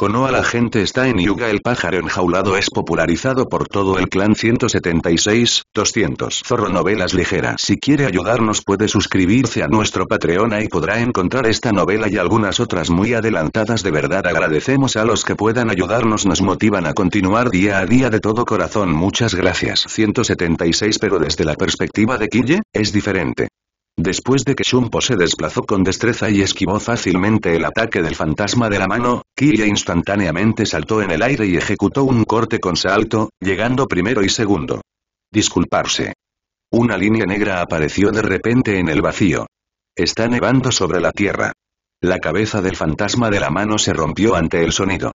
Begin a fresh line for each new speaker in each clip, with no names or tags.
a la gente está en Yuga el pájaro enjaulado es popularizado por todo el clan 176, 200 Zorro Novelas Ligeras Si quiere ayudarnos puede suscribirse a nuestro Patreon y podrá encontrar esta novela y algunas otras muy adelantadas de verdad agradecemos a los que puedan ayudarnos nos motivan a continuar día a día de todo corazón muchas gracias 176 pero desde la perspectiva de Kille, es diferente. Después de que Shumpo se desplazó con destreza y esquivó fácilmente el ataque del fantasma de la mano, Kiria instantáneamente saltó en el aire y ejecutó un corte con salto, llegando primero y segundo. Disculparse. Una línea negra apareció de repente en el vacío. Está nevando sobre la tierra. La cabeza del fantasma de la mano se rompió ante el sonido.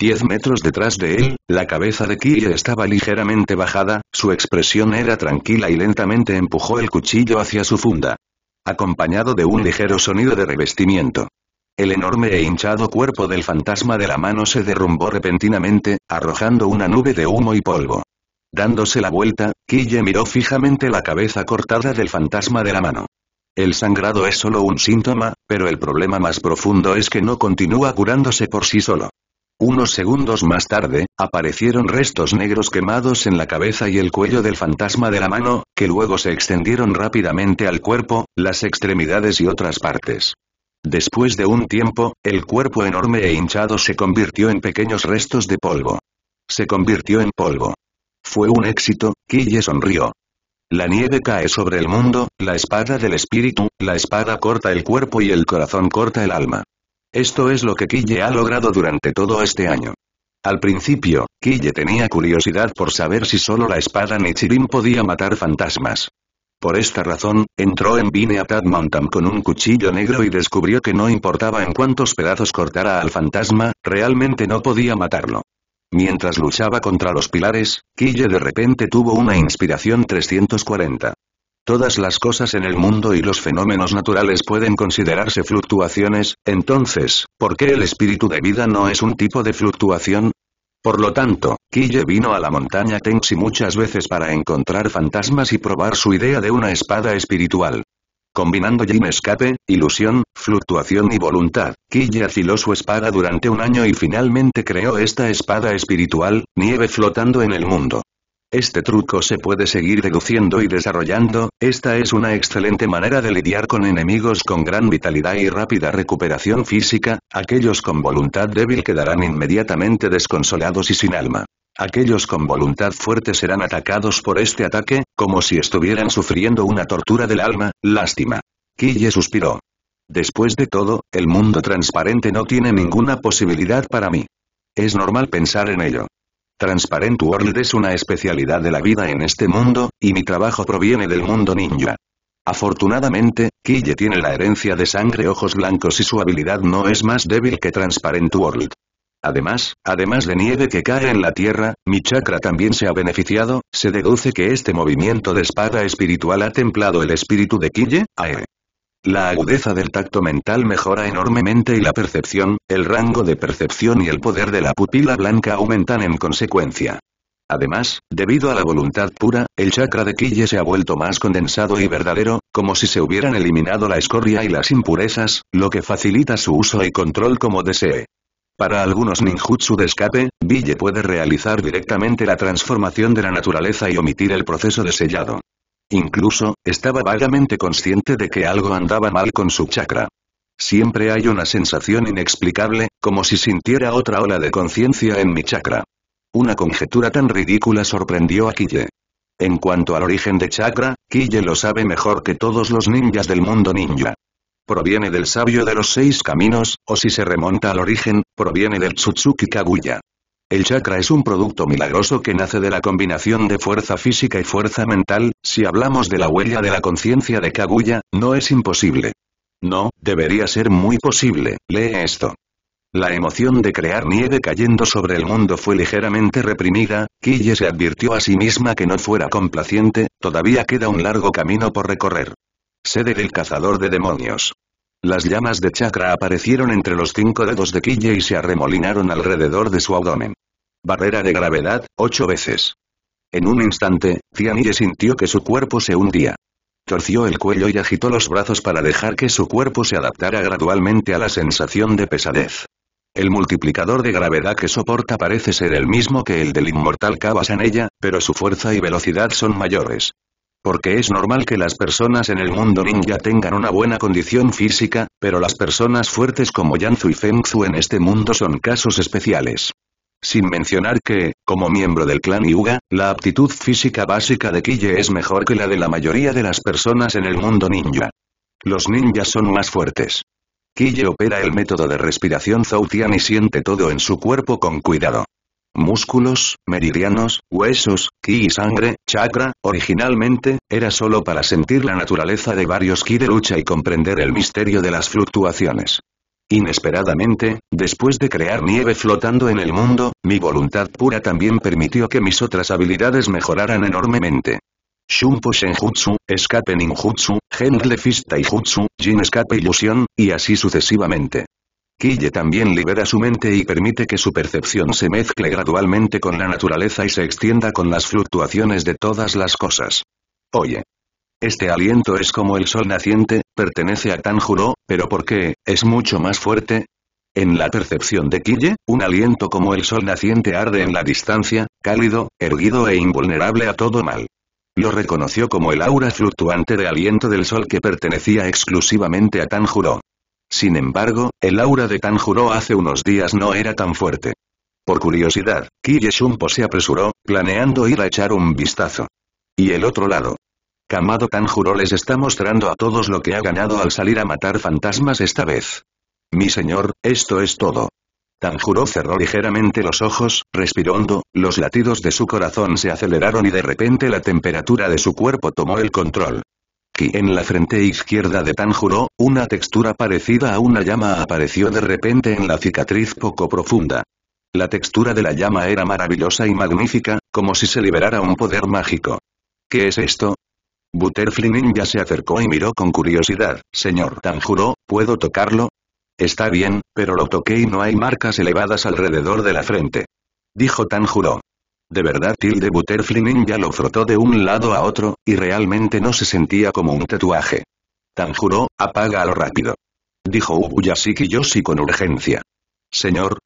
Diez metros detrás de él, la cabeza de Kille estaba ligeramente bajada, su expresión era tranquila y lentamente empujó el cuchillo hacia su funda. Acompañado de un ligero sonido de revestimiento. El enorme e hinchado cuerpo del fantasma de la mano se derrumbó repentinamente, arrojando una nube de humo y polvo. Dándose la vuelta, Kille miró fijamente la cabeza cortada del fantasma de la mano. El sangrado es solo un síntoma, pero el problema más profundo es que no continúa curándose por sí solo. Unos segundos más tarde, aparecieron restos negros quemados en la cabeza y el cuello del fantasma de la mano, que luego se extendieron rápidamente al cuerpo, las extremidades y otras partes. Después de un tiempo, el cuerpo enorme e hinchado se convirtió en pequeños restos de polvo. Se convirtió en polvo. Fue un éxito, Kille sonrió. La nieve cae sobre el mundo, la espada del espíritu, la espada corta el cuerpo y el corazón corta el alma. Esto es lo que Kille ha logrado durante todo este año. Al principio, Kille tenía curiosidad por saber si solo la espada Nichirin podía matar fantasmas. Por esta razón, entró en a Mountain con un cuchillo negro y descubrió que no importaba en cuántos pedazos cortara al fantasma, realmente no podía matarlo. Mientras luchaba contra los pilares, Kille de repente tuvo una inspiración 340 todas las cosas en el mundo y los fenómenos naturales pueden considerarse fluctuaciones, entonces, ¿por qué el espíritu de vida no es un tipo de fluctuación? Por lo tanto, Kille vino a la montaña Tenxi muchas veces para encontrar fantasmas y probar su idea de una espada espiritual. Combinando Jim escape, ilusión, fluctuación y voluntad, Kille afiló su espada durante un año y finalmente creó esta espada espiritual, nieve flotando en el mundo. Este truco se puede seguir deduciendo y desarrollando, esta es una excelente manera de lidiar con enemigos con gran vitalidad y rápida recuperación física, aquellos con voluntad débil quedarán inmediatamente desconsolados y sin alma. Aquellos con voluntad fuerte serán atacados por este ataque, como si estuvieran sufriendo una tortura del alma, lástima. Kille suspiró. Después de todo, el mundo transparente no tiene ninguna posibilidad para mí. Es normal pensar en ello. Transparent World es una especialidad de la vida en este mundo, y mi trabajo proviene del mundo ninja. Afortunadamente, Kille tiene la herencia de sangre ojos blancos y su habilidad no es más débil que Transparent World. Además, además de nieve que cae en la tierra, mi chakra también se ha beneficiado, se deduce que este movimiento de espada espiritual ha templado el espíritu de Kille, Ae. La agudeza del tacto mental mejora enormemente y la percepción, el rango de percepción y el poder de la pupila blanca aumentan en consecuencia. Además, debido a la voluntad pura, el chakra de Kille se ha vuelto más condensado y verdadero, como si se hubieran eliminado la escoria y las impurezas, lo que facilita su uso y control como desee. Para algunos ninjutsu de escape, Ville puede realizar directamente la transformación de la naturaleza y omitir el proceso de sellado. Incluso, estaba vagamente consciente de que algo andaba mal con su chakra. Siempre hay una sensación inexplicable, como si sintiera otra ola de conciencia en mi chakra. Una conjetura tan ridícula sorprendió a Kille. En cuanto al origen de chakra, Kille lo sabe mejor que todos los ninjas del mundo ninja. Proviene del sabio de los seis caminos, o si se remonta al origen, proviene del Tsutsuki Kaguya. El chakra es un producto milagroso que nace de la combinación de fuerza física y fuerza mental, si hablamos de la huella de la conciencia de Kaguya, no es imposible. No, debería ser muy posible, lee esto. La emoción de crear nieve cayendo sobre el mundo fue ligeramente reprimida, Kille se advirtió a sí misma que no fuera complaciente, todavía queda un largo camino por recorrer. Sede del cazador de demonios. Las llamas de chakra aparecieron entre los cinco dedos de Kille y se arremolinaron alrededor de su abdomen. Barrera de gravedad, ocho veces. En un instante, Tianille sintió que su cuerpo se hundía. Torció el cuello y agitó los brazos para dejar que su cuerpo se adaptara gradualmente a la sensación de pesadez. El multiplicador de gravedad que soporta parece ser el mismo que el del inmortal Kabasanella, pero su fuerza y velocidad son mayores. Porque es normal que las personas en el mundo ninja tengan una buena condición física, pero las personas fuertes como Yanzu y Fengzu en este mundo son casos especiales. Sin mencionar que, como miembro del clan Yuga, la aptitud física básica de Kille es mejor que la de la mayoría de las personas en el mundo ninja. Los ninjas son más fuertes. Kille opera el método de respiración Zoutian y siente todo en su cuerpo con cuidado músculos, meridianos, huesos, ki y sangre, chakra, originalmente, era solo para sentir la naturaleza de varios ki de lucha y comprender el misterio de las fluctuaciones. Inesperadamente, después de crear nieve flotando en el mundo, mi voluntad pura también permitió que mis otras habilidades mejoraran enormemente. Shunpo Shenjutsu, Escape Ninjutsu, Genjutsu Fist Taijutsu, Jin Escape Ilusión, y así sucesivamente. Kille también libera su mente y permite que su percepción se mezcle gradualmente con la naturaleza y se extienda con las fluctuaciones de todas las cosas. Oye. Este aliento es como el sol naciente, pertenece a Tanjuro, pero ¿por qué? ¿Es mucho más fuerte? En la percepción de Kille, un aliento como el sol naciente arde en la distancia, cálido, erguido e invulnerable a todo mal. Lo reconoció como el aura fluctuante de aliento del sol que pertenecía exclusivamente a Tanjuro. Sin embargo, el aura de Tanjuro hace unos días no era tan fuerte. Por curiosidad, Shumpo se apresuró, planeando ir a echar un vistazo. Y el otro lado. Kamado Tanjuro les está mostrando a todos lo que ha ganado al salir a matar fantasmas esta vez. Mi señor, esto es todo. Tanjuro cerró ligeramente los ojos, respiró hondo, los latidos de su corazón se aceleraron y de repente la temperatura de su cuerpo tomó el control en la frente izquierda de Tanjuro, una textura parecida a una llama apareció de repente en la cicatriz poco profunda. La textura de la llama era maravillosa y magnífica, como si se liberara un poder mágico. ¿Qué es esto? Butterfly ya se acercó y miró con curiosidad, señor Tanjuro, ¿puedo tocarlo? Está bien, pero lo toqué y no hay marcas elevadas alrededor de la frente. Dijo Tanjuro. De verdad Tilde Butterfly ya lo frotó de un lado a otro, y realmente no se sentía como un tatuaje. Tanjuro, lo rápido. Dijo Ubuyashiki Yoshi con urgencia. Señor.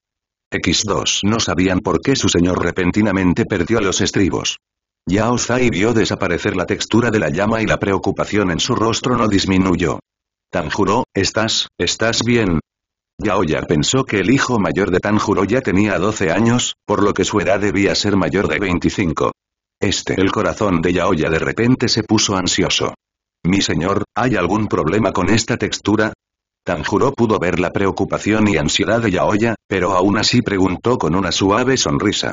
X2 no sabían por qué su señor repentinamente perdió los estribos. Yao Zai vio desaparecer la textura de la llama y la preocupación en su rostro no disminuyó. Tanjuro, ¿estás, estás bien? Yaoya pensó que el hijo mayor de Tanjuro ya tenía 12 años, por lo que su edad debía ser mayor de 25. Este. El corazón de Yaoya de repente se puso ansioso. Mi señor, ¿hay algún problema con esta textura? Tanjuro pudo ver la preocupación y ansiedad de Yaoya, pero aún así preguntó con una suave sonrisa.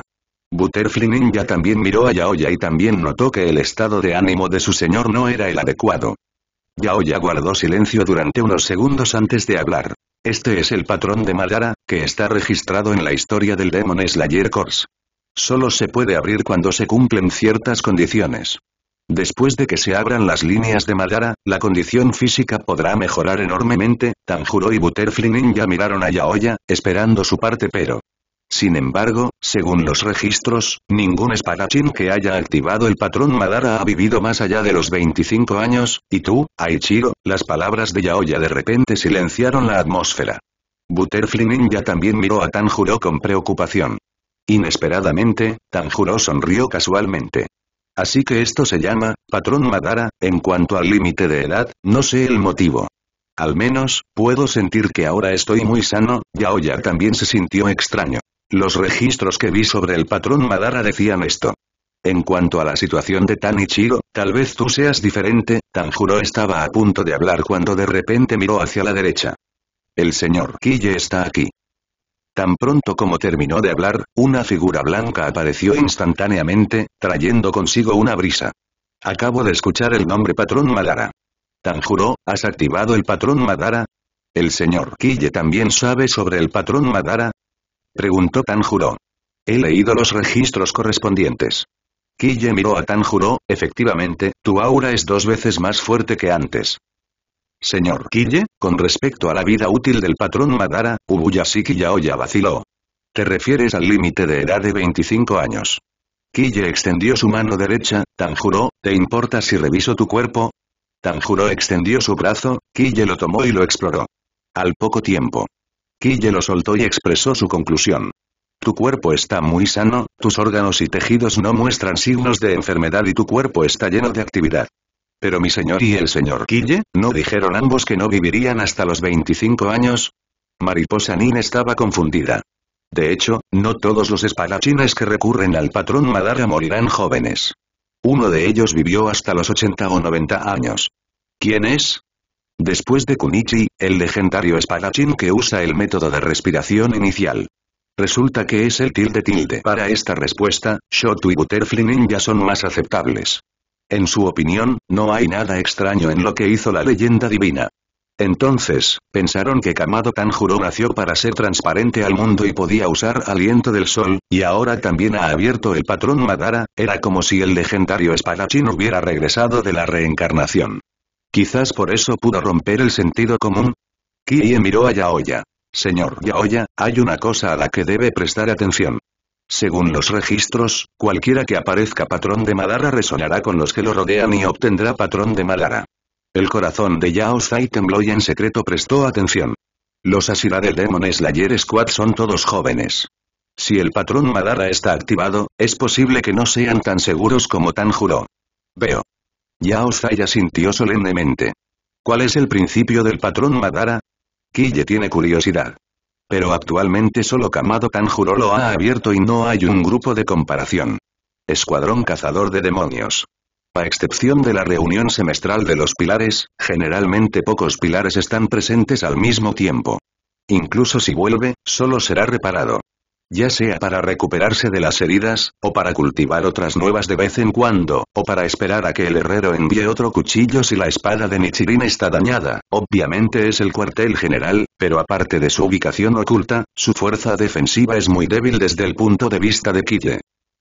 Butterfly Ninja también miró a Yaoya y también notó que el estado de ánimo de su señor no era el adecuado. Yaoya guardó silencio durante unos segundos antes de hablar. Este es el patrón de Madara, que está registrado en la historia del Demon Slayer Corps. Solo se puede abrir cuando se cumplen ciertas condiciones. Después de que se abran las líneas de Madara, la condición física podrá mejorar enormemente, Tanjuro y Butterfly ya miraron a Yaoya, esperando su parte pero, sin embargo, según los registros, ningún espadachín que haya activado el patrón Madara ha vivido más allá de los 25 años, y tú, Aichiro, las palabras de Yaoya de repente silenciaron la atmósfera. Butterfly Ninja también miró a Tanjuro con preocupación. Inesperadamente, Tanjuro sonrió casualmente. Así que esto se llama, patrón Madara, en cuanto al límite de edad, no sé el motivo. Al menos, puedo sentir que ahora estoy muy sano, Yaoya también se sintió extraño. Los registros que vi sobre el patrón Madara decían esto. En cuanto a la situación de Tanichiro, tal vez tú seas diferente, Tanjuro estaba a punto de hablar cuando de repente miró hacia la derecha. El señor Kille está aquí. Tan pronto como terminó de hablar, una figura blanca apareció instantáneamente, trayendo consigo una brisa. Acabo de escuchar el nombre patrón Madara. Tanjuro, ¿has activado el patrón Madara? El señor Kille también sabe sobre el patrón Madara, Preguntó Tanjuro. He leído los registros correspondientes. Kille miró a Tanjuro, efectivamente, tu aura es dos veces más fuerte que antes. Señor Kille, con respecto a la vida útil del patrón Madara, Ubuyashiki Yaoya vaciló. Te refieres al límite de edad de 25 años. Kille extendió su mano derecha, Tanjuro, ¿te importa si reviso tu cuerpo? Tanjuro extendió su brazo, Kille lo tomó y lo exploró. Al poco tiempo, Kille lo soltó y expresó su conclusión. Tu cuerpo está muy sano, tus órganos y tejidos no muestran signos de enfermedad y tu cuerpo está lleno de actividad. Pero mi señor y el señor Kille, ¿no dijeron ambos que no vivirían hasta los 25 años? Mariposa Nin estaba confundida. De hecho, no todos los espalachines que recurren al patrón Madara morirán jóvenes. Uno de ellos vivió hasta los 80 o 90 años. ¿Quién es? Después de Kunichi, el legendario espadachín que usa el método de respiración inicial. Resulta que es el tilde tilde. Para esta respuesta, Shotu y Butterfly Ninja son más aceptables. En su opinión, no hay nada extraño en lo que hizo la leyenda divina. Entonces, pensaron que Kamado Tanjuro nació para ser transparente al mundo y podía usar aliento del sol, y ahora también ha abierto el patrón Madara, era como si el legendario espadachín hubiera regresado de la reencarnación. Quizás por eso pudo romper el sentido común. Kie miró a Yaoya. Señor Yaoya, hay una cosa a la que debe prestar atención. Según los registros, cualquiera que aparezca patrón de Madara resonará con los que lo rodean y obtendrá patrón de Madara. El corazón de Yao Zai tembló y en secreto prestó atención. Los Asira de Demon Slayer Squad son todos jóvenes. Si el patrón Madara está activado, es posible que no sean tan seguros como Tan juró. Veo. Yao Saya sintió solemnemente. ¿Cuál es el principio del patrón Madara? Kille tiene curiosidad. Pero actualmente solo Kamado Tanjuro lo ha abierto y no hay un grupo de comparación. Escuadrón Cazador de Demonios. A excepción de la reunión semestral de los pilares, generalmente pocos pilares están presentes al mismo tiempo. Incluso si vuelve, solo será reparado ya sea para recuperarse de las heridas, o para cultivar otras nuevas de vez en cuando, o para esperar a que el herrero envíe otro cuchillo si la espada de Nichirin está dañada. Obviamente es el cuartel general, pero aparte de su ubicación oculta, su fuerza defensiva es muy débil desde el punto de vista de Kille.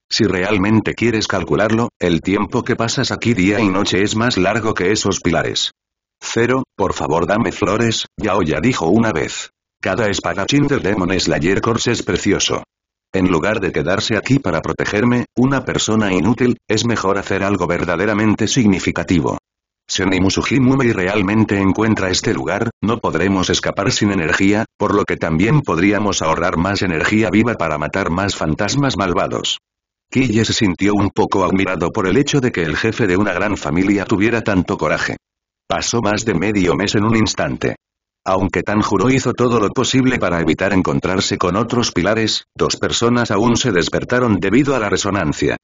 Si realmente quieres calcularlo, el tiempo que pasas aquí día y noche es más largo que esos pilares. Cero, por favor dame flores, ya ya dijo una vez. Cada espadachín del Demon Slayer Corse es precioso. En lugar de quedarse aquí para protegerme, una persona inútil, es mejor hacer algo verdaderamente significativo. Si Nimusujimumei realmente encuentra este lugar, no podremos escapar sin energía, por lo que también podríamos ahorrar más energía viva para matar más fantasmas malvados. Kille se sintió un poco admirado por el hecho de que el jefe de una gran familia tuviera tanto coraje. Pasó más de medio mes en un instante. Aunque Tanjuro hizo todo lo posible para evitar encontrarse con otros pilares, dos personas aún se despertaron debido a la resonancia.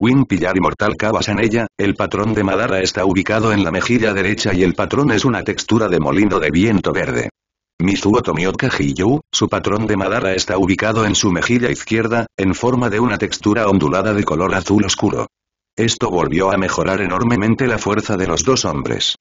Win Pillar y Mortal ella el patrón de Madara está ubicado en la mejilla derecha y el patrón es una textura de molino de viento verde. Mizuo Tomioka su patrón de Madara está ubicado en su mejilla izquierda, en forma de una textura ondulada de color azul oscuro. Esto volvió a mejorar enormemente la fuerza de los dos hombres.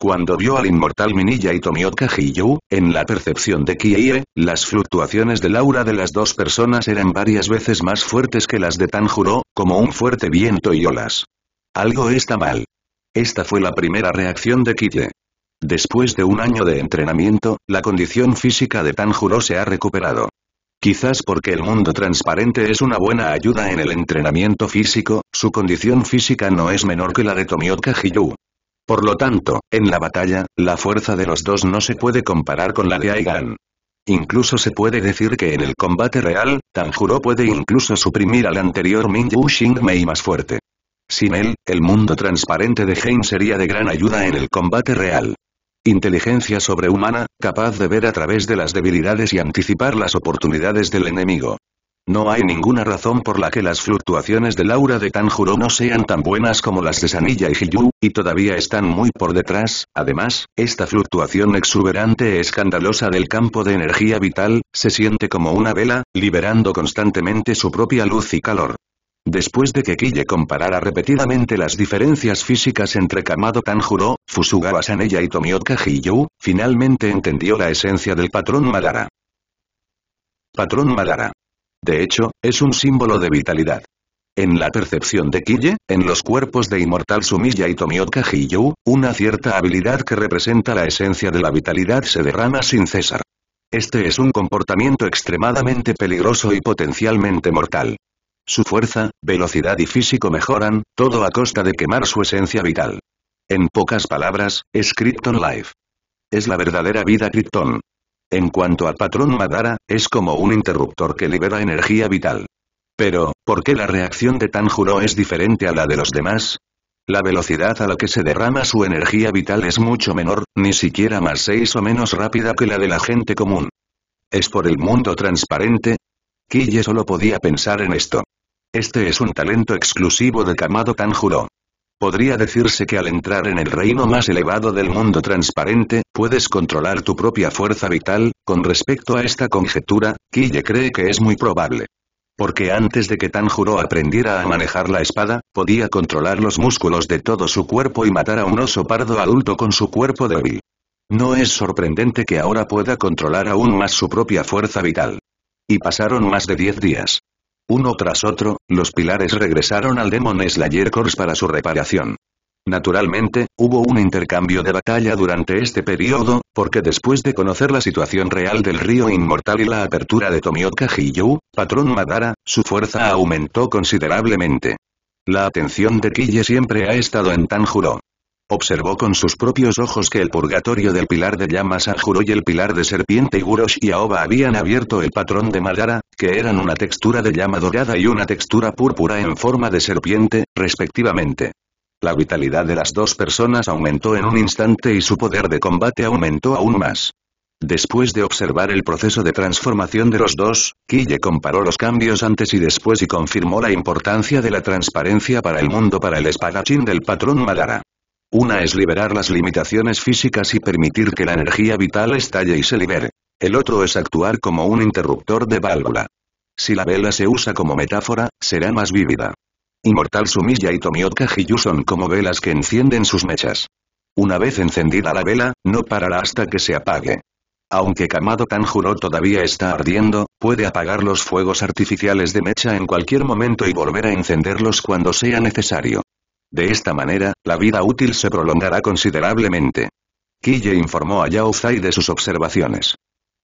Cuando vio al inmortal Minilla y Tomioka Hiyu, en la percepción de Kiye, las fluctuaciones del aura de las dos personas eran varias veces más fuertes que las de Tanjuro, como un fuerte viento y olas. Algo está mal. Esta fue la primera reacción de Kite. Después de un año de entrenamiento, la condición física de Tanjuro se ha recuperado. Quizás porque el mundo transparente es una buena ayuda en el entrenamiento físico, su condición física no es menor que la de Tomioka Hiyuu. Por lo tanto, en la batalla, la fuerza de los dos no se puede comparar con la de Aigan. Incluso se puede decir que en el combate real, Tanjuro puede incluso suprimir al anterior Mingyu Mei más fuerte. Sin él, el mundo transparente de Hein sería de gran ayuda en el combate real. Inteligencia sobrehumana, capaz de ver a través de las debilidades y anticipar las oportunidades del enemigo. No hay ninguna razón por la que las fluctuaciones del aura de Tanjuro no sean tan buenas como las de Sanilla y Hiyu, y todavía están muy por detrás, además, esta fluctuación exuberante e escandalosa del campo de energía vital, se siente como una vela, liberando constantemente su propia luz y calor. Después de que Kille comparara repetidamente las diferencias físicas entre Kamado Tanjuro, Fusugawa Sanella y Tomioka Hiyu, finalmente entendió la esencia del patrón Madara. Patrón Madara. De hecho, es un símbolo de vitalidad. En la percepción de Kille, en los cuerpos de Inmortal Sumilla y Tomioka Hiyu, una cierta habilidad que representa la esencia de la vitalidad se derrama sin cesar. Este es un comportamiento extremadamente peligroso y potencialmente mortal. Su fuerza, velocidad y físico mejoran, todo a costa de quemar su esencia vital. En pocas palabras, es Krypton Life. Es la verdadera vida Krypton. En cuanto al patrón Madara, es como un interruptor que libera energía vital. Pero, ¿por qué la reacción de Tanjuro es diferente a la de los demás? La velocidad a la que se derrama su energía vital es mucho menor, ni siquiera más seis o menos rápida que la de la gente común. ¿Es por el mundo transparente? Kille solo podía pensar en esto. Este es un talento exclusivo de Kamado Tanjuro. Podría decirse que al entrar en el reino más elevado del mundo transparente, puedes controlar tu propia fuerza vital, con respecto a esta conjetura, Kille cree que es muy probable. Porque antes de que Tanjuro aprendiera a manejar la espada, podía controlar los músculos de todo su cuerpo y matar a un oso pardo adulto con su cuerpo débil. No es sorprendente que ahora pueda controlar aún más su propia fuerza vital. Y pasaron más de 10 días. Uno tras otro, los pilares regresaron al Demon Slayer Corps para su reparación. Naturalmente, hubo un intercambio de batalla durante este periodo, porque después de conocer la situación real del río inmortal y la apertura de Tomioka Hiyu, patrón Madara, su fuerza aumentó considerablemente. La atención de Kille siempre ha estado en Tanjuro. Observó con sus propios ojos que el purgatorio del pilar de llamas Ajuro y el pilar de serpiente y Gurosh y Aoba habían abierto el patrón de Madara, que eran una textura de llama dorada y una textura púrpura en forma de serpiente, respectivamente. La vitalidad de las dos personas aumentó en un instante y su poder de combate aumentó aún más. Después de observar el proceso de transformación de los dos, Kille comparó los cambios antes y después y confirmó la importancia de la transparencia para el mundo para el espadachín del patrón Madara. Una es liberar las limitaciones físicas y permitir que la energía vital estalle y se libere. El otro es actuar como un interruptor de válvula. Si la vela se usa como metáfora, será más vívida. Inmortal Sumilla y Tomioka Hiyu son como velas que encienden sus mechas. Una vez encendida la vela, no parará hasta que se apague. Aunque Kamado Tanjuro todavía está ardiendo, puede apagar los fuegos artificiales de mecha en cualquier momento y volver a encenderlos cuando sea necesario. De esta manera, la vida útil se prolongará considerablemente. Kille informó a Yao Zai de sus observaciones.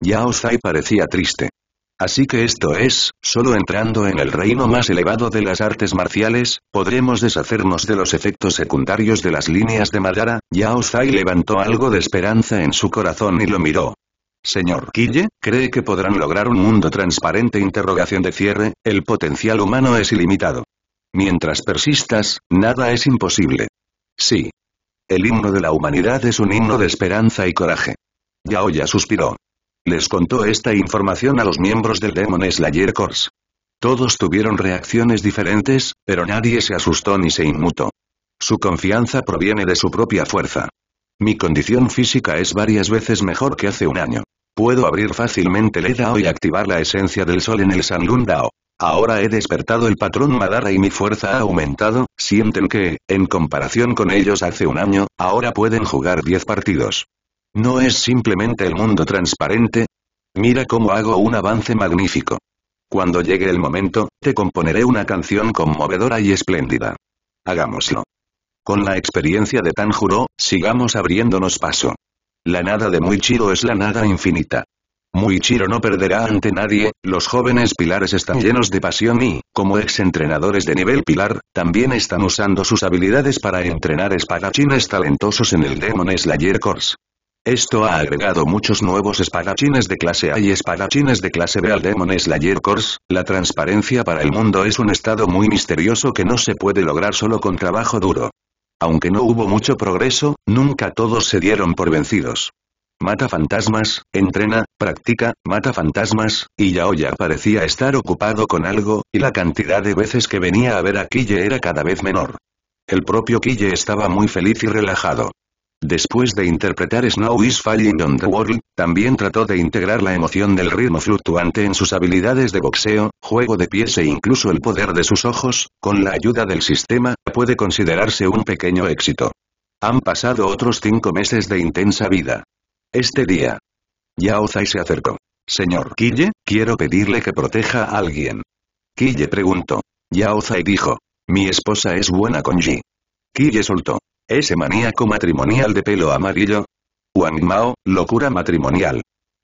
Yao Zai parecía triste. Así que esto es, solo entrando en el reino más elevado de las artes marciales, podremos deshacernos de los efectos secundarios de las líneas de Madara, Yao Zai levantó algo de esperanza en su corazón y lo miró. Señor Kille, ¿cree que podrán lograr un mundo transparente? Interrogación de cierre, el potencial humano es ilimitado. Mientras persistas, nada es imposible. Sí. El himno de la humanidad es un himno de esperanza y coraje. ya suspiró. Les contó esta información a los miembros del Demon Slayer Corps. Todos tuvieron reacciones diferentes, pero nadie se asustó ni se inmutó. Su confianza proviene de su propia fuerza. Mi condición física es varias veces mejor que hace un año. Puedo abrir fácilmente el EDAO y activar la esencia del sol en el Sanlun Dao. Ahora he despertado el patrón Madara y mi fuerza ha aumentado, sienten que, en comparación con ellos hace un año, ahora pueden jugar 10 partidos. ¿No es simplemente el mundo transparente? Mira cómo hago un avance magnífico. Cuando llegue el momento, te componeré una canción conmovedora y espléndida. Hagámoslo. Con la experiencia de Tanjuro, sigamos abriéndonos paso. La nada de muy chido es la nada infinita. Muichiro no perderá ante nadie, los jóvenes pilares están llenos de pasión y, como ex-entrenadores de nivel pilar, también están usando sus habilidades para entrenar espadachines talentosos en el Demon Slayer Course. Esto ha agregado muchos nuevos espadachines de clase A y espadachines de clase B al Demon Slayer Course, la transparencia para el mundo es un estado muy misterioso que no se puede lograr solo con trabajo duro. Aunque no hubo mucho progreso, nunca todos se dieron por vencidos. Mata fantasmas, entrena, practica, mata fantasmas, y Yaoya parecía estar ocupado con algo, y la cantidad de veces que venía a ver a Kille era cada vez menor. El propio Kille estaba muy feliz y relajado. Después de interpretar Snow is Falling on the World, también trató de integrar la emoción del ritmo fluctuante en sus habilidades de boxeo, juego de pies e incluso el poder de sus ojos, con la ayuda del sistema, puede considerarse un pequeño éxito. Han pasado otros cinco meses de intensa vida este día. Yao Zai se acercó. Señor Kille, quiero pedirle que proteja a alguien. Quille preguntó. Yao Zai dijo. Mi esposa es buena con Ji. Kille soltó. Ese maníaco matrimonial de pelo amarillo. Wang Mao, locura matrimonial.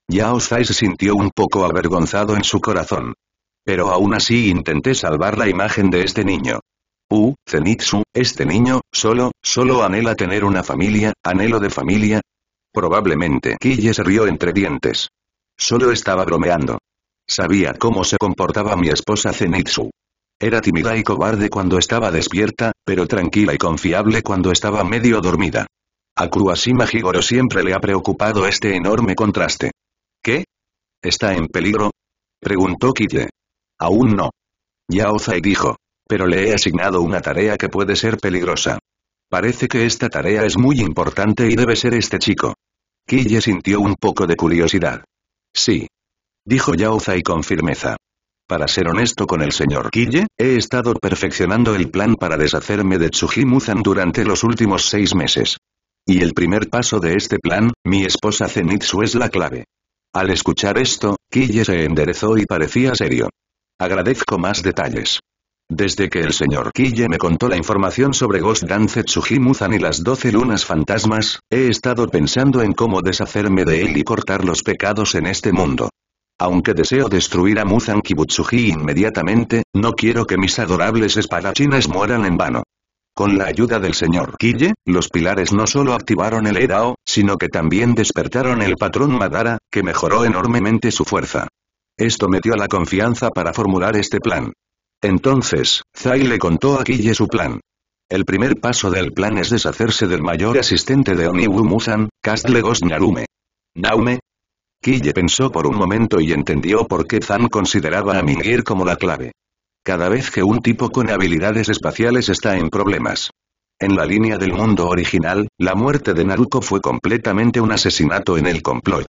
Yao Zai se sintió un poco avergonzado en su corazón. Pero aún así intenté salvar la imagen de este niño. Uh, Zenitsu, este niño, solo, solo anhela tener una familia, anhelo de familia, Probablemente Kille se rió entre dientes. Solo estaba bromeando. Sabía cómo se comportaba mi esposa Zenitsu. Era tímida y cobarde cuando estaba despierta, pero tranquila y confiable cuando estaba medio dormida. A Kruashima Higoro siempre le ha preocupado este enorme contraste. ¿Qué? ¿Está en peligro? Preguntó Kille. Aún no. Yao Zai dijo. Pero le he asignado una tarea que puede ser peligrosa. Parece que esta tarea es muy importante y debe ser este chico. Kille sintió un poco de curiosidad. Sí. Dijo Yao Zai con firmeza. Para ser honesto con el señor Kille, he estado perfeccionando el plan para deshacerme de muzan durante los últimos seis meses. Y el primer paso de este plan, mi esposa Zenitsu es la clave. Al escuchar esto, Kille se enderezó y parecía serio. Agradezco más detalles. Desde que el señor Kille me contó la información sobre Ghost Dance Muzan y las doce lunas fantasmas, he estado pensando en cómo deshacerme de él y cortar los pecados en este mundo. Aunque deseo destruir a Muzan Kibutsuji inmediatamente, no quiero que mis adorables espadachines mueran en vano. Con la ayuda del señor Kille, los pilares no solo activaron el Erao, sino que también despertaron el patrón Madara, que mejoró enormemente su fuerza. Esto me dio la confianza para formular este plan. Entonces, Zai le contó a Kille su plan. El primer paso del plan es deshacerse del mayor asistente de Wu Musan, Castle Narume. ¿Naume? Kille pensó por un momento y entendió por qué Zan consideraba a Mingir como la clave. Cada vez que un tipo con habilidades espaciales está en problemas. En la línea del mundo original, la muerte de Naruko fue completamente un asesinato en el complot.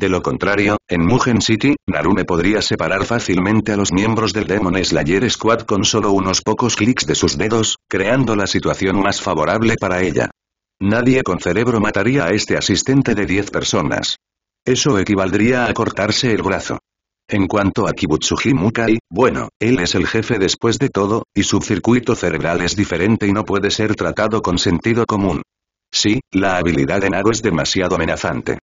De lo contrario, en Mugen City, Narume podría separar fácilmente a los miembros del Demon Slayer Squad con solo unos pocos clics de sus dedos, creando la situación más favorable para ella. Nadie con cerebro mataría a este asistente de 10 personas. Eso equivaldría a cortarse el brazo. En cuanto a Kibutsuji Mukai, bueno, él es el jefe después de todo, y su circuito cerebral es diferente y no puede ser tratado con sentido común. Sí, la habilidad de Naru es demasiado amenazante.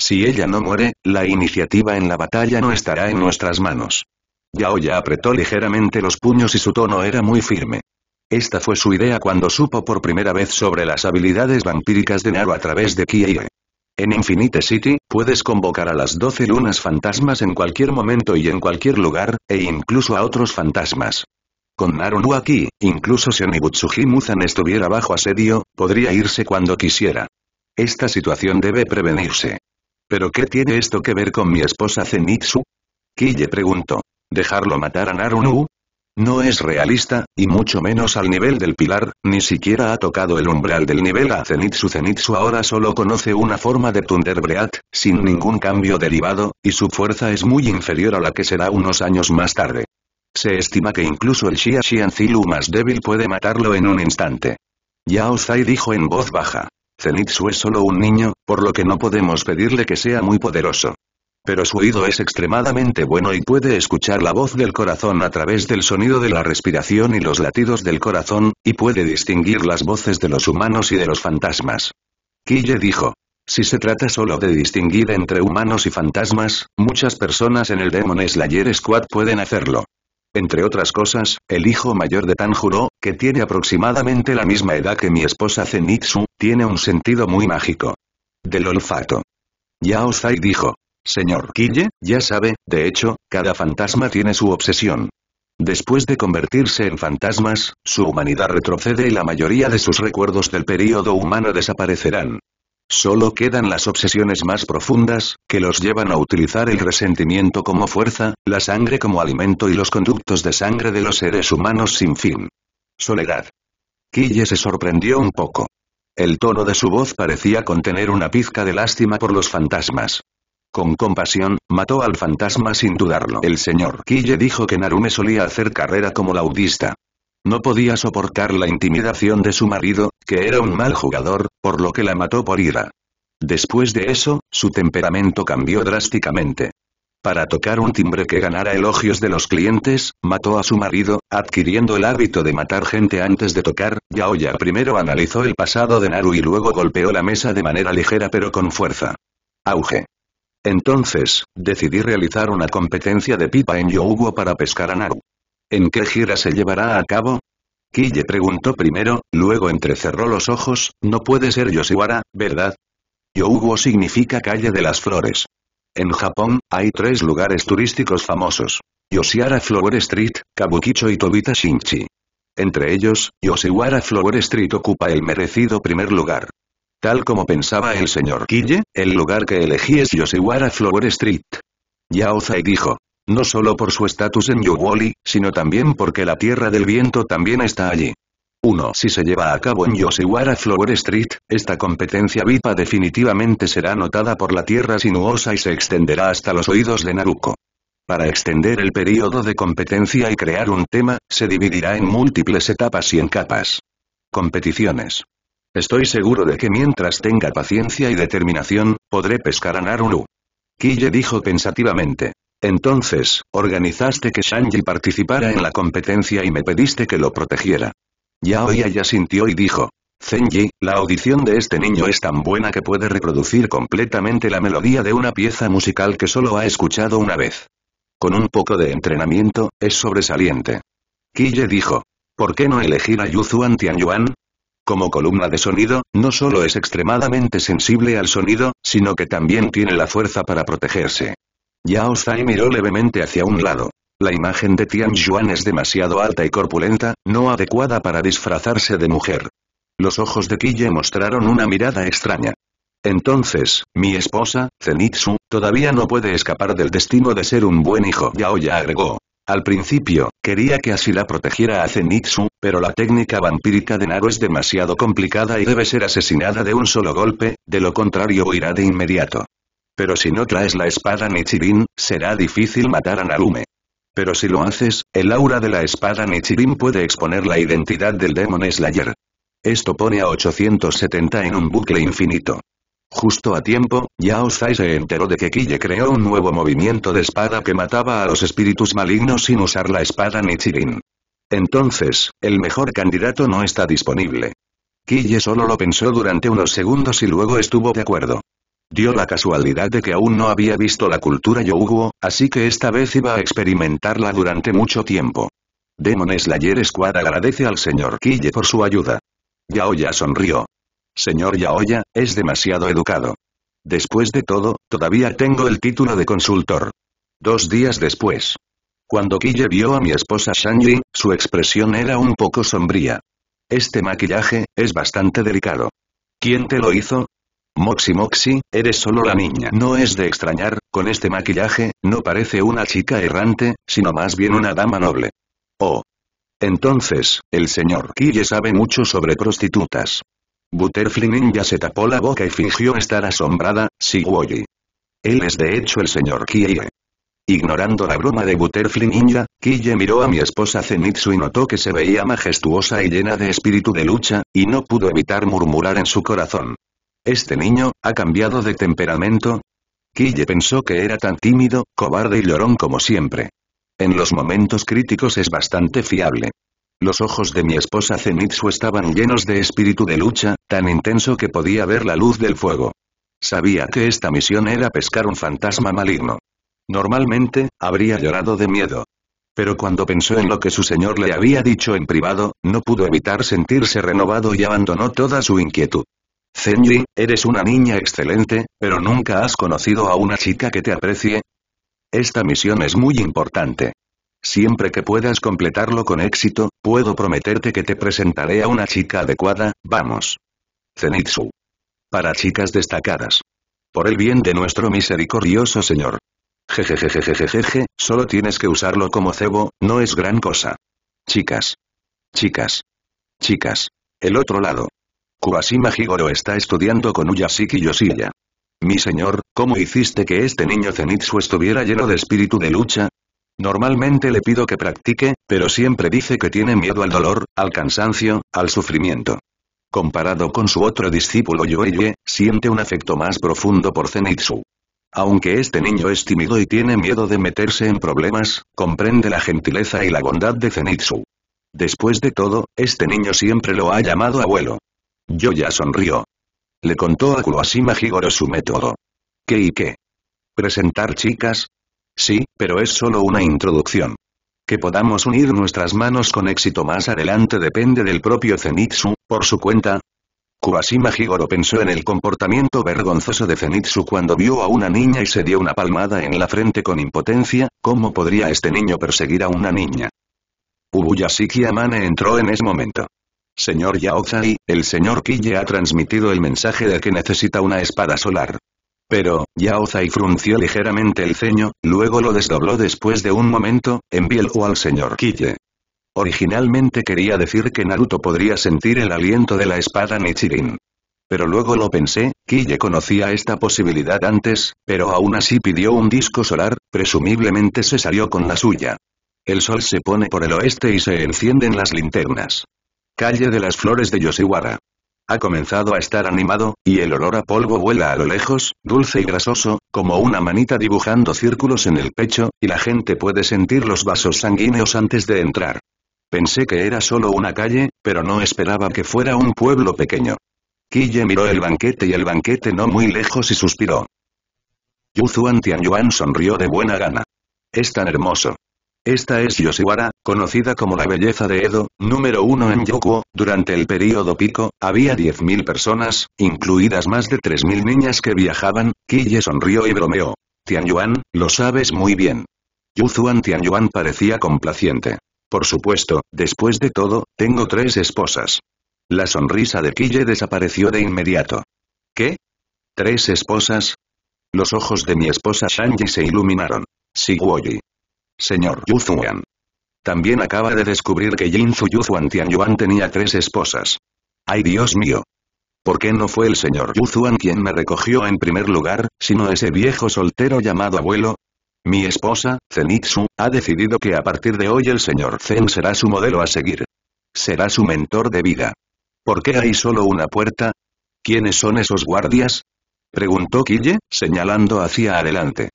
Si ella no muere, la iniciativa en la batalla no estará en nuestras manos. ya apretó ligeramente los puños y su tono era muy firme. Esta fue su idea cuando supo por primera vez sobre las habilidades vampíricas de Naru a través de Kie. En Infinite City, puedes convocar a las 12 lunas fantasmas en cualquier momento y en cualquier lugar, e incluso a otros fantasmas. Con Naru aquí, incluso si Onibutsuji Muzan estuviera bajo asedio, podría irse cuando quisiera. Esta situación debe prevenirse. ¿Pero qué tiene esto que ver con mi esposa Zenitsu? Kille preguntó. ¿Dejarlo matar a Narunu? No es realista, y mucho menos al nivel del pilar, ni siquiera ha tocado el umbral del nivel a Zenitsu. Zenitsu ahora solo conoce una forma de Breath, sin ningún cambio derivado, y su fuerza es muy inferior a la que será unos años más tarde. Se estima que incluso el Shia Shianzilu más débil puede matarlo en un instante. Yao Zai dijo en voz baja. Zenitsu es solo un niño, por lo que no podemos pedirle que sea muy poderoso. Pero su oído es extremadamente bueno y puede escuchar la voz del corazón a través del sonido de la respiración y los latidos del corazón, y puede distinguir las voces de los humanos y de los fantasmas. Kille dijo. Si se trata solo de distinguir entre humanos y fantasmas, muchas personas en el Demon Slayer Squad pueden hacerlo. Entre otras cosas, el hijo mayor de Tanjuro, que tiene aproximadamente la misma edad que mi esposa Zenitsu, tiene un sentido muy mágico. Del olfato. Yao Zai dijo. Señor Kille, ya sabe, de hecho, cada fantasma tiene su obsesión. Después de convertirse en fantasmas, su humanidad retrocede y la mayoría de sus recuerdos del período humano desaparecerán. Solo quedan las obsesiones más profundas, que los llevan a utilizar el resentimiento como fuerza, la sangre como alimento y los conductos de sangre de los seres humanos sin fin. Soledad. Kille se sorprendió un poco. El tono de su voz parecía contener una pizca de lástima por los fantasmas. Con compasión, mató al fantasma sin dudarlo. El señor Kille dijo que Narume solía hacer carrera como laudista. No podía soportar la intimidación de su marido, que era un mal jugador, por lo que la mató por ira. Después de eso, su temperamento cambió drásticamente. Para tocar un timbre que ganara elogios de los clientes, mató a su marido, adquiriendo el hábito de matar gente antes de tocar, Yaoya primero analizó el pasado de Naru y luego golpeó la mesa de manera ligera pero con fuerza. Auge. Entonces, decidí realizar una competencia de pipa en Yohugo para pescar a Naru. ¿En qué gira se llevará a cabo? Kille preguntó primero, luego entrecerró los ojos, no puede ser Yoshiwara, ¿verdad? Yougo significa calle de las flores. En Japón, hay tres lugares turísticos famosos. Yoshiwara Flower Street, Kabukicho y Tobita Shinchi. Entre ellos, Yoshiwara Flower Street ocupa el merecido primer lugar. Tal como pensaba el señor Kille, el lugar que elegí es Yoshiwara Flower Street. Yao Zai dijo no solo por su estatus en Yuwali, sino también porque la Tierra del Viento también está allí. 1. Si se lleva a cabo en Yoshiwara Flower Street, esta competencia VIPA definitivamente será notada por la tierra sinuosa y se extenderá hasta los oídos de Naruko. Para extender el periodo de competencia y crear un tema, se dividirá en múltiples etapas y en capas. Competiciones. Estoy seguro de que mientras tenga paciencia y determinación, podré pescar a Naruru. Kille dijo pensativamente. Entonces, organizaste que Shanji participara en la competencia y me pediste que lo protegiera. Ya ya sintió y dijo. Zenji, la audición de este niño es tan buena que puede reproducir completamente la melodía de una pieza musical que solo ha escuchado una vez. Con un poco de entrenamiento, es sobresaliente. Kille dijo. ¿Por qué no elegir a Yuzuan Tianyuan? Como columna de sonido, no solo es extremadamente sensible al sonido, sino que también tiene la fuerza para protegerse. Yao Zai miró levemente hacia un lado. La imagen de Tian Yuan es demasiado alta y corpulenta, no adecuada para disfrazarse de mujer. Los ojos de Kille mostraron una mirada extraña. Entonces, mi esposa, Zenitsu, todavía no puede escapar del destino de ser un buen hijo. ya agregó. Al principio, quería que así la protegiera a Zenitsu, pero la técnica vampírica de Naro es demasiado complicada y debe ser asesinada de un solo golpe, de lo contrario huirá de inmediato. Pero si no traes la espada Nichirin, será difícil matar a Narume. Pero si lo haces, el aura de la espada Nichirin puede exponer la identidad del Demon Slayer. Esto pone a 870 en un bucle infinito. Justo a tiempo, Yao Zai se enteró de que Kille creó un nuevo movimiento de espada que mataba a los espíritus malignos sin usar la espada Nichirin. Entonces, el mejor candidato no está disponible. Kille solo lo pensó durante unos segundos y luego estuvo de acuerdo. Dio la casualidad de que aún no había visto la cultura Yoguo, así que esta vez iba a experimentarla durante mucho tiempo. Demon Slayer Squad agradece al señor Kille por su ayuda. Yaoya sonrió. Señor Yaoya, es demasiado educado. Después de todo, todavía tengo el título de consultor. Dos días después. Cuando Kille vio a mi esposa Shangri, su expresión era un poco sombría. Este maquillaje, es bastante delicado. ¿Quién te lo hizo? Moxi Moxi, eres solo la niña. No es de extrañar, con este maquillaje, no parece una chica errante, sino más bien una dama noble. Oh. Entonces, el señor Kille sabe mucho sobre prostitutas. Butterfly Ninja se tapó la boca y fingió estar asombrada, Sigwoyi. Él es de hecho el señor Kille. Ignorando la broma de Butterfly Ninja, Kille miró a mi esposa Zenitsu y notó que se veía majestuosa y llena de espíritu de lucha, y no pudo evitar murmurar en su corazón. Este niño, ha cambiado de temperamento. Kille pensó que era tan tímido, cobarde y llorón como siempre. En los momentos críticos es bastante fiable. Los ojos de mi esposa Zenitsu estaban llenos de espíritu de lucha, tan intenso que podía ver la luz del fuego. Sabía que esta misión era pescar un fantasma maligno. Normalmente, habría llorado de miedo. Pero cuando pensó en lo que su señor le había dicho en privado, no pudo evitar sentirse renovado y abandonó toda su inquietud. Zenji, eres una niña excelente, pero nunca has conocido a una chica que te aprecie. Esta misión es muy importante. Siempre que puedas completarlo con éxito, puedo prometerte que te presentaré a una chica adecuada, vamos. Zenitsu. Para chicas destacadas. Por el bien de nuestro misericordioso Señor. Jejejejejejeje, solo tienes que usarlo como cebo, no es gran cosa. Chicas. Chicas. Chicas. El otro lado. Kuwashima Higoro está estudiando con Uyashiki Yoshiya. Mi señor, ¿cómo hiciste que este niño Zenitsu estuviera lleno de espíritu de lucha? Normalmente le pido que practique, pero siempre dice que tiene miedo al dolor, al cansancio, al sufrimiento. Comparado con su otro discípulo Yueye, siente un afecto más profundo por Zenitsu. Aunque este niño es tímido y tiene miedo de meterse en problemas, comprende la gentileza y la bondad de Zenitsu. Después de todo, este niño siempre lo ha llamado abuelo ya sonrió. Le contó a Kuroashima Higoro su método. ¿Qué y qué? ¿Presentar chicas? Sí, pero es solo una introducción. Que podamos unir nuestras manos con éxito más adelante depende del propio Zenitsu, por su cuenta. Kuroashima Higoro pensó en el comportamiento vergonzoso de Zenitsu cuando vio a una niña y se dio una palmada en la frente con impotencia, ¿cómo podría este niño perseguir a una niña? Ubuyashiki Amane entró en ese momento. Señor Yaozai, el señor Kille ha transmitido el mensaje de que necesita una espada solar. Pero, Yaozai frunció ligeramente el ceño, luego lo desdobló después de un momento, envíelo al señor Kille. Originalmente quería decir que Naruto podría sentir el aliento de la espada Nichirin. Pero luego lo pensé, Kille conocía esta posibilidad antes, pero aún así pidió un disco solar, presumiblemente se salió con la suya. El sol se pone por el oeste y se encienden las linternas. Calle de las Flores de Yoshiwara. Ha comenzado a estar animado, y el olor a polvo vuela a lo lejos, dulce y grasoso, como una manita dibujando círculos en el pecho, y la gente puede sentir los vasos sanguíneos antes de entrar. Pensé que era solo una calle, pero no esperaba que fuera un pueblo pequeño. Kille miró el banquete y el banquete no muy lejos y suspiró. Yuzuan Tianyuan sonrió de buena gana. Es tan hermoso. Esta es Yoshiwara, conocida como la belleza de Edo, número uno en Yokuo, durante el período pico, había 10.000 personas, incluidas más de 3.000 niñas que viajaban, Kiye sonrió y bromeó. Tianyuan, lo sabes muy bien. Yuzuan Tianyuan parecía complaciente. Por supuesto, después de todo, tengo tres esposas. La sonrisa de Kille desapareció de inmediato. ¿Qué? ¿Tres esposas? Los ojos de mi esposa Shanji se iluminaron. Sigwoyi. Señor Yuzuan. También acaba de descubrir que Jin Yuzuan Tianyuan tenía tres esposas. ¡Ay Dios mío! ¿Por qué no fue el señor Yuzuan quien me recogió en primer lugar, sino ese viejo soltero llamado abuelo? Mi esposa, Zenitsu, ha decidido que a partir de hoy el señor Zen será su modelo a seguir. Será su mentor de vida. ¿Por qué hay solo una puerta? ¿Quiénes son esos guardias? Preguntó Kille, señalando hacia adelante.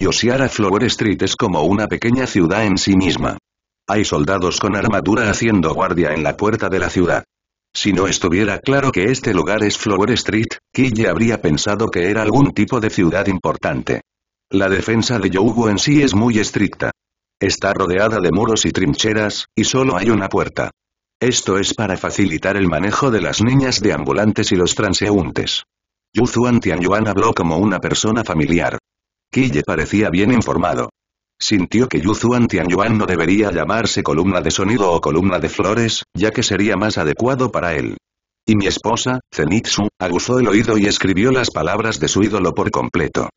Yoshiara Flower Street es como una pequeña ciudad en sí misma. Hay soldados con armadura haciendo guardia en la puerta de la ciudad. Si no estuviera claro que este lugar es Flower Street, Kille habría pensado que era algún tipo de ciudad importante. La defensa de Yougo en sí es muy estricta. Está rodeada de muros y trincheras, y solo hay una puerta. Esto es para facilitar el manejo de las niñas de ambulantes y los transeúntes. Yuzuan Tianyuan habló como una persona familiar. Kille parecía bien informado. Sintió que Yuzuan Tianyuan no debería llamarse columna de sonido o columna de flores, ya que sería más adecuado para él. Y mi esposa, Zenitsu, aguzó el oído y escribió las palabras de su ídolo por completo.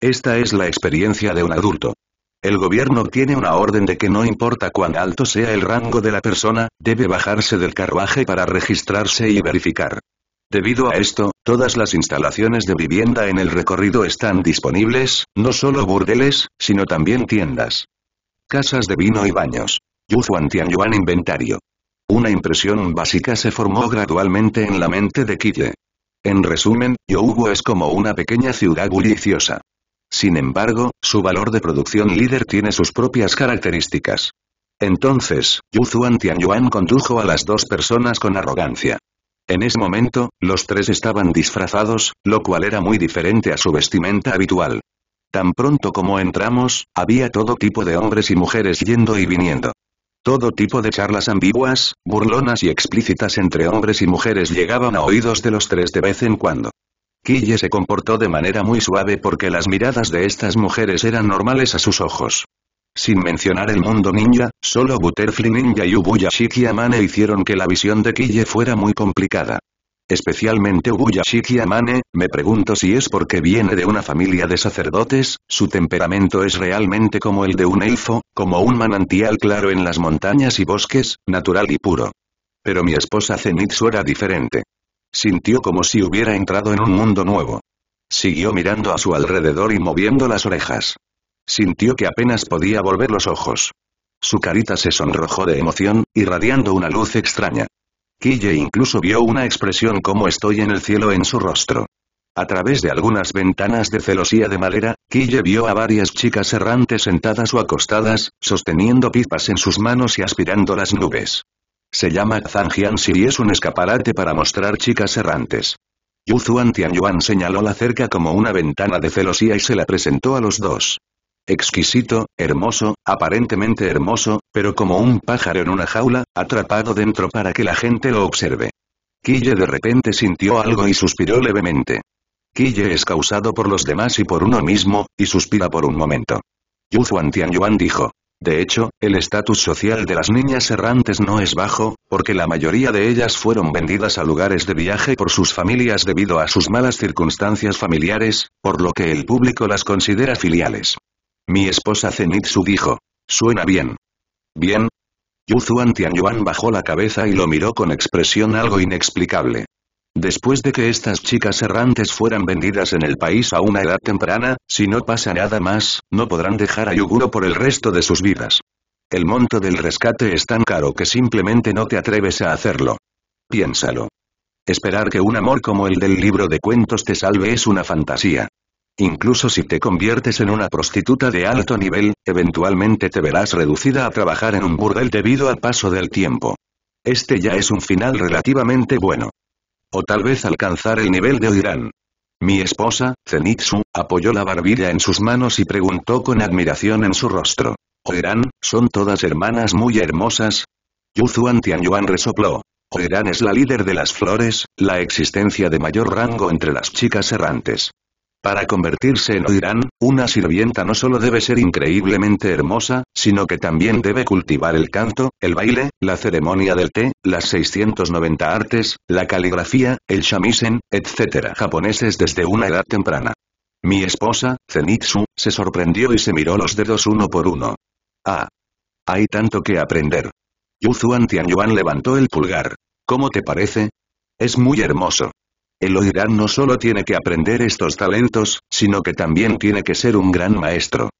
Esta es la experiencia de un adulto. El gobierno tiene una orden de que no importa cuán alto sea el rango de la persona, debe bajarse del carruaje para registrarse y verificar. Debido a esto, todas las instalaciones de vivienda en el recorrido están disponibles, no solo burdeles, sino también tiendas. Casas de vino y baños. Yuzuan Tianyuan Inventario. Una impresión básica se formó gradualmente en la mente de Kille. En resumen, Yougo es como una pequeña ciudad bulliciosa. Sin embargo, su valor de producción líder tiene sus propias características. Entonces, Yuzuan Tianyuan condujo a las dos personas con arrogancia. En ese momento, los tres estaban disfrazados, lo cual era muy diferente a su vestimenta habitual. Tan pronto como entramos, había todo tipo de hombres y mujeres yendo y viniendo. Todo tipo de charlas ambiguas, burlonas y explícitas entre hombres y mujeres llegaban a oídos de los tres de vez en cuando. Kille se comportó de manera muy suave porque las miradas de estas mujeres eran normales a sus ojos. Sin mencionar el mundo ninja, solo Butterfly Ninja y Ubuyashiki Amane hicieron que la visión de Kille fuera muy complicada. Especialmente Ubuyashiki Amane, me pregunto si es porque viene de una familia de sacerdotes, su temperamento es realmente como el de un elfo, como un manantial claro en las montañas y bosques, natural y puro. Pero mi esposa Zenitsu era diferente. Sintió como si hubiera entrado en un mundo nuevo. Siguió mirando a su alrededor y moviendo las orejas. Sintió que apenas podía volver los ojos. Su carita se sonrojó de emoción, irradiando una luz extraña. Kille incluso vio una expresión como estoy en el cielo en su rostro. A través de algunas ventanas de celosía de madera, Kille vio a varias chicas errantes sentadas o acostadas, sosteniendo pipas en sus manos y aspirando las nubes. Se llama Yanshi y es un escaparate para mostrar chicas errantes. Yu Tian Tianyuan señaló la cerca como una ventana de celosía y se la presentó a los dos. Exquisito, hermoso, aparentemente hermoso, pero como un pájaro en una jaula, atrapado dentro para que la gente lo observe. Kille de repente sintió algo y suspiró levemente. Kille es causado por los demás y por uno mismo, y suspira por un momento. Yu Tianyuan dijo. De hecho, el estatus social de las niñas errantes no es bajo, porque la mayoría de ellas fueron vendidas a lugares de viaje por sus familias debido a sus malas circunstancias familiares, por lo que el público las considera filiales. Mi esposa Zenitsu dijo. Suena bien. Bien. Yuzuan Tianyuan bajó la cabeza y lo miró con expresión algo inexplicable. Después de que estas chicas errantes fueran vendidas en el país a una edad temprana, si no pasa nada más, no podrán dejar a Yuguro por el resto de sus vidas. El monto del rescate es tan caro que simplemente no te atreves a hacerlo. Piénsalo. Esperar que un amor como el del libro de cuentos te salve es una fantasía. Incluso si te conviertes en una prostituta de alto nivel, eventualmente te verás reducida a trabajar en un burdel debido al paso del tiempo. Este ya es un final relativamente bueno. O tal vez alcanzar el nivel de Irán. Mi esposa, Zenitsu, apoyó la barbilla en sus manos y preguntó con admiración en su rostro. Oirán, ¿son todas hermanas muy hermosas? Yuzuan Tianyuan resopló. Oirán es la líder de las flores, la existencia de mayor rango entre las chicas errantes. Para convertirse en Oirán, una sirvienta no solo debe ser increíblemente hermosa, sino que también debe cultivar el canto, el baile, la ceremonia del té, las 690 artes, la caligrafía, el shamisen, etc. japoneses desde una edad temprana. Mi esposa, Zenitsu, se sorprendió y se miró los dedos uno por uno. Ah. Hay tanto que aprender. Yuzuan Tianyuan levantó el pulgar. ¿Cómo te parece? Es muy hermoso el Oirán no solo tiene que aprender estos talentos, sino que también tiene que ser un gran maestro.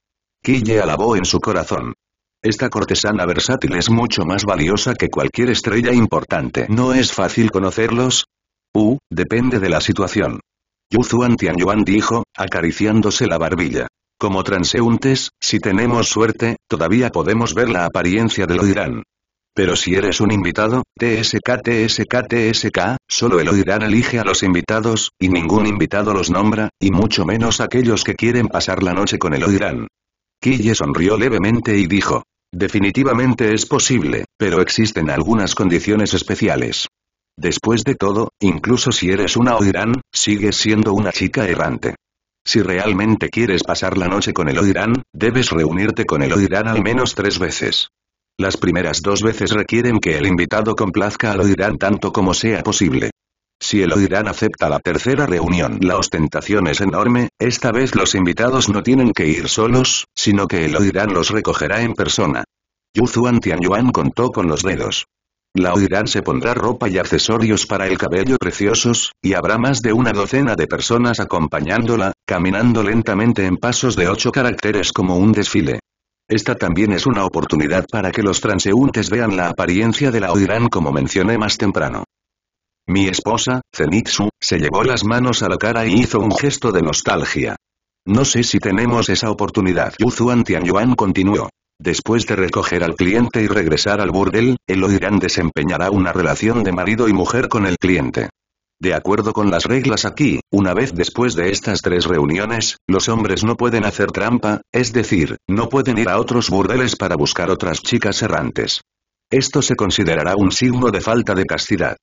Kille alabó en su corazón. Esta cortesana versátil es mucho más valiosa que cualquier estrella importante. ¿No es fácil conocerlos? Uh, depende de la situación. Yu dijo, acariciándose la barbilla. Como transeúntes, si tenemos suerte, todavía podemos ver la apariencia del Oirán. Pero si eres un invitado, TSK TSK TSK, solo el oirán elige a los invitados, y ningún invitado los nombra, y mucho menos aquellos que quieren pasar la noche con el oirán. Kille sonrió levemente y dijo. Definitivamente es posible, pero existen algunas condiciones especiales. Después de todo, incluso si eres una Oirán, sigues siendo una chica errante. Si realmente quieres pasar la noche con el Oirán, debes reunirte con el Oirán al menos tres veces. Las primeras dos veces requieren que el invitado complazca al oirán tanto como sea posible. Si el Oirán acepta la tercera reunión, la ostentación es enorme, esta vez los invitados no tienen que ir solos, sino que el Oirán los recogerá en persona. Yuzuan Tianyuan contó con los dedos. La Oirán se pondrá ropa y accesorios para el cabello preciosos, y habrá más de una docena de personas acompañándola, caminando lentamente en pasos de ocho caracteres como un desfile. Esta también es una oportunidad para que los transeúntes vean la apariencia de la Oirán como mencioné más temprano. Mi esposa, Zenitsu, se llevó las manos a la cara y hizo un gesto de nostalgia. No sé si tenemos esa oportunidad. Yuzuan Tianyuan continuó. Después de recoger al cliente y regresar al burdel, el Oirán desempeñará una relación de marido y mujer con el cliente. De acuerdo con las reglas aquí, una vez después de estas tres reuniones, los hombres no pueden hacer trampa, es decir, no pueden ir a otros burdeles para buscar otras chicas errantes. Esto se considerará un signo de falta de castidad.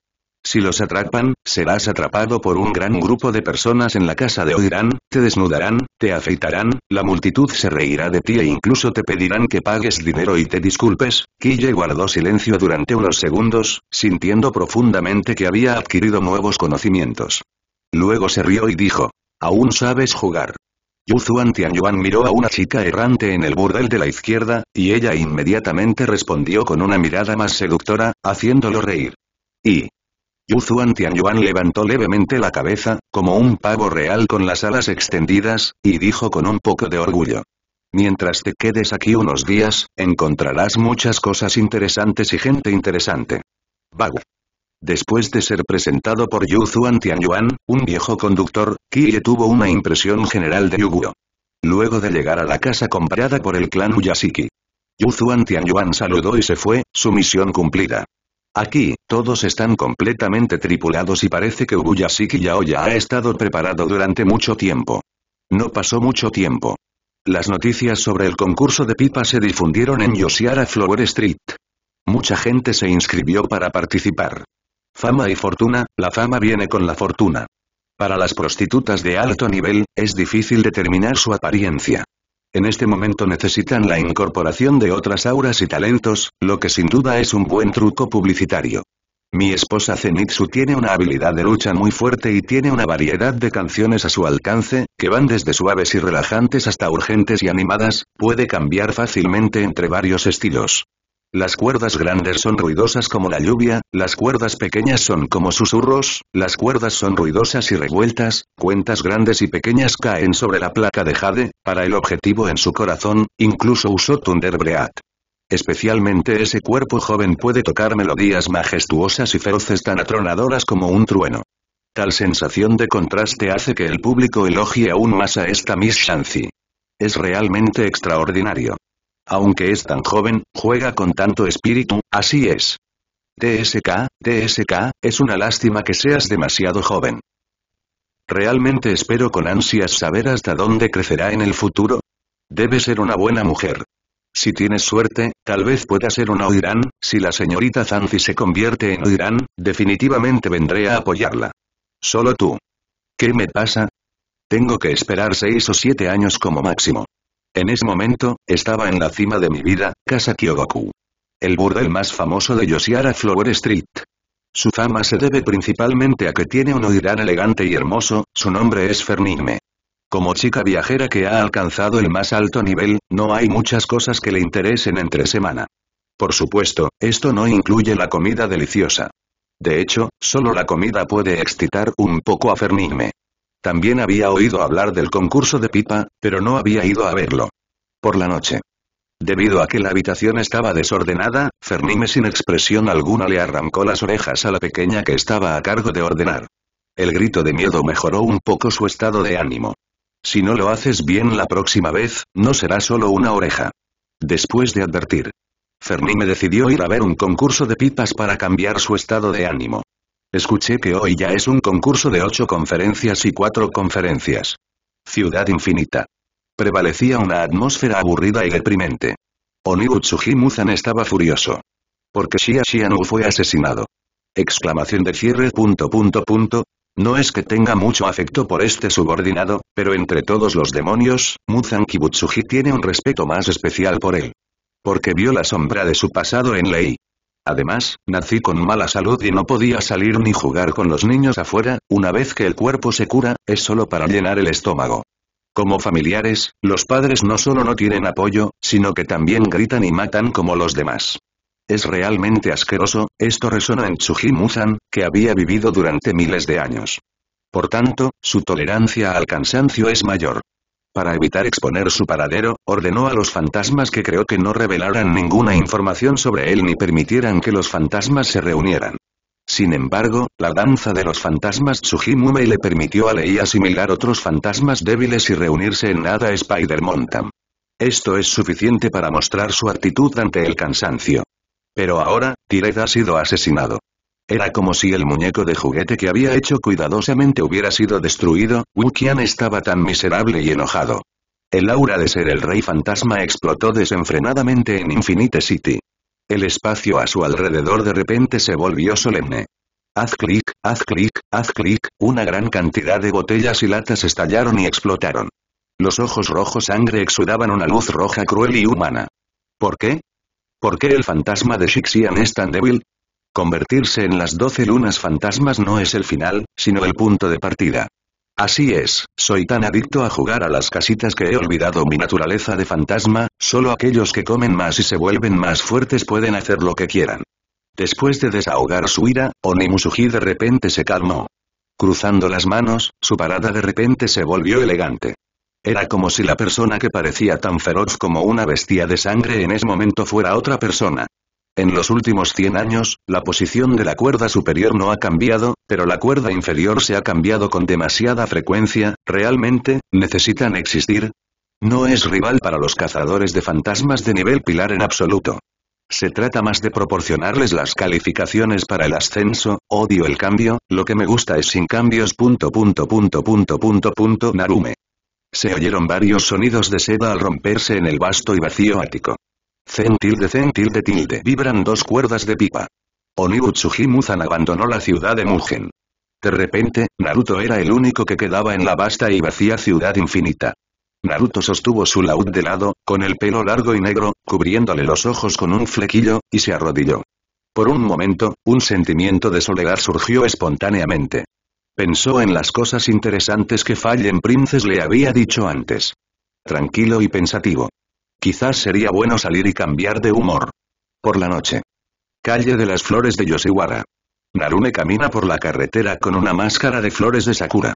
Si los atrapan, serás atrapado por un gran grupo de personas en la casa de Oirán, te desnudarán, te afeitarán, la multitud se reirá de ti e incluso te pedirán que pagues dinero y te disculpes. Kille guardó silencio durante unos segundos, sintiendo profundamente que había adquirido nuevos conocimientos. Luego se rió y dijo, «Aún sabes jugar». Yuzuan Tianyuan miró a una chica errante en el burdel de la izquierda, y ella inmediatamente respondió con una mirada más seductora, haciéndolo reír. Y, Yu Tianyuan levantó levemente la cabeza, como un pavo real con las alas extendidas, y dijo con un poco de orgullo. Mientras te quedes aquí unos días, encontrarás muchas cosas interesantes y gente interesante. Bagu. Después de ser presentado por Yu Tianyuan, un viejo conductor, Kiye tuvo una impresión general de Yuguo. Luego de llegar a la casa comprada por el clan Uyashiki. Yu Tianyuan saludó y se fue, su misión cumplida. Aquí, todos están completamente tripulados y parece que Ubuyashiki Yaoya ha estado preparado durante mucho tiempo. No pasó mucho tiempo. Las noticias sobre el concurso de pipa se difundieron en Yoshiara Flower Street. Mucha gente se inscribió para participar. Fama y fortuna, la fama viene con la fortuna. Para las prostitutas de alto nivel, es difícil determinar su apariencia. En este momento necesitan la incorporación de otras auras y talentos, lo que sin duda es un buen truco publicitario. Mi esposa Zenitsu tiene una habilidad de lucha muy fuerte y tiene una variedad de canciones a su alcance, que van desde suaves y relajantes hasta urgentes y animadas, puede cambiar fácilmente entre varios estilos. Las cuerdas grandes son ruidosas como la lluvia, las cuerdas pequeñas son como susurros, las cuerdas son ruidosas y revueltas, cuentas grandes y pequeñas caen sobre la placa de jade, para el objetivo en su corazón, incluso usó breat. Especialmente ese cuerpo joven puede tocar melodías majestuosas y feroces tan atronadoras como un trueno. Tal sensación de contraste hace que el público elogie aún más a esta Miss Shancy. Es realmente extraordinario. Aunque es tan joven, juega con tanto espíritu, así es. TSK, TSK, es una lástima que seas demasiado joven. Realmente espero con ansias saber hasta dónde crecerá en el futuro. Debe ser una buena mujer. Si tienes suerte, tal vez pueda ser una Oirán, si la señorita Zanzi se convierte en Oirán, definitivamente vendré a apoyarla. Solo tú. ¿Qué me pasa? Tengo que esperar seis o siete años como máximo. En ese momento, estaba en la cima de mi vida, Casa Kyogoku. El burdel más famoso de Yoshiara Flower Street. Su fama se debe principalmente a que tiene un oirán elegante y hermoso, su nombre es Fernigme. Como chica viajera que ha alcanzado el más alto nivel, no hay muchas cosas que le interesen entre semana. Por supuesto, esto no incluye la comida deliciosa. De hecho, solo la comida puede excitar un poco a Fernime. También había oído hablar del concurso de pipa, pero no había ido a verlo. Por la noche. Debido a que la habitación estaba desordenada, Fernime sin expresión alguna le arrancó las orejas a la pequeña que estaba a cargo de ordenar. El grito de miedo mejoró un poco su estado de ánimo. Si no lo haces bien la próxima vez, no será solo una oreja. Después de advertir, Fernime decidió ir a ver un concurso de pipas para cambiar su estado de ánimo. Escuché que hoy ya es un concurso de ocho conferencias y cuatro conferencias. Ciudad infinita. Prevalecía una atmósfera aburrida y deprimente. Oniu Muzan estaba furioso. Porque Shia Shianu fue asesinado. Exclamación de cierre punto punto punto. No es que tenga mucho afecto por este subordinado, pero entre todos los demonios, Muzan Kibutsuji tiene un respeto más especial por él. Porque vio la sombra de su pasado en Lei. Además, nací con mala salud y no podía salir ni jugar con los niños afuera, una vez que el cuerpo se cura, es solo para llenar el estómago. Como familiares, los padres no solo no tienen apoyo, sino que también gritan y matan como los demás. Es realmente asqueroso, esto resuena en Muzan, que había vivido durante miles de años. Por tanto, su tolerancia al cansancio es mayor. Para evitar exponer su paradero, ordenó a los fantasmas que creó que no revelaran ninguna información sobre él ni permitieran que los fantasmas se reunieran. Sin embargo, la danza de los fantasmas Tsujimume le permitió a Lei asimilar otros fantasmas débiles y reunirse en nada Spider montam Esto es suficiente para mostrar su actitud ante el cansancio. Pero ahora, Tired ha sido asesinado. Era como si el muñeco de juguete que había hecho cuidadosamente hubiera sido destruido, Wukian estaba tan miserable y enojado. El aura de ser el rey fantasma explotó desenfrenadamente en Infinite City. El espacio a su alrededor de repente se volvió solemne. Haz clic, haz clic, haz clic, una gran cantidad de botellas y latas estallaron y explotaron. Los ojos rojos sangre exudaban una luz roja cruel y humana. ¿Por qué? ¿Por qué el fantasma de Shixian es tan débil? Convertirse en las doce lunas fantasmas no es el final, sino el punto de partida. Así es, soy tan adicto a jugar a las casitas que he olvidado mi naturaleza de fantasma, solo aquellos que comen más y se vuelven más fuertes pueden hacer lo que quieran. Después de desahogar su ira, musuji de repente se calmó. Cruzando las manos, su parada de repente se volvió elegante. Era como si la persona que parecía tan feroz como una bestia de sangre en ese momento fuera otra persona. En los últimos 100 años, la posición de la cuerda superior no ha cambiado, pero la cuerda inferior se ha cambiado con demasiada frecuencia, ¿realmente, necesitan existir? No es rival para los cazadores de fantasmas de nivel pilar en absoluto. Se trata más de proporcionarles las calificaciones para el ascenso, odio el cambio, lo que me gusta es sin cambios... Narume. Se oyeron varios sonidos de seda al romperse en el vasto y vacío ático. Zen tilde zen tilde tilde vibran dos cuerdas de pipa. Oniru Muzan abandonó la ciudad de Mugen. De repente, Naruto era el único que quedaba en la vasta y vacía ciudad infinita. Naruto sostuvo su laúd de lado, con el pelo largo y negro, cubriéndole los ojos con un flequillo, y se arrodilló. Por un momento, un sentimiento de soledad surgió espontáneamente. Pensó en las cosas interesantes que Fallen Princess le había dicho antes. Tranquilo y pensativo. Quizás sería bueno salir y cambiar de humor. Por la noche. Calle de las Flores de Yoshiwara. Narune camina por la carretera con una máscara de flores de Sakura.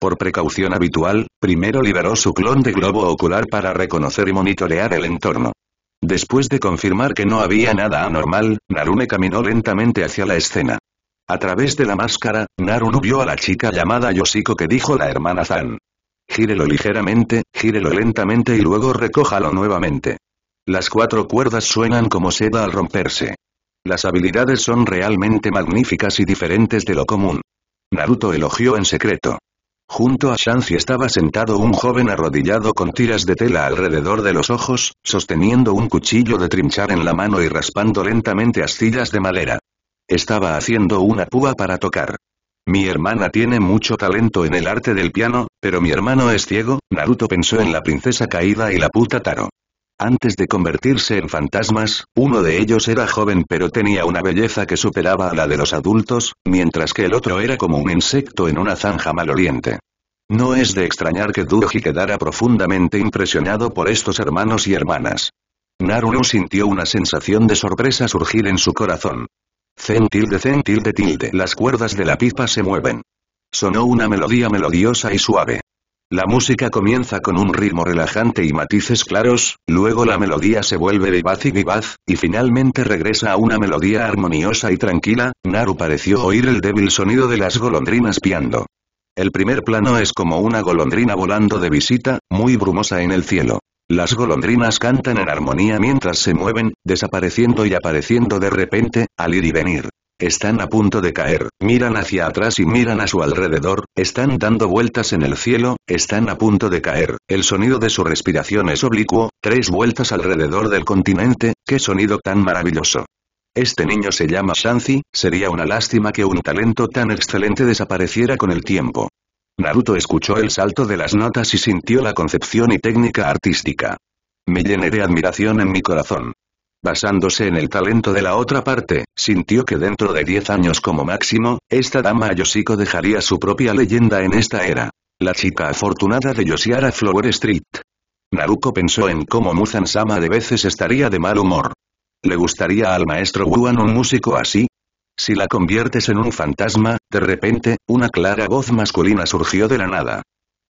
Por precaución habitual, primero liberó su clon de globo ocular para reconocer y monitorear el entorno. Después de confirmar que no había nada anormal, Narune caminó lentamente hacia la escena. A través de la máscara, Narune vio a la chica llamada Yoshiko que dijo la hermana Zan. Gírelo ligeramente, gírelo lentamente y luego recójalo nuevamente. Las cuatro cuerdas suenan como seda al romperse. Las habilidades son realmente magníficas y diferentes de lo común. Naruto elogió en secreto. Junto a Shanzi estaba sentado un joven arrodillado con tiras de tela alrededor de los ojos, sosteniendo un cuchillo de trinchar en la mano y raspando lentamente astillas de madera. Estaba haciendo una púa para tocar. Mi hermana tiene mucho talento en el arte del piano, pero mi hermano es ciego, Naruto pensó en la princesa caída y la puta Taro. Antes de convertirse en fantasmas, uno de ellos era joven pero tenía una belleza que superaba a la de los adultos, mientras que el otro era como un insecto en una zanja maloliente. No es de extrañar que Duji quedara profundamente impresionado por estos hermanos y hermanas. Naruto sintió una sensación de sorpresa surgir en su corazón. Zen tilde zen tilde tilde. Las cuerdas de la pipa se mueven. Sonó una melodía melodiosa y suave. La música comienza con un ritmo relajante y matices claros, luego la melodía se vuelve vivaz y vivaz, y finalmente regresa a una melodía armoniosa y tranquila, Naru pareció oír el débil sonido de las golondrinas piando. El primer plano es como una golondrina volando de visita, muy brumosa en el cielo. Las golondrinas cantan en armonía mientras se mueven, desapareciendo y apareciendo de repente, al ir y venir. Están a punto de caer, miran hacia atrás y miran a su alrededor, están dando vueltas en el cielo, están a punto de caer, el sonido de su respiración es oblicuo, tres vueltas alrededor del continente, qué sonido tan maravilloso. Este niño se llama Shanzi, sería una lástima que un talento tan excelente desapareciera con el tiempo. Naruto escuchó el salto de las notas y sintió la concepción y técnica artística. Me llené de admiración en mi corazón. Basándose en el talento de la otra parte, sintió que dentro de 10 años como máximo, esta dama Yoshiko dejaría su propia leyenda en esta era. La chica afortunada de Yoshiara Flower Street. Naruto pensó en cómo Muzan-sama de veces estaría de mal humor. Le gustaría al maestro Wuan un músico así, si la conviertes en un fantasma, de repente, una clara voz masculina surgió de la nada.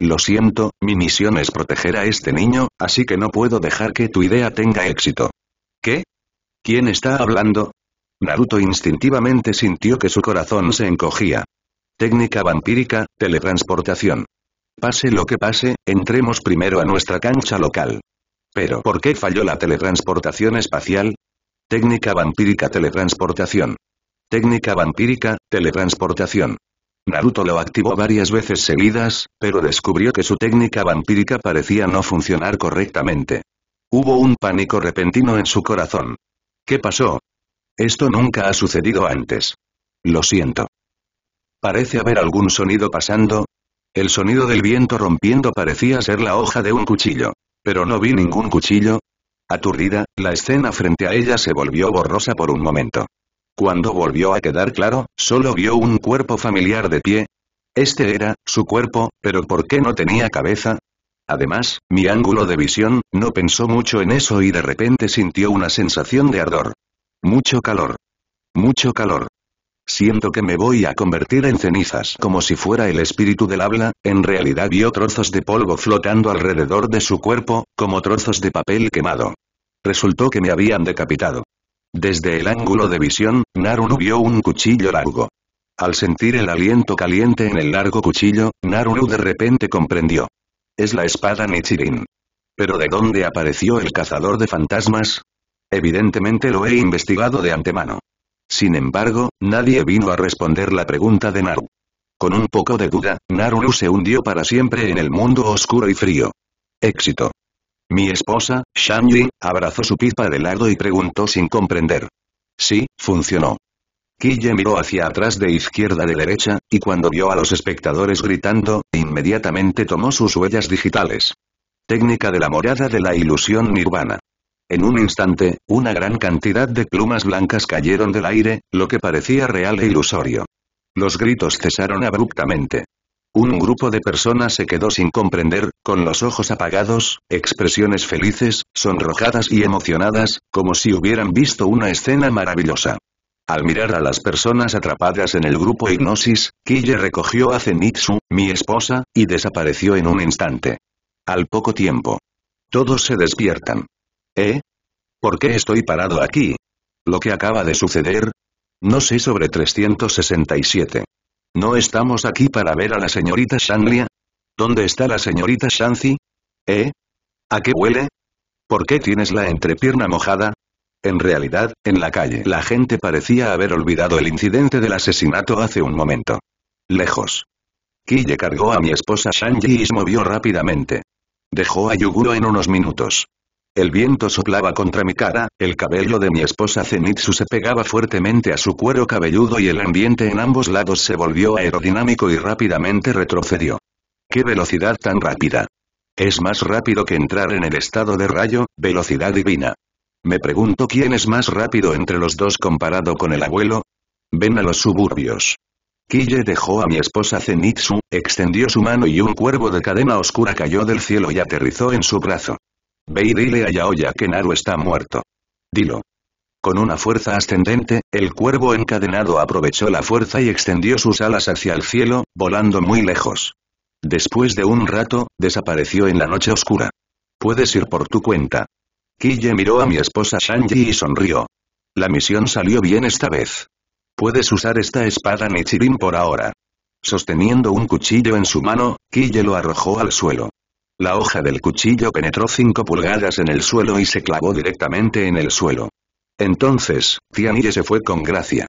Lo siento, mi misión es proteger a este niño, así que no puedo dejar que tu idea tenga éxito. ¿Qué? ¿Quién está hablando? Naruto instintivamente sintió que su corazón se encogía. Técnica vampírica, teletransportación. Pase lo que pase, entremos primero a nuestra cancha local. Pero ¿por qué falló la teletransportación espacial? Técnica vampírica teletransportación. Técnica vampírica, teletransportación. Naruto lo activó varias veces seguidas, pero descubrió que su técnica vampírica parecía no funcionar correctamente. Hubo un pánico repentino en su corazón. ¿Qué pasó? Esto nunca ha sucedido antes. Lo siento. Parece haber algún sonido pasando. El sonido del viento rompiendo parecía ser la hoja de un cuchillo. Pero no vi ningún cuchillo. Aturdida, la escena frente a ella se volvió borrosa por un momento. Cuando volvió a quedar claro, solo vio un cuerpo familiar de pie. Este era, su cuerpo, pero ¿por qué no tenía cabeza? Además, mi ángulo de visión, no pensó mucho en eso y de repente sintió una sensación de ardor. Mucho calor. Mucho calor. Siento que me voy a convertir en cenizas como si fuera el espíritu del habla, en realidad vio trozos de polvo flotando alrededor de su cuerpo, como trozos de papel quemado. Resultó que me habían decapitado. Desde el ángulo de visión, Naruru vio un cuchillo largo. Al sentir el aliento caliente en el largo cuchillo, Naruru de repente comprendió. Es la espada Nichirin. ¿Pero de dónde apareció el cazador de fantasmas? Evidentemente lo he investigado de antemano. Sin embargo, nadie vino a responder la pregunta de Naru. Con un poco de duda, Naruru se hundió para siempre en el mundo oscuro y frío. Éxito. Mi esposa, Shang Yi, abrazó su pipa de lado y preguntó sin comprender. Sí, funcionó. Kille miró hacia atrás de izquierda de derecha, y cuando vio a los espectadores gritando, inmediatamente tomó sus huellas digitales. Técnica de la morada de la ilusión nirvana. En un instante, una gran cantidad de plumas blancas cayeron del aire, lo que parecía real e ilusorio. Los gritos cesaron abruptamente. Un grupo de personas se quedó sin comprender, con los ojos apagados, expresiones felices, sonrojadas y emocionadas, como si hubieran visto una escena maravillosa. Al mirar a las personas atrapadas en el grupo Hipnosis, Kille recogió a Zenitsu, mi esposa, y desapareció en un instante. Al poco tiempo. Todos se despiertan. ¿Eh? ¿Por qué estoy parado aquí? ¿Lo que acaba de suceder? No sé sobre 367. ¿No estamos aquí para ver a la señorita Shanglia? ¿Dónde está la señorita Shanzi? ¿Eh? ¿A qué huele? ¿Por qué tienes la entrepierna mojada? En realidad, en la calle la gente parecía haber olvidado el incidente del asesinato hace un momento. Lejos. Kille cargó a mi esposa Shanji y se movió rápidamente. Dejó a Yuguro en unos minutos. El viento soplaba contra mi cara, el cabello de mi esposa Zenitsu se pegaba fuertemente a su cuero cabelludo y el ambiente en ambos lados se volvió aerodinámico y rápidamente retrocedió. ¡Qué velocidad tan rápida! Es más rápido que entrar en el estado de rayo, velocidad divina. Me pregunto quién es más rápido entre los dos comparado con el abuelo. Ven a los suburbios. Kille dejó a mi esposa Zenitsu, extendió su mano y un cuervo de cadena oscura cayó del cielo y aterrizó en su brazo. Ve y dile a Yaoya que Naru está muerto. Dilo. Con una fuerza ascendente, el cuervo encadenado aprovechó la fuerza y extendió sus alas hacia el cielo, volando muy lejos. Después de un rato, desapareció en la noche oscura. Puedes ir por tu cuenta. Kille miró a mi esposa Shanji y sonrió. La misión salió bien esta vez. Puedes usar esta espada Nichirin por ahora. Sosteniendo un cuchillo en su mano, Kille lo arrojó al suelo. La hoja del cuchillo penetró cinco pulgadas en el suelo y se clavó directamente en el suelo. Entonces, Tianille se fue con gracia.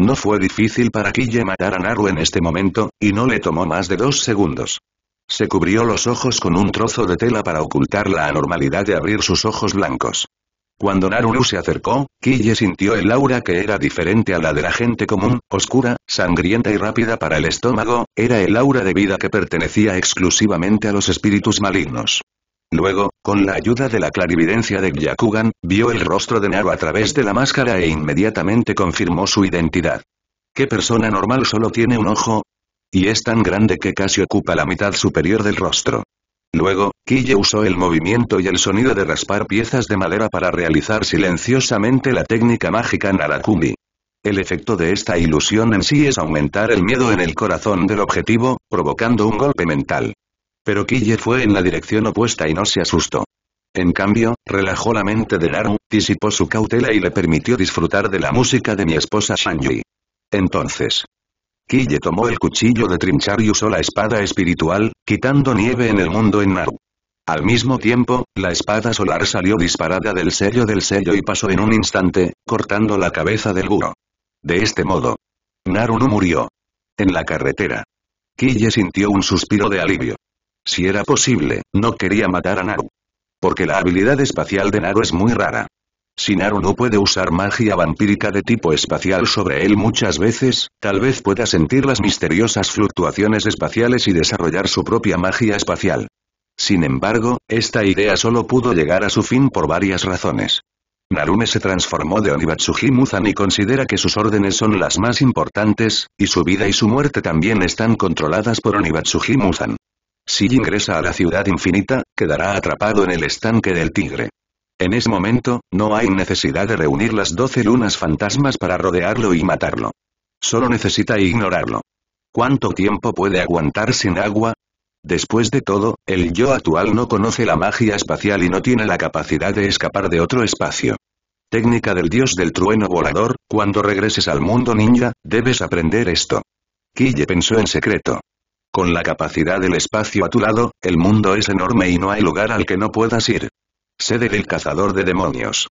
No fue difícil para Kille matar a Naru en este momento, y no le tomó más de dos segundos. Se cubrió los ojos con un trozo de tela para ocultar la anormalidad de abrir sus ojos blancos. Cuando Naruru se acercó, Kille sintió el aura que era diferente a la de la gente común, oscura, sangrienta y rápida para el estómago, era el aura de vida que pertenecía exclusivamente a los espíritus malignos. Luego, con la ayuda de la clarividencia de Gyakugan, vio el rostro de Naru a través de la máscara e inmediatamente confirmó su identidad. ¿Qué persona normal solo tiene un ojo? Y es tan grande que casi ocupa la mitad superior del rostro. Luego, Kille usó el movimiento y el sonido de raspar piezas de madera para realizar silenciosamente la técnica mágica Narakumi. El efecto de esta ilusión en sí es aumentar el miedo en el corazón del objetivo, provocando un golpe mental. Pero Kille fue en la dirección opuesta y no se asustó. En cambio, relajó la mente de Naru, disipó su cautela y le permitió disfrutar de la música de mi esposa Shanji. Entonces, Kille tomó el cuchillo de trinchar y usó la espada espiritual, quitando nieve en el mundo en Naru. Al mismo tiempo, la espada solar salió disparada del sello del sello y pasó en un instante, cortando la cabeza del burro. De este modo, Naru no murió. En la carretera. Kille sintió un suspiro de alivio. Si era posible, no quería matar a Naru. Porque la habilidad espacial de Naru es muy rara. Si no puede usar magia vampírica de tipo espacial sobre él muchas veces, tal vez pueda sentir las misteriosas fluctuaciones espaciales y desarrollar su propia magia espacial. Sin embargo, esta idea solo pudo llegar a su fin por varias razones. Narume se transformó de Onibatsuji Muzan y considera que sus órdenes son las más importantes, y su vida y su muerte también están controladas por Onibatsuji Muzan. Si ingresa a la ciudad infinita, quedará atrapado en el estanque del tigre. En ese momento, no hay necesidad de reunir las doce lunas fantasmas para rodearlo y matarlo. Solo necesita ignorarlo. ¿Cuánto tiempo puede aguantar sin agua? Después de todo, el yo actual no conoce la magia espacial y no tiene la capacidad de escapar de otro espacio. Técnica del dios del trueno volador, cuando regreses al mundo ninja, debes aprender esto. Kille pensó en secreto. Con la capacidad del espacio a tu lado, el mundo es enorme y no hay lugar al que no puedas ir sede del cazador de demonios.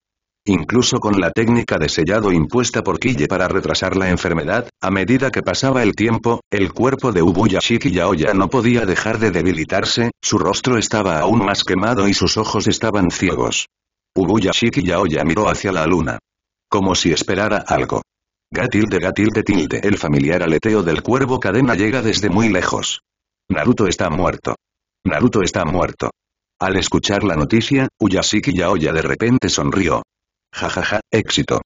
Incluso con la técnica de sellado impuesta por Kille para retrasar la enfermedad, a medida que pasaba el tiempo, el cuerpo de Ubuyashiki Yaoya no podía dejar de debilitarse, su rostro estaba aún más quemado y sus ojos estaban ciegos. Ubuyashiki Yaoya miró hacia la luna. Como si esperara algo. Gatilde Gatilde Tilde El familiar aleteo del cuervo cadena llega desde muy lejos. Naruto está muerto. Naruto está muerto. Al escuchar la noticia, Uyasiki Yaoya de repente sonrió. Jajaja, éxito.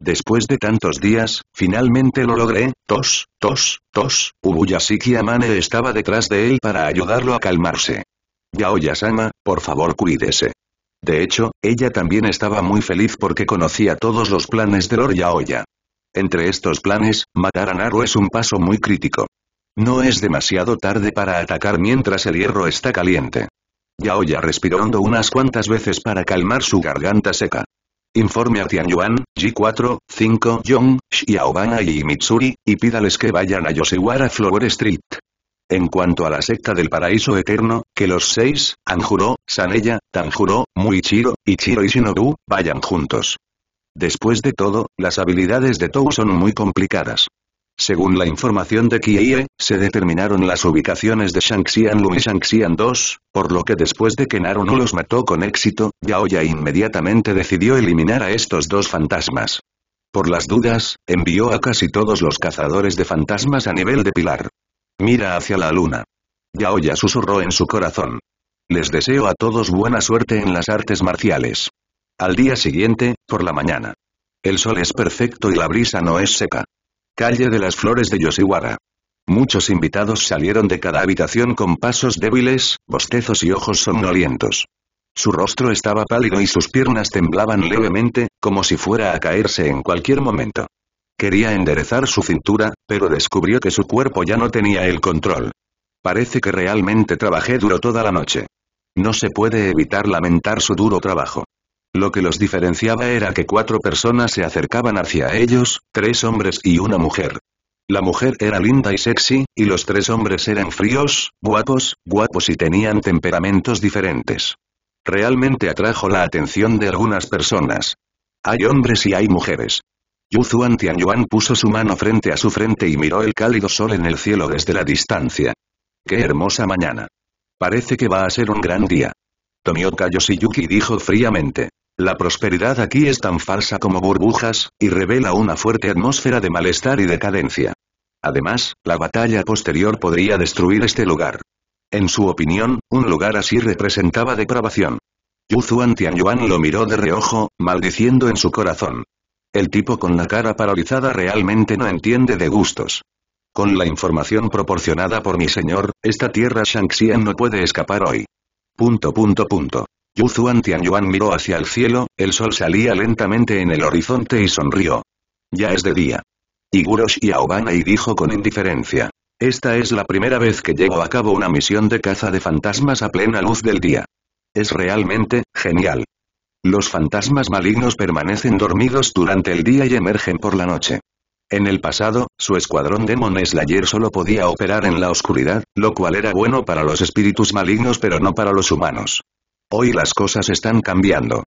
Después de tantos días, finalmente lo logré, tos, tos, tos, Ubuyasiki Amane estaba detrás de él para ayudarlo a calmarse. Yaoya-sama, por favor cuídese. De hecho, ella también estaba muy feliz porque conocía todos los planes de Lord Yaoya. Entre estos planes, matar a Naru es un paso muy crítico. No es demasiado tarde para atacar mientras el hierro está caliente. Yaoya respiró hondo unas cuantas veces para calmar su garganta seca. Informe a Tianyuan, G4, 5, Yong, Xiaobana y Mitsuri, y pídales que vayan a Yoshiwara Flower Street. En cuanto a la secta del paraíso eterno, que los seis, Anjuro, Sanella, Tanjuro, Muichiro, Ichiro y Shinobu, vayan juntos. Después de todo, las habilidades de Tou son muy complicadas. Según la información de Qiye, se determinaron las ubicaciones de Shangxian Lu y Shangxian 2, por lo que después de que Naru los mató con éxito, Yaoya inmediatamente decidió eliminar a estos dos fantasmas. Por las dudas, envió a casi todos los cazadores de fantasmas a nivel de pilar. Mira hacia la luna. Yaoya susurró en su corazón. Les deseo a todos buena suerte en las artes marciales. Al día siguiente, por la mañana. El sol es perfecto y la brisa no es seca. Calle de las Flores de Yoshiwara. Muchos invitados salieron de cada habitación con pasos débiles, bostezos y ojos somnolientos. Su rostro estaba pálido y sus piernas temblaban levemente, como si fuera a caerse en cualquier momento. Quería enderezar su cintura, pero descubrió que su cuerpo ya no tenía el control. Parece que realmente trabajé duro toda la noche. No se puede evitar lamentar su duro trabajo. Lo que los diferenciaba era que cuatro personas se acercaban hacia ellos, tres hombres y una mujer. La mujer era linda y sexy, y los tres hombres eran fríos, guapos, guapos y tenían temperamentos diferentes. Realmente atrajo la atención de algunas personas. Hay hombres y hay mujeres. Yuzuan Tianyuan puso su mano frente a su frente y miró el cálido sol en el cielo desde la distancia. ¡Qué hermosa mañana! Parece que va a ser un gran día. Tomioka Yoshiyuki dijo fríamente. La prosperidad aquí es tan falsa como burbujas, y revela una fuerte atmósfera de malestar y decadencia. Además, la batalla posterior podría destruir este lugar. En su opinión, un lugar así representaba depravación. Yu Zuan Tianyuan lo miró de reojo, maldiciendo en su corazón. El tipo con la cara paralizada realmente no entiende de gustos. Con la información proporcionada por mi señor, esta tierra Shangxian no puede escapar hoy. Punto punto punto. Yu Tianyuan miró hacia el cielo, el sol salía lentamente en el horizonte y sonrió. Ya es de día. Iguro y dijo con indiferencia. Esta es la primera vez que llevo a cabo una misión de caza de fantasmas a plena luz del día. Es realmente, genial. Los fantasmas malignos permanecen dormidos durante el día y emergen por la noche. En el pasado, su escuadrón Demon Slayer solo podía operar en la oscuridad, lo cual era bueno para los espíritus malignos pero no para los humanos. Hoy las cosas están cambiando.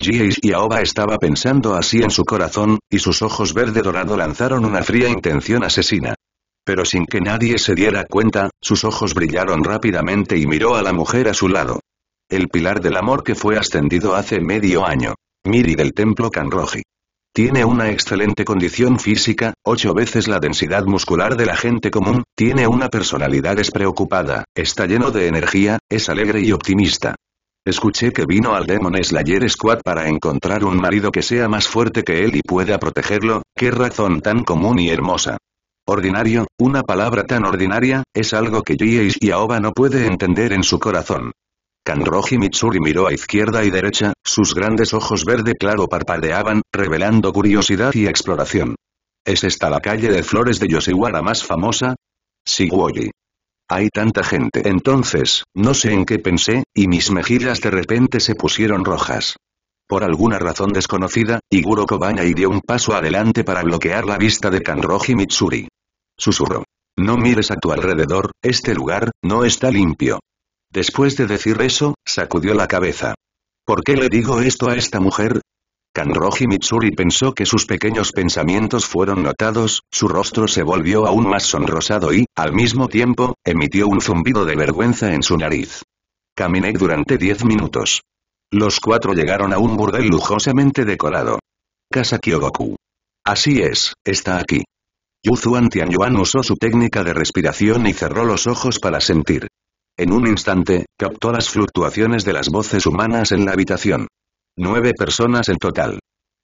y Aoba estaba pensando así en su corazón, y sus ojos verde dorado lanzaron una fría intención asesina. Pero sin que nadie se diera cuenta, sus ojos brillaron rápidamente y miró a la mujer a su lado. El pilar del amor que fue ascendido hace medio año. Miri del templo Kanroji. Tiene una excelente condición física, ocho veces la densidad muscular de la gente común, tiene una personalidad despreocupada, está lleno de energía, es alegre y optimista. Escuché que vino al Demon Slayer Squad para encontrar un marido que sea más fuerte que él y pueda protegerlo, qué razón tan común y hermosa. Ordinario, una palabra tan ordinaria, es algo que Yi y Aoba no puede entender en su corazón. Kanroji Mitsuri miró a izquierda y derecha, sus grandes ojos verde claro parpadeaban, revelando curiosidad y exploración. ¿Es esta la calle de flores de Yoshiwara más famosa? Sigwoji. Hay tanta gente. Entonces, no sé en qué pensé, y mis mejillas de repente se pusieron rojas. Por alguna razón desconocida, Iguro Kobana y dio un paso adelante para bloquear la vista de Kanroji Mitsuri. Susurró. No mires a tu alrededor, este lugar, no está limpio. Después de decir eso, sacudió la cabeza. ¿Por qué le digo esto a esta mujer? Kanroji Mitsuri pensó que sus pequeños pensamientos fueron notados, su rostro se volvió aún más sonrosado y, al mismo tiempo, emitió un zumbido de vergüenza en su nariz. Caminé durante diez minutos. Los cuatro llegaron a un burdel lujosamente decorado. Casa Kyogoku. Así es, está aquí. Yuzuan Tianyuan usó su técnica de respiración y cerró los ojos para sentir. En un instante, captó las fluctuaciones de las voces humanas en la habitación. Nueve personas en total.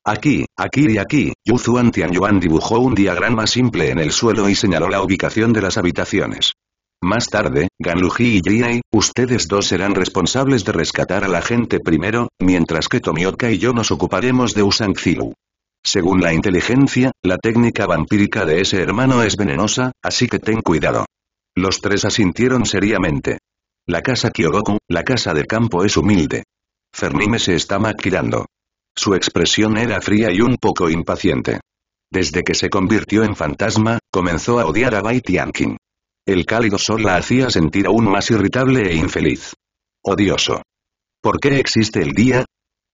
Aquí, aquí y aquí, Yu Tian Yuan dibujó un diagrama simple en el suelo y señaló la ubicación de las habitaciones. Más tarde, Ganluji y Jiai, ustedes dos serán responsables de rescatar a la gente primero, mientras que Tomioka y yo nos ocuparemos de Usang Zilu. Según la inteligencia, la técnica vampírica de ese hermano es venenosa, así que ten cuidado. Los tres asintieron seriamente. La casa Kyogoku, la casa de campo es humilde. Fernime se está maquillando. Su expresión era fría y un poco impaciente. Desde que se convirtió en fantasma, comenzó a odiar a Bai El cálido sol la hacía sentir aún más irritable e infeliz. Odioso. ¿Por qué existe el día?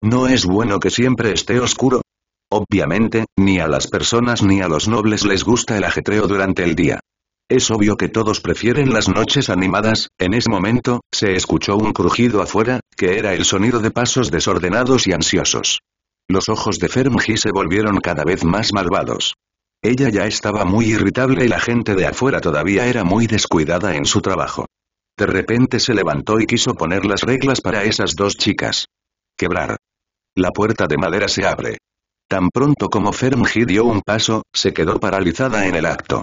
¿No es bueno que siempre esté oscuro? Obviamente, ni a las personas ni a los nobles les gusta el ajetreo durante el día. Es obvio que todos prefieren las noches animadas, en ese momento, se escuchó un crujido afuera, que era el sonido de pasos desordenados y ansiosos. Los ojos de Fermji se volvieron cada vez más malvados. Ella ya estaba muy irritable y la gente de afuera todavía era muy descuidada en su trabajo. De repente se levantó y quiso poner las reglas para esas dos chicas. Quebrar. La puerta de madera se abre. Tan pronto como Fermji dio un paso, se quedó paralizada en el acto.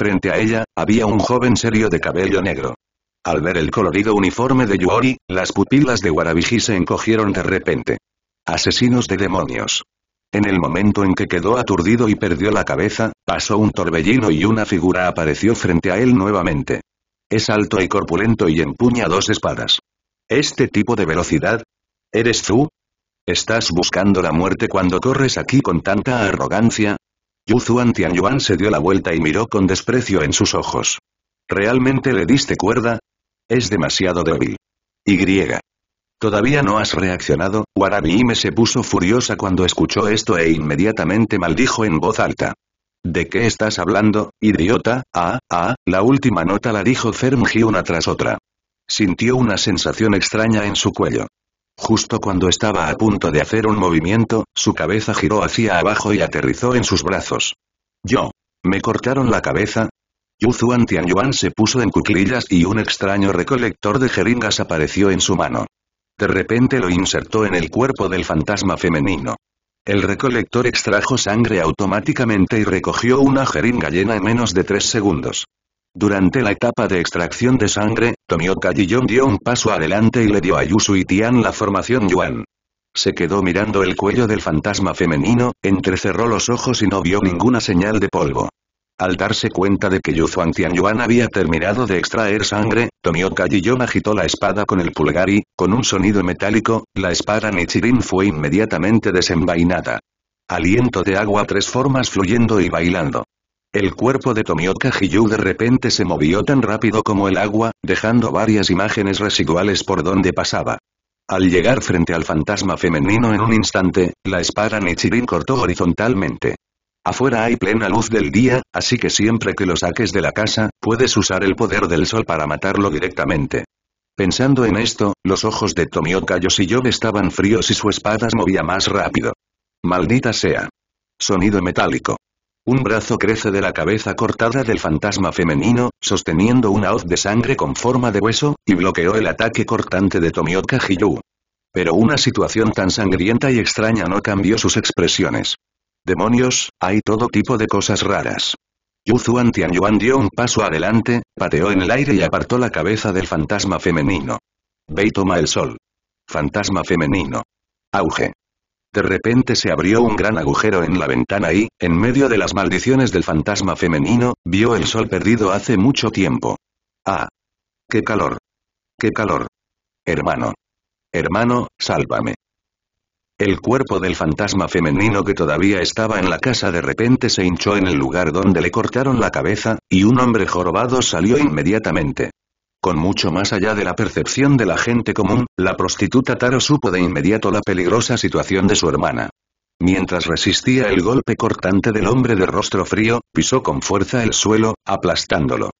Frente a ella, había un joven serio de cabello negro. Al ver el colorido uniforme de Yuori, las pupilas de Warabiji se encogieron de repente. Asesinos de demonios. En el momento en que quedó aturdido y perdió la cabeza, pasó un torbellino y una figura apareció frente a él nuevamente. Es alto y corpulento y empuña dos espadas. ¿Este tipo de velocidad? ¿Eres tú? ¿Estás buscando la muerte cuando corres aquí con tanta arrogancia? Yuzuan Tian Tianyuan se dio la vuelta y miró con desprecio en sus ojos. ¿Realmente le diste cuerda? Es demasiado débil. Y. Todavía no has reaccionado, Warabi se puso furiosa cuando escuchó esto e inmediatamente maldijo en voz alta. ¿De qué estás hablando, idiota? Ah, ah, la última nota la dijo Fermji una tras otra. Sintió una sensación extraña en su cuello. Justo cuando estaba a punto de hacer un movimiento, su cabeza giró hacia abajo y aterrizó en sus brazos. Yo. ¿Me cortaron la cabeza? Yuzuan Yuan se puso en cuclillas y un extraño recolector de jeringas apareció en su mano. De repente lo insertó en el cuerpo del fantasma femenino. El recolector extrajo sangre automáticamente y recogió una jeringa llena en menos de tres segundos. Durante la etapa de extracción de sangre, Tomioka Jiyon dio un paso adelante y le dio a Yusu y Tian la formación Yuan. Se quedó mirando el cuello del fantasma femenino, entrecerró los ojos y no vio ninguna señal de polvo. Al darse cuenta de que Tian Yuan había terminado de extraer sangre, Tomioka Jiyon agitó la espada con el pulgar y, con un sonido metálico, la espada Nichirin fue inmediatamente desenvainada. Aliento de agua tres formas fluyendo y bailando. El cuerpo de Tomioka Hiyu de repente se movió tan rápido como el agua, dejando varias imágenes residuales por donde pasaba. Al llegar frente al fantasma femenino en un instante, la espada Nichirin cortó horizontalmente. Afuera hay plena luz del día, así que siempre que lo saques de la casa, puedes usar el poder del sol para matarlo directamente. Pensando en esto, los ojos de Tomioka Yoshiyob estaban fríos y su espada movía más rápido. Maldita sea. Sonido metálico. Un brazo crece de la cabeza cortada del fantasma femenino, sosteniendo una hoz de sangre con forma de hueso, y bloqueó el ataque cortante de Tomioka Hiyu. Pero una situación tan sangrienta y extraña no cambió sus expresiones. Demonios, hay todo tipo de cosas raras. Yuzuan Tianyuan dio un paso adelante, pateó en el aire y apartó la cabeza del fantasma femenino. Bei toma el sol. Fantasma femenino. Auge. De repente se abrió un gran agujero en la ventana y, en medio de las maldiciones del fantasma femenino, vio el sol perdido hace mucho tiempo. ¡Ah! ¡Qué calor! ¡Qué calor! Hermano. Hermano, sálvame. El cuerpo del fantasma femenino que todavía estaba en la casa de repente se hinchó en el lugar donde le cortaron la cabeza, y un hombre jorobado salió inmediatamente. Con mucho más allá de la percepción de la gente común, la prostituta Taro supo de inmediato la peligrosa situación de su hermana. Mientras resistía el golpe cortante del hombre de rostro frío, pisó con fuerza el suelo, aplastándolo.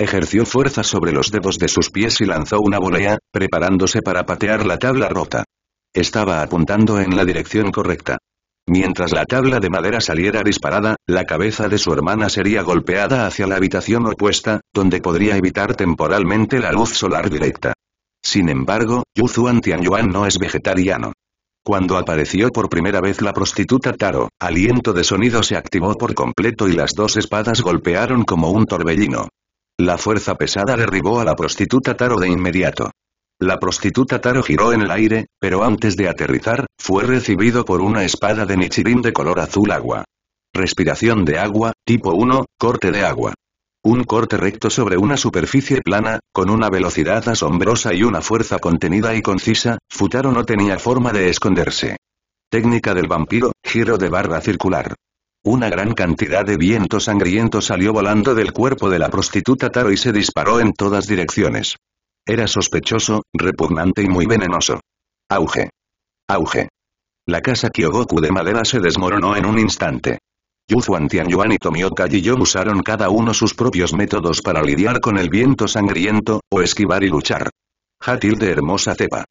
Ejerció fuerza sobre los dedos de sus pies y lanzó una volea, preparándose para patear la tabla rota. Estaba apuntando en la dirección correcta. Mientras la tabla de madera saliera disparada, la cabeza de su hermana sería golpeada hacia la habitación opuesta, donde podría evitar temporalmente la luz solar directa. Sin embargo, Yu Zuan Tianyuan no es vegetariano. Cuando apareció por primera vez la prostituta Taro, aliento de sonido se activó por completo y las dos espadas golpearon como un torbellino. La fuerza pesada derribó a la prostituta Taro de inmediato. La prostituta Taro giró en el aire, pero antes de aterrizar, fue recibido por una espada de Nichirin de color azul agua. Respiración de agua, tipo 1, corte de agua. Un corte recto sobre una superficie plana, con una velocidad asombrosa y una fuerza contenida y concisa, Futaro no tenía forma de esconderse. Técnica del vampiro, giro de barra circular. Una gran cantidad de viento sangriento salió volando del cuerpo de la prostituta Taro y se disparó en todas direcciones. Era sospechoso, repugnante y muy venenoso. Auge. Auge. La casa Kyogoku de madera se desmoronó en un instante. Yu tian Tianyuan y Tomioka yo usaron cada uno sus propios métodos para lidiar con el viento sangriento, o esquivar y luchar. Hátil de hermosa tepa.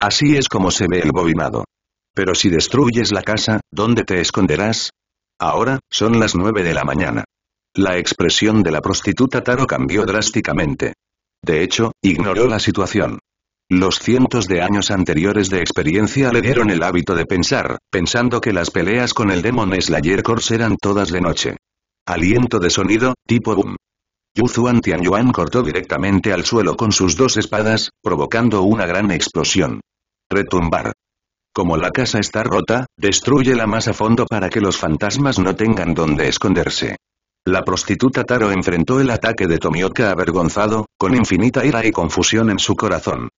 Así es como se ve el bobinado. Pero si destruyes la casa, ¿dónde te esconderás? Ahora, son las nueve de la mañana. La expresión de la prostituta Taro cambió drásticamente. De hecho, ignoró la situación. Los cientos de años anteriores de experiencia le dieron el hábito de pensar, pensando que las peleas con el Demon Slayer Corps eran todas de noche. Aliento de sonido, tipo boom. Yuzuan Yuan cortó directamente al suelo con sus dos espadas, provocando una gran explosión. Retumbar. Como la casa está rota, destruye la más a fondo para que los fantasmas no tengan dónde esconderse. La prostituta Taro enfrentó el ataque de Tomioka avergonzado, con infinita ira y confusión en su corazón.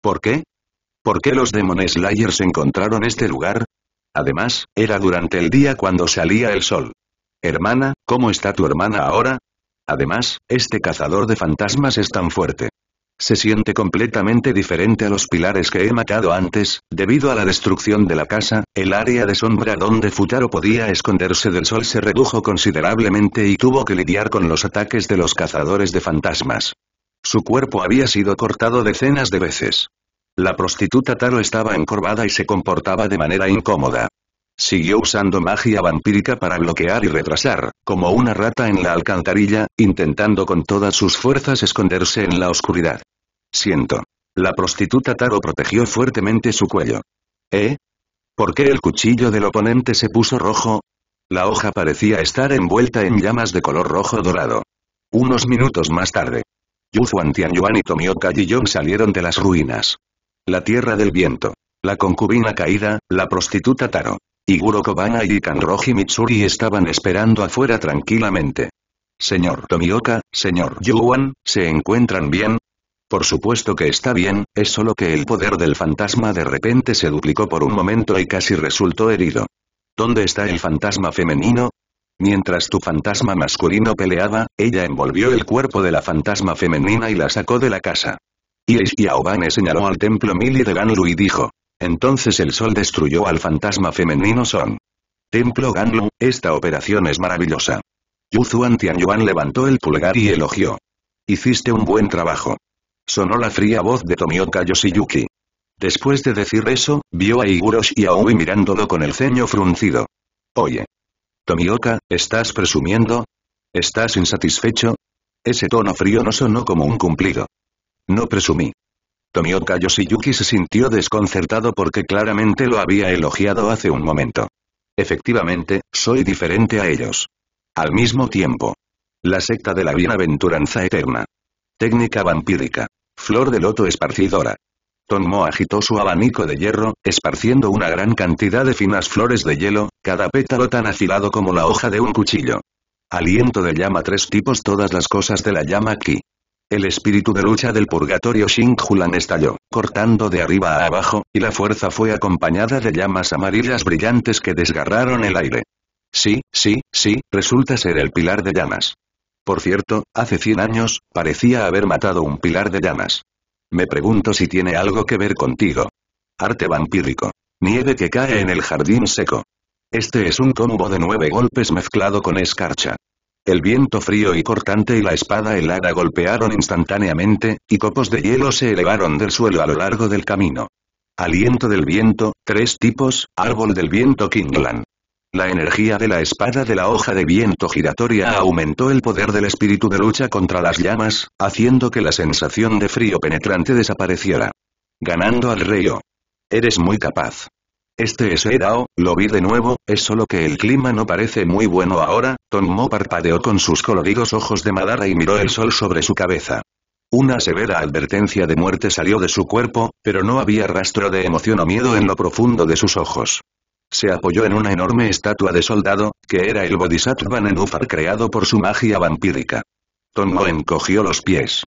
¿Por qué? ¿Por qué los Demon Slayers encontraron este lugar? Además, era durante el día cuando salía el sol. Hermana, ¿cómo está tu hermana ahora? Además, este cazador de fantasmas es tan fuerte. Se siente completamente diferente a los pilares que he matado antes, debido a la destrucción de la casa, el área de sombra donde Futaro podía esconderse del sol se redujo considerablemente y tuvo que lidiar con los ataques de los cazadores de fantasmas. Su cuerpo había sido cortado decenas de veces. La prostituta Taro estaba encorvada y se comportaba de manera incómoda. Siguió usando magia vampírica para bloquear y retrasar, como una rata en la alcantarilla, intentando con todas sus fuerzas esconderse en la oscuridad. Siento. La prostituta Taro protegió fuertemente su cuello. ¿Eh? ¿Por qué el cuchillo del oponente se puso rojo? La hoja parecía estar envuelta en llamas de color rojo dorado. Unos minutos más tarde. Yu Tianyuan y Tomioka Jiyong salieron de las ruinas. La tierra del viento. La concubina caída, la prostituta Taro. Iguro Kobana y Kanroji Mitsuri estaban esperando afuera tranquilamente. Señor Tomioka, señor Yuan, ¿se encuentran bien? Por supuesto que está bien, es solo que el poder del fantasma de repente se duplicó por un momento y casi resultó herido. ¿Dónde está el fantasma femenino? Mientras tu fantasma masculino peleaba, ella envolvió el cuerpo de la fantasma femenina y la sacó de la casa. Y Yaobane señaló al templo Mili de Ganlu y dijo, entonces el sol destruyó al fantasma femenino Son. Templo Ganlu, esta operación es maravillosa. Yuzuan Tianyuan levantó el pulgar y elogió. Hiciste un buen trabajo. Sonó la fría voz de Tomioka Yoshiyuki. Después de decir eso, vio a Igurosh y mirándolo con el ceño fruncido. Oye. Tomioka, ¿estás presumiendo? ¿Estás insatisfecho? Ese tono frío no sonó como un cumplido. No presumí. Tomioka Yoshiyuki se sintió desconcertado porque claramente lo había elogiado hace un momento. Efectivamente, soy diferente a ellos. Al mismo tiempo. La secta de la bienaventuranza eterna. Técnica vampírica. Flor de loto esparcidora. Tonmo agitó su abanico de hierro, esparciendo una gran cantidad de finas flores de hielo, cada pétalo tan afilado como la hoja de un cuchillo. Aliento de llama tres tipos todas las cosas de la llama aquí. El espíritu de lucha del purgatorio Hulan estalló, cortando de arriba a abajo, y la fuerza fue acompañada de llamas amarillas brillantes que desgarraron el aire. Sí, sí, sí, resulta ser el pilar de llamas. Por cierto, hace 100 años, parecía haber matado un pilar de llamas. Me pregunto si tiene algo que ver contigo. Arte vampírico. Nieve que cae en el jardín seco. Este es un combo de nueve golpes mezclado con escarcha. El viento frío y cortante y la espada helada golpearon instantáneamente, y copos de hielo se elevaron del suelo a lo largo del camino. Aliento del viento, tres tipos, árbol del viento Kinglan. La energía de la espada de la hoja de viento giratoria aumentó el poder del espíritu de lucha contra las llamas, haciendo que la sensación de frío penetrante desapareciera. Ganando al rey. Eres muy capaz. Este es Erao, lo vi de nuevo, es solo que el clima no parece muy bueno ahora, Tomo parpadeó con sus coloridos ojos de madara y miró el sol sobre su cabeza. Una severa advertencia de muerte salió de su cuerpo, pero no había rastro de emoción o miedo en lo profundo de sus ojos. Se apoyó en una enorme estatua de soldado, que era el Bodhisattva Nenufar creado por su magia vampírica. Tomo encogió los pies.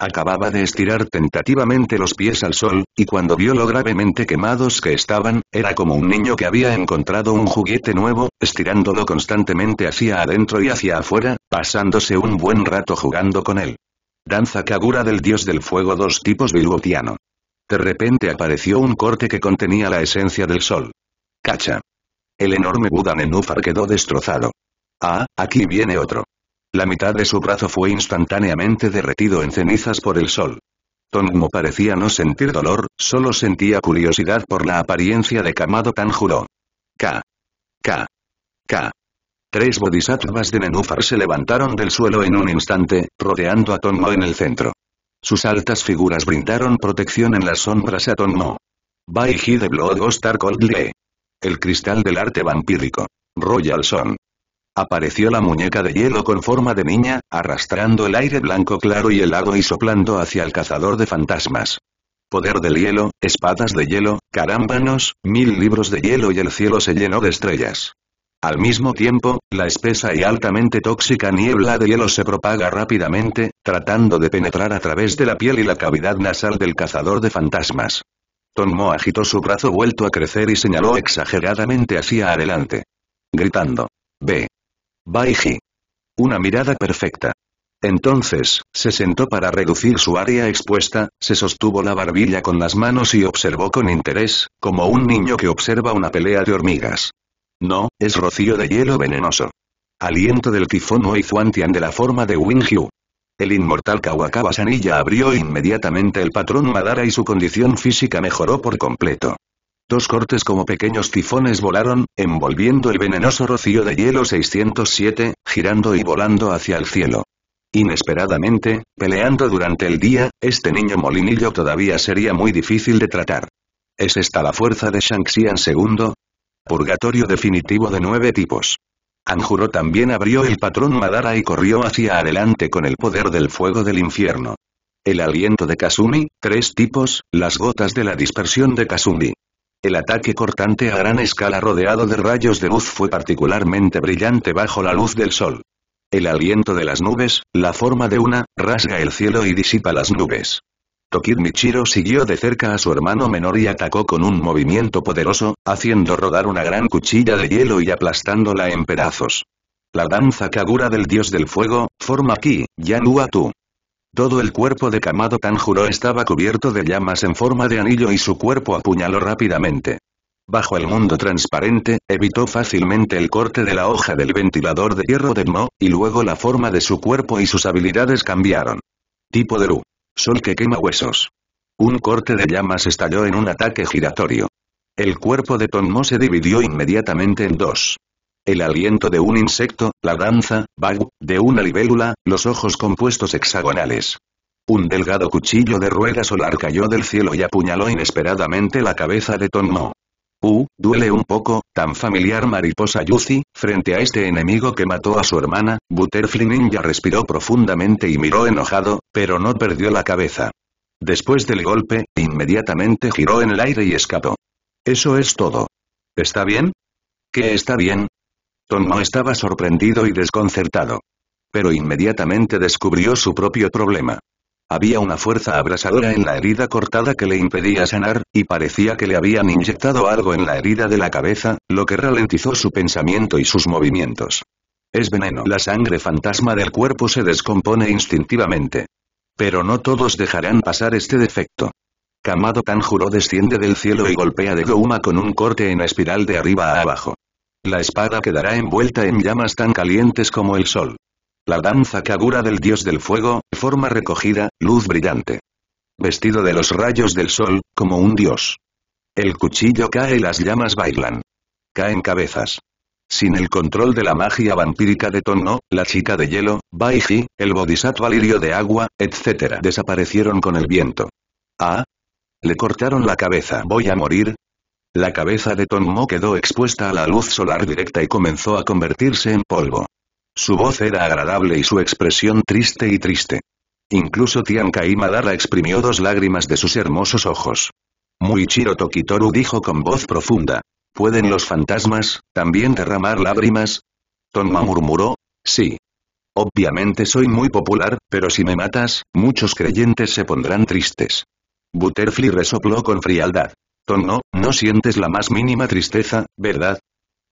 Acababa de estirar tentativamente los pies al sol, y cuando vio lo gravemente quemados que estaban, era como un niño que había encontrado un juguete nuevo, estirándolo constantemente hacia adentro y hacia afuera, pasándose un buen rato jugando con él. Danza Kagura del dios del fuego dos tipos bilbotiano. De repente apareció un corte que contenía la esencia del sol. Cacha. El enorme Buda Nenúfar quedó destrozado. Ah, aquí viene otro. La mitad de su brazo fue instantáneamente derretido en cenizas por el sol. Tonmo parecía no sentir dolor, solo sentía curiosidad por la apariencia de Kamado Tanjuro. K. K. K. Tres bodhisattvas de Nenúfar se levantaron del suelo en un instante, rodeando a Tonmo en el centro. Sus altas figuras brindaron protección en las sombras a Tonmo. Baiji de Blood Star Cold Lee. El cristal del arte vampírico. Royal Son. Apareció la muñeca de hielo con forma de niña, arrastrando el aire blanco claro y helado y soplando hacia el cazador de fantasmas. Poder del hielo, espadas de hielo, carámbanos, mil libros de hielo y el cielo se llenó de estrellas. Al mismo tiempo, la espesa y altamente tóxica niebla de hielo se propaga rápidamente, tratando de penetrar a través de la piel y la cavidad nasal del cazador de fantasmas. Tonmo agitó su brazo vuelto a crecer y señaló exageradamente hacia adelante. Gritando. Ve. Baiji. Una mirada perfecta. Entonces, se sentó para reducir su área expuesta, se sostuvo la barbilla con las manos y observó con interés, como un niño que observa una pelea de hormigas. No, es rocío de hielo venenoso. Aliento del tifón Oizuantian de la forma de Wing Hu. El inmortal Kawakawa Sanilla abrió inmediatamente el patrón Madara y su condición física mejoró por completo. Dos cortes como pequeños tifones volaron, envolviendo el venenoso rocío de hielo 607, girando y volando hacia el cielo. Inesperadamente, peleando durante el día, este niño molinillo todavía sería muy difícil de tratar. ¿Es esta la fuerza de Shang-Xian II? Purgatorio definitivo de nueve tipos. Anjuro también abrió el patrón Madara y corrió hacia adelante con el poder del fuego del infierno. El aliento de Kasumi, tres tipos, las gotas de la dispersión de Kasumi. El ataque cortante a gran escala rodeado de rayos de luz fue particularmente brillante bajo la luz del sol. El aliento de las nubes, la forma de una, rasga el cielo y disipa las nubes. Tokid Michiro siguió de cerca a su hermano menor y atacó con un movimiento poderoso, haciendo rodar una gran cuchilla de hielo y aplastándola en pedazos. La danza Kagura del dios del fuego, forma ki, Yanuatu. Todo el cuerpo de Kamado Tanjuro estaba cubierto de llamas en forma de anillo y su cuerpo apuñaló rápidamente. Bajo el mundo transparente, evitó fácilmente el corte de la hoja del ventilador de hierro de Mo, y luego la forma de su cuerpo y sus habilidades cambiaron. Tipo de Ru. Sol que quema huesos. Un corte de llamas estalló en un ataque giratorio. El cuerpo de Tonmo se dividió inmediatamente en dos el aliento de un insecto, la danza, Bagu, de una libélula, los ojos compuestos hexagonales. Un delgado cuchillo de rueda solar cayó del cielo y apuñaló inesperadamente la cabeza de Tonmo. Uh, duele un poco, tan familiar mariposa Yuzi, frente a este enemigo que mató a su hermana, Butterfly Ninja respiró profundamente y miró enojado, pero no perdió la cabeza. Después del golpe, inmediatamente giró en el aire y escapó. Eso es todo. ¿Está bien? ¿Qué está bien? no estaba sorprendido y desconcertado. Pero inmediatamente descubrió su propio problema. Había una fuerza abrasadora en la herida cortada que le impedía sanar, y parecía que le habían inyectado algo en la herida de la cabeza, lo que ralentizó su pensamiento y sus movimientos. Es veneno. La sangre fantasma del cuerpo se descompone instintivamente. Pero no todos dejarán pasar este defecto. Kamado Tanjuro desciende del cielo y golpea de Gouma con un corte en espiral de arriba a abajo. La espada quedará envuelta en llamas tan calientes como el sol. La danza Kagura del dios del fuego, forma recogida, luz brillante. Vestido de los rayos del sol, como un dios. El cuchillo cae y las llamas bailan. Caen cabezas. Sin el control de la magia vampírica de Tonno, la chica de hielo, Baiji, el bodhisattva lirio de agua, etc. desaparecieron con el viento. Ah, le cortaron la cabeza. Voy a morir, la cabeza de Tonmo quedó expuesta a la luz solar directa y comenzó a convertirse en polvo. Su voz era agradable y su expresión triste y triste. Incluso Tianka y Madara exprimió dos lágrimas de sus hermosos ojos. Muichiro Tokitoru dijo con voz profunda. ¿Pueden los fantasmas, también derramar lágrimas? Tonma murmuró. Sí. Obviamente soy muy popular, pero si me matas, muchos creyentes se pondrán tristes. Butterfly resopló con frialdad no, no sientes la más mínima tristeza, ¿verdad?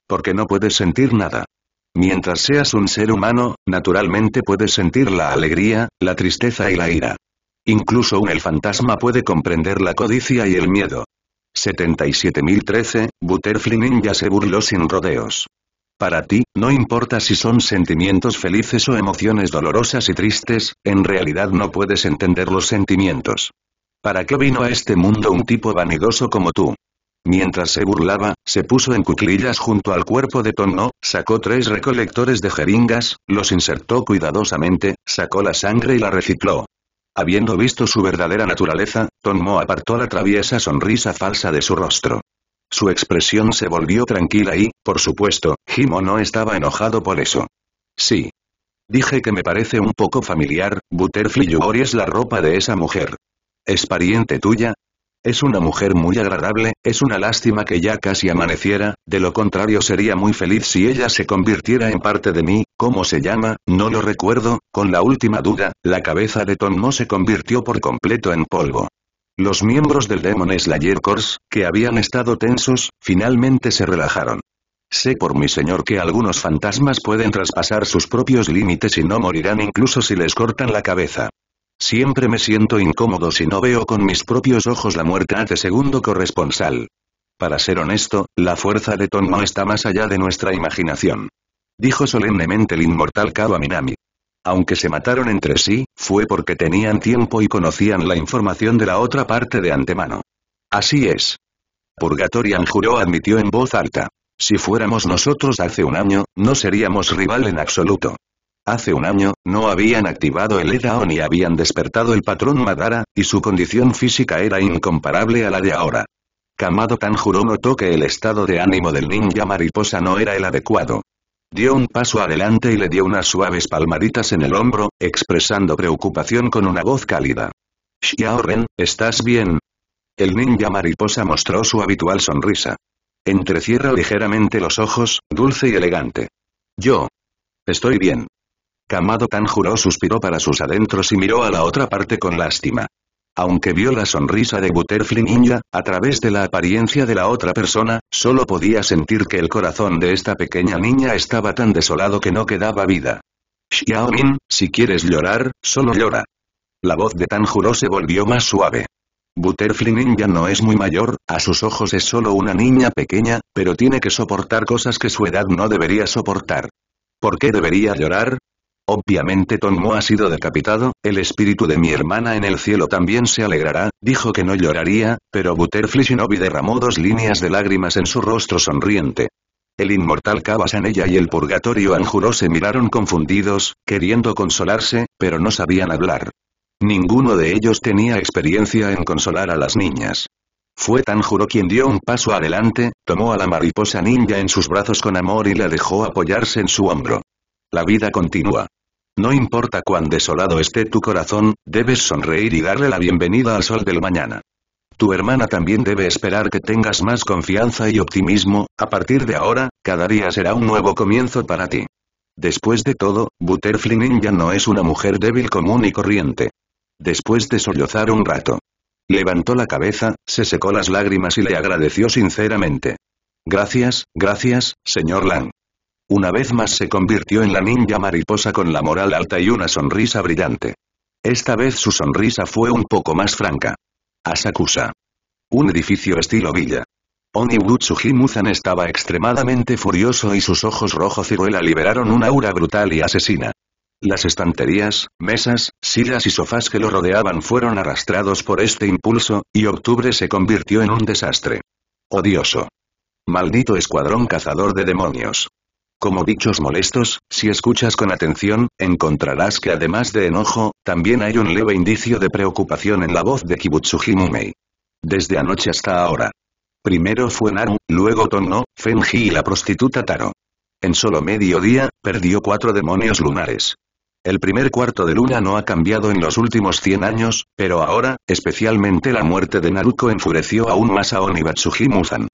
Porque no puedes sentir nada. Mientras seas un ser humano, naturalmente puedes sentir la alegría, la tristeza y la ira. Incluso un el fantasma puede comprender la codicia y el miedo. 77.013, Butterfly Ninja se burló sin rodeos. Para ti, no importa si son sentimientos felices o emociones dolorosas y tristes, en realidad no puedes entender los sentimientos. ¿Para qué vino a este mundo un tipo vanidoso como tú? Mientras se burlaba, se puso en cuclillas junto al cuerpo de Tono, sacó tres recolectores de jeringas, los insertó cuidadosamente, sacó la sangre y la recicló. Habiendo visto su verdadera naturaleza, Tonmo apartó la traviesa sonrisa falsa de su rostro. Su expresión se volvió tranquila y, por supuesto, Jimo no estaba enojado por eso. Sí. Dije que me parece un poco familiar, Butterfly Yuori es la ropa de esa mujer. ¿Es pariente tuya? Es una mujer muy agradable, es una lástima que ya casi amaneciera, de lo contrario sería muy feliz si ella se convirtiera en parte de mí, ¿cómo se llama? No lo recuerdo, con la última duda, la cabeza de Tom no se convirtió por completo en polvo. Los miembros del Demon Slayer Corps, que habían estado tensos, finalmente se relajaron. Sé por mi señor que algunos fantasmas pueden traspasar sus propios límites y no morirán incluso si les cortan la cabeza. Siempre me siento incómodo si no veo con mis propios ojos la muerte de este segundo corresponsal. Para ser honesto, la fuerza de Ton no está más allá de nuestra imaginación. Dijo solemnemente el inmortal Kawa Minami. Aunque se mataron entre sí, fue porque tenían tiempo y conocían la información de la otra parte de antemano. Así es. Purgatorian juró admitió en voz alta. Si fuéramos nosotros hace un año, no seríamos rival en absoluto. Hace un año, no habían activado el Edao ni habían despertado el patrón Madara, y su condición física era incomparable a la de ahora. Kamado Tanjuro notó que el estado de ánimo del ninja mariposa no era el adecuado. Dio un paso adelante y le dio unas suaves palmaditas en el hombro, expresando preocupación con una voz cálida. Xiao ¿estás bien? El ninja mariposa mostró su habitual sonrisa. Entrecierra ligeramente los ojos, dulce y elegante. Yo. Estoy bien. Kamado Tanjuro suspiró para sus adentros y miró a la otra parte con lástima. Aunque vio la sonrisa de Butterfly Ninja, a través de la apariencia de la otra persona, solo podía sentir que el corazón de esta pequeña niña estaba tan desolado que no quedaba vida. Xiaomin, si quieres llorar, solo llora. La voz de Tanjuro se volvió más suave. Butterfly Ninja no es muy mayor, a sus ojos es solo una niña pequeña, pero tiene que soportar cosas que su edad no debería soportar. ¿Por qué debería llorar? Obviamente Tonmo ha sido decapitado, el espíritu de mi hermana en el cielo también se alegrará, dijo que no lloraría, pero Butterfly Shinobi derramó dos líneas de lágrimas en su rostro sonriente. El inmortal Kabasanella y el purgatorio Anjuro se miraron confundidos, queriendo consolarse, pero no sabían hablar. Ninguno de ellos tenía experiencia en consolar a las niñas. Fue Tanjuro quien dio un paso adelante, tomó a la mariposa ninja en sus brazos con amor y la dejó apoyarse en su hombro. La vida continúa. No importa cuán desolado esté tu corazón, debes sonreír y darle la bienvenida al sol del mañana. Tu hermana también debe esperar que tengas más confianza y optimismo, a partir de ahora, cada día será un nuevo comienzo para ti. Después de todo, Butterfly Ninja no es una mujer débil común y corriente. Después de sollozar un rato. Levantó la cabeza, se secó las lágrimas y le agradeció sinceramente. Gracias, gracias, señor Lang. Una vez más se convirtió en la ninja mariposa con la moral alta y una sonrisa brillante. Esta vez su sonrisa fue un poco más franca. Asakusa. Un edificio estilo villa. Oniwutsu muzan estaba extremadamente furioso y sus ojos rojo ciruela liberaron una aura brutal y asesina. Las estanterías, mesas, sillas y sofás que lo rodeaban fueron arrastrados por este impulso, y octubre se convirtió en un desastre. Odioso. Maldito escuadrón cazador de demonios. Como dichos molestos, si escuchas con atención, encontrarás que además de enojo, también hay un leve indicio de preocupación en la voz de Kibutsuji Mumei. Desde anoche hasta ahora. Primero fue Naru, luego Tono, Fenji y la prostituta Taro. En solo medio día, perdió cuatro demonios lunares. El primer cuarto de luna no ha cambiado en los últimos 100 años, pero ahora, especialmente la muerte de Naruko enfureció aún más a Onibatsuji Muzan.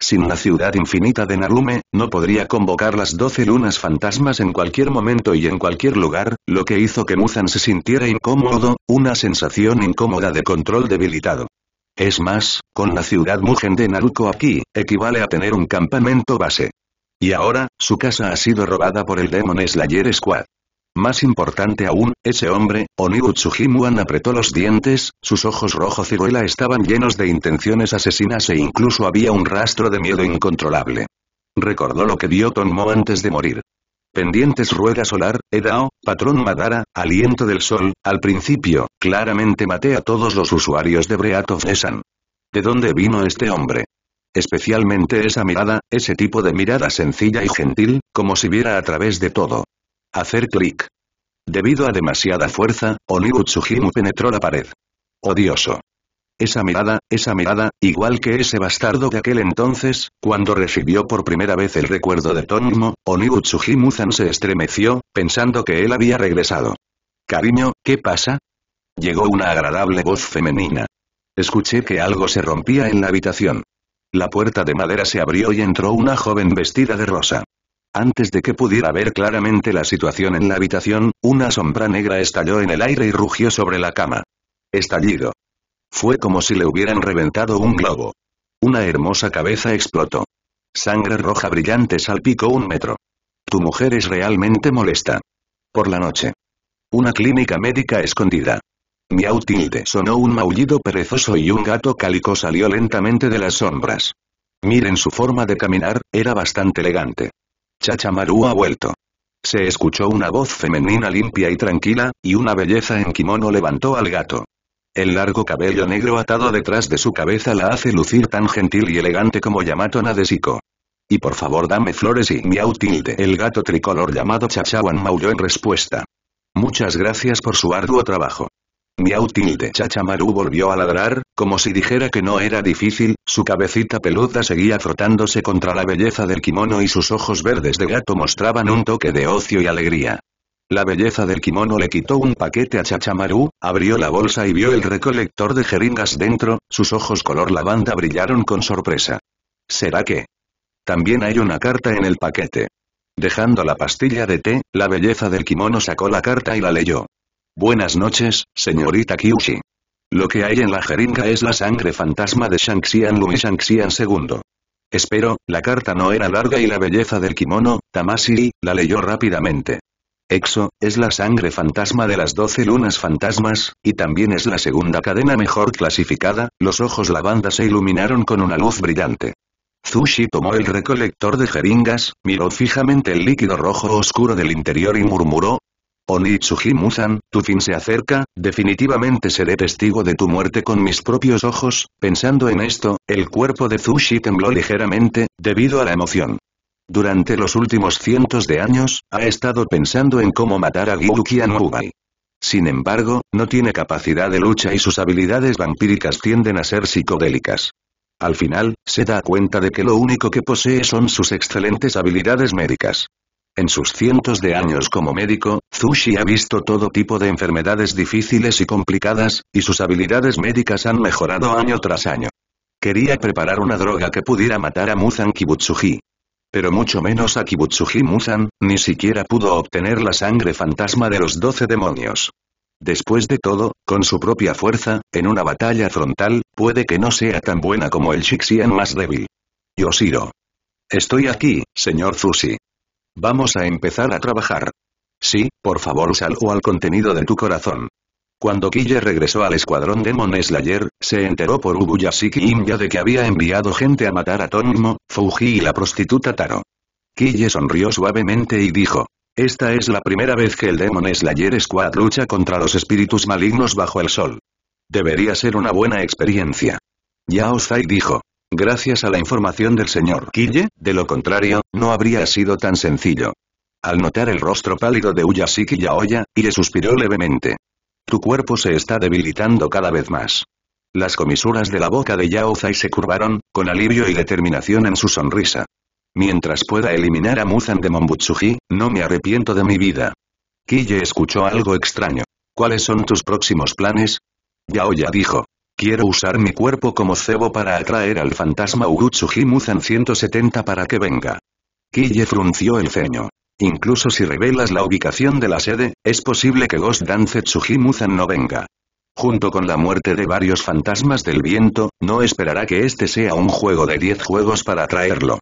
Sin la ciudad infinita de Narume, no podría convocar las doce lunas fantasmas en cualquier momento y en cualquier lugar, lo que hizo que Muzan se sintiera incómodo, una sensación incómoda de control debilitado. Es más, con la ciudad Mugen de Naruko aquí, equivale a tener un campamento base. Y ahora, su casa ha sido robada por el Demon Slayer Squad. Más importante aún, ese hombre, Oniu Tsujimuan apretó los dientes, sus ojos rojo ciruela estaban llenos de intenciones asesinas e incluso había un rastro de miedo incontrolable. Recordó lo que vio Tonmo antes de morir. Pendientes rueda solar, Edao, patrón Madara, aliento del sol, al principio, claramente maté a todos los usuarios de Breath of ¿De dónde vino este hombre? Especialmente esa mirada, ese tipo de mirada sencilla y gentil, como si viera a través de todo. Hacer clic. Debido a demasiada fuerza, Oni Tsujimu penetró la pared. Odioso. Esa mirada, esa mirada, igual que ese bastardo de aquel entonces, cuando recibió por primera vez el recuerdo de Tonimo, Oni muzan san se estremeció, pensando que él había regresado. Cariño, ¿qué pasa? Llegó una agradable voz femenina. Escuché que algo se rompía en la habitación. La puerta de madera se abrió y entró una joven vestida de rosa. Antes de que pudiera ver claramente la situación en la habitación, una sombra negra estalló en el aire y rugió sobre la cama. Estallido. Fue como si le hubieran reventado un globo. Una hermosa cabeza explotó. Sangre roja brillante salpicó un metro. Tu mujer es realmente molesta. Por la noche. Una clínica médica escondida. Miau tilde sonó un maullido perezoso y un gato cálico salió lentamente de las sombras. Miren su forma de caminar, era bastante elegante. Chachamaru ha vuelto. Se escuchó una voz femenina limpia y tranquila, y una belleza en kimono levantó al gato. El largo cabello negro atado detrás de su cabeza la hace lucir tan gentil y elegante como Yamato nadesiko. Y por favor dame flores y miau tilde. El gato tricolor llamado Chachawan maulló en respuesta. Muchas gracias por su arduo trabajo. Miau tilde. Chachamaru volvió a ladrar, como si dijera que no era difícil, su cabecita peluda seguía frotándose contra la belleza del kimono y sus ojos verdes de gato mostraban un toque de ocio y alegría. La belleza del kimono le quitó un paquete a Chachamaru, abrió la bolsa y vio el recolector de jeringas dentro, sus ojos color lavanda brillaron con sorpresa. ¿Será que? También hay una carta en el paquete. Dejando la pastilla de té, la belleza del kimono sacó la carta y la leyó. Buenas noches, señorita Kyushi. Lo que hay en la jeringa es la sangre fantasma de Shanxian Lu y Shangxian II. Espero, la carta no era larga y la belleza del kimono, Tamasi, la leyó rápidamente. Exo, es la sangre fantasma de las doce lunas fantasmas, y también es la segunda cadena mejor clasificada, los ojos lavanda se iluminaron con una luz brillante. Zushi tomó el recolector de jeringas, miró fijamente el líquido rojo oscuro del interior y murmuró, Onitsuji musan, tu fin se acerca, definitivamente seré testigo de tu muerte con mis propios ojos, pensando en esto, el cuerpo de Zushi tembló ligeramente, debido a la emoción. Durante los últimos cientos de años, ha estado pensando en cómo matar a Gyuki Anubai. Sin embargo, no tiene capacidad de lucha y sus habilidades vampíricas tienden a ser psicodélicas. Al final, se da cuenta de que lo único que posee son sus excelentes habilidades médicas. En sus cientos de años como médico, Zushi ha visto todo tipo de enfermedades difíciles y complicadas, y sus habilidades médicas han mejorado año tras año. Quería preparar una droga que pudiera matar a Muzan Kibutsuji. Pero mucho menos a Kibutsuji Muzan, ni siquiera pudo obtener la sangre fantasma de los doce demonios. Después de todo, con su propia fuerza, en una batalla frontal, puede que no sea tan buena como el Shixian más débil. Yoshiro. Estoy aquí, señor Zushi. Vamos a empezar a trabajar. Sí, por favor o al contenido de tu corazón. Cuando Kille regresó al escuadrón Demon Slayer, se enteró por Ubuyashiki ya de que había enviado gente a matar a Tonmo, Fuji y la prostituta Taro. Kille sonrió suavemente y dijo. Esta es la primera vez que el Demon Slayer Squad lucha contra los espíritus malignos bajo el sol. Debería ser una buena experiencia. Yao Zai dijo gracias a la información del señor Kille, de lo contrario, no habría sido tan sencillo. Al notar el rostro pálido de Uyasiki Yaoya, le suspiró levemente. Tu cuerpo se está debilitando cada vez más. Las comisuras de la boca de Yao Zai se curvaron, con alivio y determinación en su sonrisa. Mientras pueda eliminar a Muzan de Mombutsuji, no me arrepiento de mi vida. Kille escuchó algo extraño. ¿Cuáles son tus próximos planes? Yaoya dijo. Quiero usar mi cuerpo como cebo para atraer al fantasma Ubutsuji Muzan 170 para que venga. Kille frunció el ceño. Incluso si revelas la ubicación de la sede, es posible que Ghost Dance Muzan no venga. Junto con la muerte de varios fantasmas del viento, no esperará que este sea un juego de 10 juegos para atraerlo.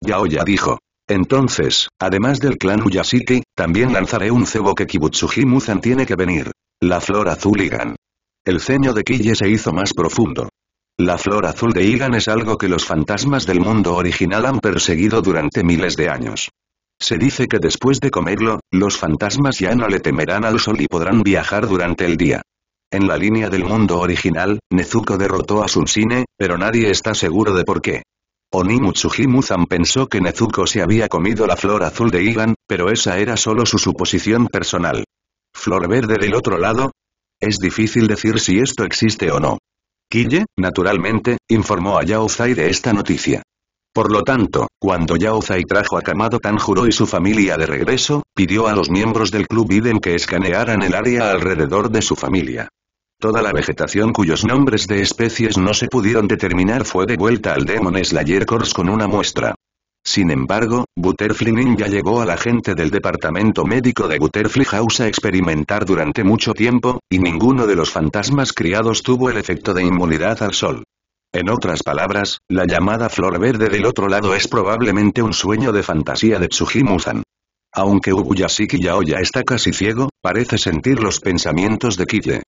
Yaoya dijo. Entonces, además del clan Uyashiki, también lanzaré un cebo que Kibutsuji Muzan tiene que venir. La flor azuligan. El ceño de Kille se hizo más profundo. La flor azul de Igan es algo que los fantasmas del mundo original han perseguido durante miles de años. Se dice que después de comerlo, los fantasmas ya no le temerán al sol y podrán viajar durante el día. En la línea del mundo original, Nezuko derrotó a Sunshine, pero nadie está seguro de por qué. Onimu Muzan pensó que Nezuko se había comido la flor azul de Igan, pero esa era solo su suposición personal. Flor verde del otro lado, es difícil decir si esto existe o no. Kille, naturalmente, informó a Yao de esta noticia. Por lo tanto, cuando Yao Zai trajo a Kamado Tanjuro y su familia de regreso, pidió a los miembros del club Idem que escanearan el área alrededor de su familia. Toda la vegetación cuyos nombres de especies no se pudieron determinar fue devuelta al Demon Slayer Corps con una muestra. Sin embargo, Butterfly ya llevó a la gente del departamento médico de Butterfly House a experimentar durante mucho tiempo, y ninguno de los fantasmas criados tuvo el efecto de inmunidad al sol. En otras palabras, la llamada flor verde del otro lado es probablemente un sueño de fantasía de Tsujimuzan. Aunque Ubuyashiki Yaoya está casi ciego, parece sentir los pensamientos de Kille.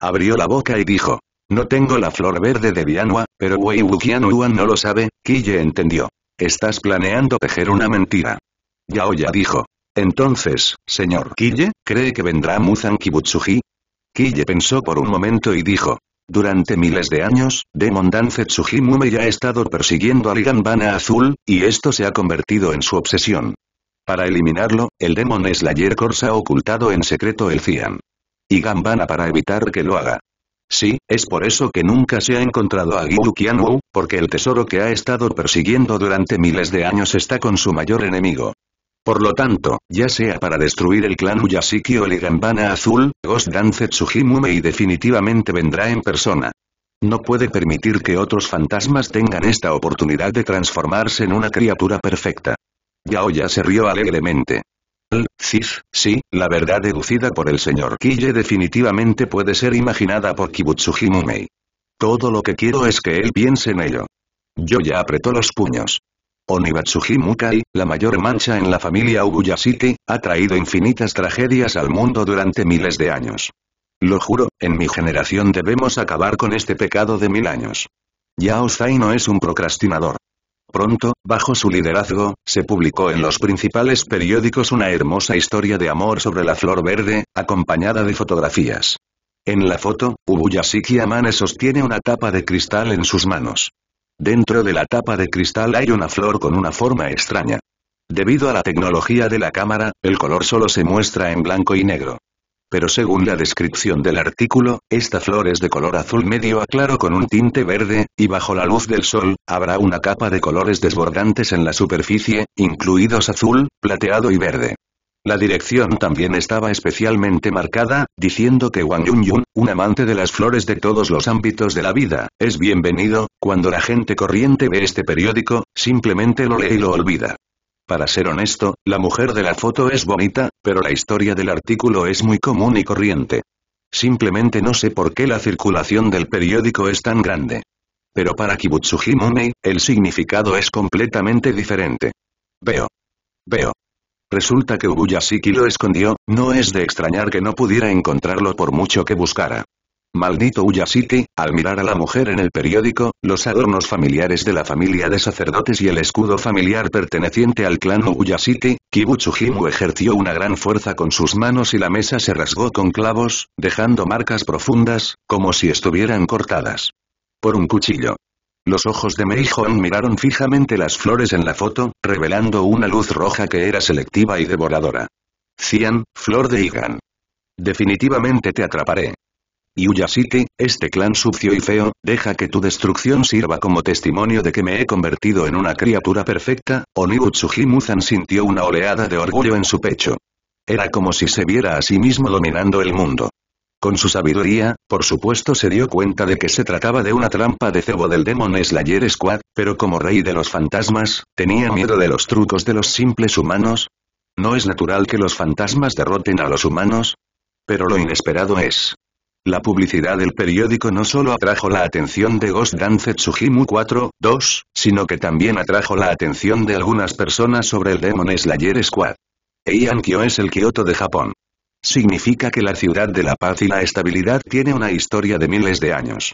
Abrió la boca y dijo, no tengo la flor verde de Bianhua, pero Wei Wukianuan no lo sabe, Kille entendió. Estás planeando tejer una mentira. Yaoya dijo. Entonces, señor Kille, ¿cree que vendrá Muzan Kibutsuji? Kille pensó por un momento y dijo. Durante miles de años, Demon Dance Tsujimume ya ha estado persiguiendo al Iganbana Azul, y esto se ha convertido en su obsesión. Para eliminarlo, el Demon Slayer Corsa ha ocultado en secreto el Cian. Y para evitar que lo haga. Sí, es por eso que nunca se ha encontrado a Gidukianwu, porque el tesoro que ha estado persiguiendo durante miles de años está con su mayor enemigo. Por lo tanto, ya sea para destruir el clan Uyasiki o el Gambana Azul, Ghost Dance Tsuhimume y definitivamente vendrá en persona. No puede permitir que otros fantasmas tengan esta oportunidad de transformarse en una criatura perfecta. Yaoya se rió alegremente si sí, la verdad deducida por el señor Kille definitivamente puede ser imaginada por Kibutsuji Todo lo que quiero es que él piense en ello. Yo ya apretó los puños. Onibatsuji Mukai, la mayor mancha en la familia City, ha traído infinitas tragedias al mundo durante miles de años. Lo juro, en mi generación debemos acabar con este pecado de mil años. Yao Zai no es un procrastinador. Pronto, bajo su liderazgo, se publicó en los principales periódicos una hermosa historia de amor sobre la flor verde, acompañada de fotografías. En la foto, Ubuyashiki Amane sostiene una tapa de cristal en sus manos. Dentro de la tapa de cristal hay una flor con una forma extraña. Debido a la tecnología de la cámara, el color solo se muestra en blanco y negro pero según la descripción del artículo, esta flor es de color azul medio a claro con un tinte verde, y bajo la luz del sol, habrá una capa de colores desbordantes en la superficie, incluidos azul, plateado y verde. La dirección también estaba especialmente marcada, diciendo que Wang Yunyun, un amante de las flores de todos los ámbitos de la vida, es bienvenido, cuando la gente corriente ve este periódico, simplemente lo lee y lo olvida. Para ser honesto, la mujer de la foto es bonita, pero la historia del artículo es muy común y corriente. Simplemente no sé por qué la circulación del periódico es tan grande. Pero para Munei, el significado es completamente diferente. Veo. Veo. Resulta que Ubuyashiki lo escondió, no es de extrañar que no pudiera encontrarlo por mucho que buscara. Maldito Uyashiki, al mirar a la mujer en el periódico, los adornos familiares de la familia de sacerdotes y el escudo familiar perteneciente al clan Uyashiki, Kibutsuhimu ejerció una gran fuerza con sus manos y la mesa se rasgó con clavos, dejando marcas profundas, como si estuvieran cortadas. Por un cuchillo. Los ojos de Meijón miraron fijamente las flores en la foto, revelando una luz roja que era selectiva y devoradora. Cian, flor de Igan. Definitivamente te atraparé. Yuyasiki, este clan sucio y feo, deja que tu destrucción sirva como testimonio de que me he convertido en una criatura perfecta, Oniu Muzan sintió una oleada de orgullo en su pecho. Era como si se viera a sí mismo dominando el mundo. Con su sabiduría, por supuesto se dio cuenta de que se trataba de una trampa de cebo del Demon Slayer Squad, pero como rey de los fantasmas, tenía miedo de los trucos de los simples humanos. ¿No es natural que los fantasmas derroten a los humanos? Pero lo inesperado es, la publicidad del periódico no solo atrajo la atención de Ghost Dance Tsuhimu 4, 2, sino que también atrajo la atención de algunas personas sobre el Demon Slayer Squad. Eiankyo es el Kyoto de Japón. Significa que la ciudad de la paz y la estabilidad tiene una historia de miles de años.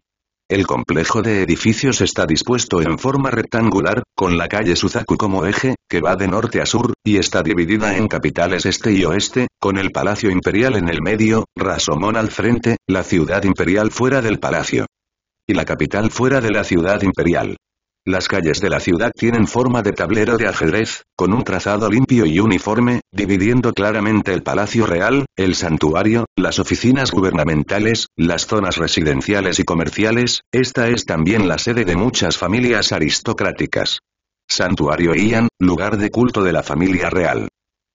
El complejo de edificios está dispuesto en forma rectangular, con la calle Suzaku como eje, que va de norte a sur, y está dividida en capitales este y oeste, con el Palacio Imperial en el medio, Rasomón al frente, la ciudad imperial fuera del palacio. Y la capital fuera de la ciudad imperial. Las calles de la ciudad tienen forma de tablero de ajedrez, con un trazado limpio y uniforme, dividiendo claramente el Palacio Real, el santuario, las oficinas gubernamentales, las zonas residenciales y comerciales, esta es también la sede de muchas familias aristocráticas. Santuario Ian, lugar de culto de la familia real.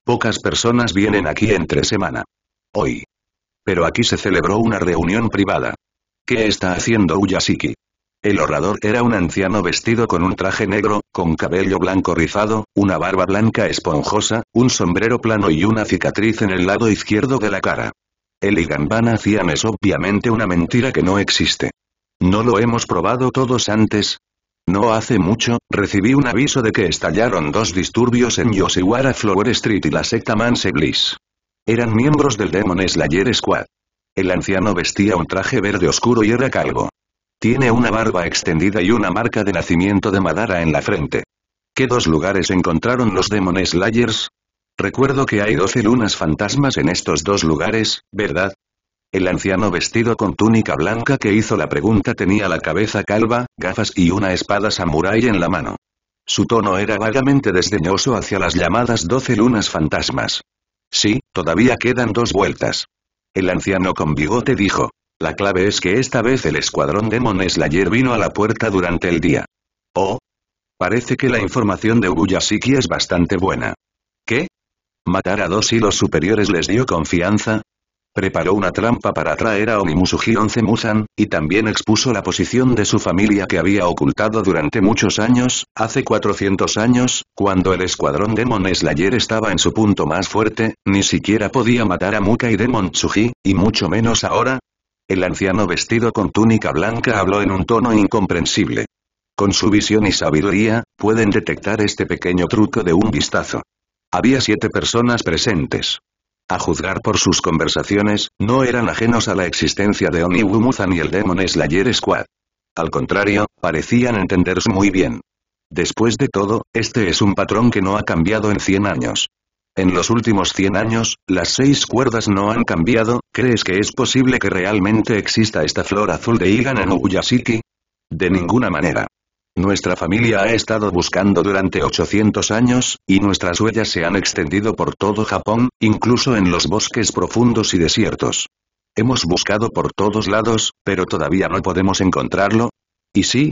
Pocas personas vienen aquí entre semana. Hoy. Pero aquí se celebró una reunión privada. ¿Qué está haciendo Uyasiki? El orador era un anciano vestido con un traje negro, con cabello blanco rizado, una barba blanca esponjosa, un sombrero plano y una cicatriz en el lado izquierdo de la cara. El Igambana hacían es obviamente una mentira que no existe. ¿No lo hemos probado todos antes? No hace mucho, recibí un aviso de que estallaron dos disturbios en Yoshiwara Flower Street y la secta Manse Bliss. Eran miembros del Demon Slayer Squad. El anciano vestía un traje verde oscuro y era calvo. Tiene una barba extendida y una marca de nacimiento de Madara en la frente. ¿Qué dos lugares encontraron los Demon Slayers? Recuerdo que hay doce lunas fantasmas en estos dos lugares, ¿verdad? El anciano vestido con túnica blanca que hizo la pregunta tenía la cabeza calva, gafas y una espada samurái en la mano. Su tono era vagamente desdeñoso hacia las llamadas doce lunas fantasmas. Sí, todavía quedan dos vueltas. El anciano con bigote dijo. La clave es que esta vez el escuadrón Demon Slayer vino a la puerta durante el día. Oh. Parece que la información de Ubuyashiki es bastante buena. ¿Qué? ¿Matar a dos hilos superiores les dio confianza? Preparó una trampa para atraer a omimusuji 11 Musan, y también expuso la posición de su familia que había ocultado durante muchos años, hace 400 años, cuando el escuadrón Demon Slayer estaba en su punto más fuerte, ni siquiera podía matar a Muka y Demon Tsuji, y mucho menos ahora, el anciano vestido con túnica blanca habló en un tono incomprensible. Con su visión y sabiduría, pueden detectar este pequeño truco de un vistazo. Había siete personas presentes. A juzgar por sus conversaciones, no eran ajenos a la existencia de Oni Wumuza y el Demon Slayer Squad. Al contrario, parecían entenderse muy bien. Después de todo, este es un patrón que no ha cambiado en 100 años. En los últimos 100 años, las seis cuerdas no han cambiado, ¿crees que es posible que realmente exista esta flor azul de Igan en Uyashiki? De ninguna manera. Nuestra familia ha estado buscando durante 800 años, y nuestras huellas se han extendido por todo Japón, incluso en los bosques profundos y desiertos. Hemos buscado por todos lados, pero todavía no podemos encontrarlo. ¿Y sí?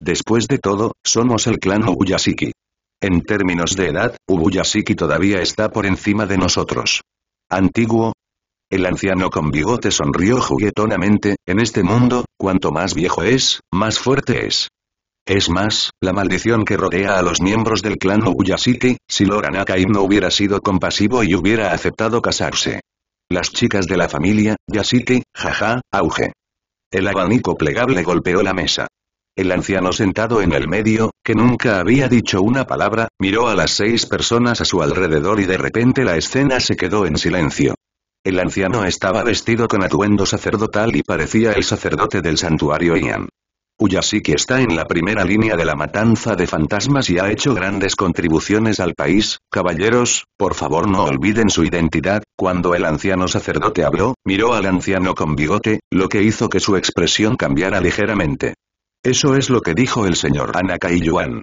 Después de todo, somos el clan Uyashiki. En términos de edad, Ubuyashiki todavía está por encima de nosotros. Antiguo. El anciano con bigote sonrió juguetonamente, en este mundo, cuanto más viejo es, más fuerte es. Es más, la maldición que rodea a los miembros del clan Ubuyashiki, si Loran no hubiera sido compasivo y hubiera aceptado casarse. Las chicas de la familia, Yashiki, jaja, auge. El abanico plegable golpeó la mesa. El anciano sentado en el medio, que nunca había dicho una palabra, miró a las seis personas a su alrededor y de repente la escena se quedó en silencio. El anciano estaba vestido con atuendo sacerdotal y parecía el sacerdote del santuario Ian. que está en la primera línea de la matanza de fantasmas y ha hecho grandes contribuciones al país. Caballeros, por favor no olviden su identidad. Cuando el anciano sacerdote habló, miró al anciano con bigote, lo que hizo que su expresión cambiara ligeramente. Eso es lo que dijo el señor Han Yuan.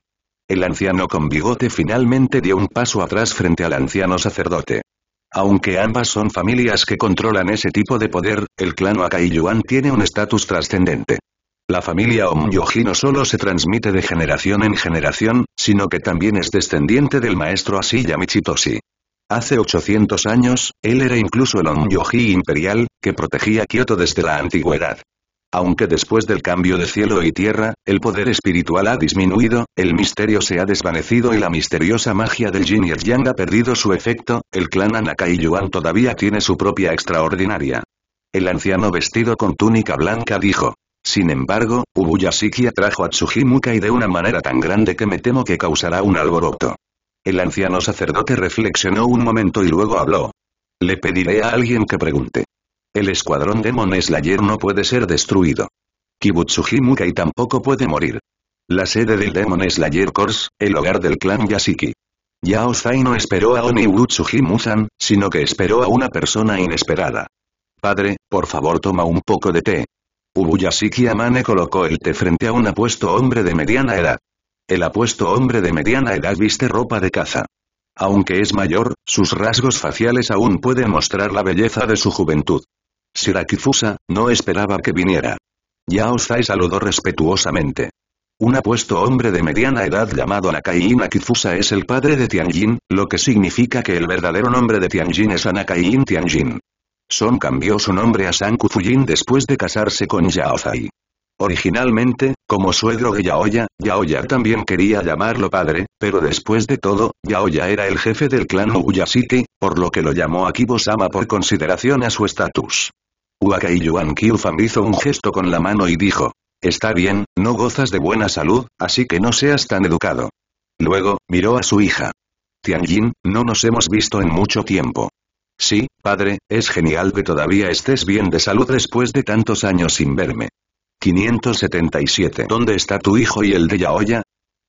El anciano con bigote finalmente dio un paso atrás frente al anciano sacerdote. Aunque ambas son familias que controlan ese tipo de poder, el clan Akaiyuan tiene un estatus trascendente. La familia Omyoji no solo se transmite de generación en generación, sino que también es descendiente del maestro Asiya Michitoshi. Hace 800 años, él era incluso el Omyoji imperial, que protegía Kioto desde la antigüedad. Aunque después del cambio de cielo y tierra, el poder espiritual ha disminuido, el misterio se ha desvanecido y la misteriosa magia del Jin y el yang ha perdido su efecto, el clan Anaka y Yuan todavía tiene su propia extraordinaria. El anciano vestido con túnica blanca dijo. Sin embargo, Ubuyasiki atrajo a y de una manera tan grande que me temo que causará un alboroto. El anciano sacerdote reflexionó un momento y luego habló. Le pediré a alguien que pregunte. El escuadrón Demon Slayer no puede ser destruido. Kibutsuji Mukai tampoco puede morir. La sede del Demon Slayer Corps, el hogar del clan Yasiki. Yao Zai no esperó a Oni Utsuji Muzan, sino que esperó a una persona inesperada. Padre, por favor toma un poco de té. Ubuyashiki Amane colocó el té frente a un apuesto hombre de mediana edad. El apuesto hombre de mediana edad viste ropa de caza. Aunque es mayor, sus rasgos faciales aún pueden mostrar la belleza de su juventud. Sirakifusa, no esperaba que viniera. Yao Zai saludó respetuosamente. Un apuesto hombre de mediana edad llamado Nakain Akifusa es el padre de Tianjin, lo que significa que el verdadero nombre de Tianjin es Anakaiin Tianjin. Son cambió su nombre a Sanku después de casarse con Yaozai. Originalmente, como suegro de Yaoya, Yaoya también quería llamarlo padre, pero después de todo, Yaoya era el jefe del clan Uyashiki, por lo que lo llamó Akibo-sama por consideración a su estatus. Huaca y Yuan Fan hizo un gesto con la mano y dijo. Está bien, no gozas de buena salud, así que no seas tan educado. Luego, miró a su hija. Tianjin, no nos hemos visto en mucho tiempo. Sí, padre, es genial que todavía estés bien de salud después de tantos años sin verme. 577. ¿Dónde está tu hijo y el de Yaoya?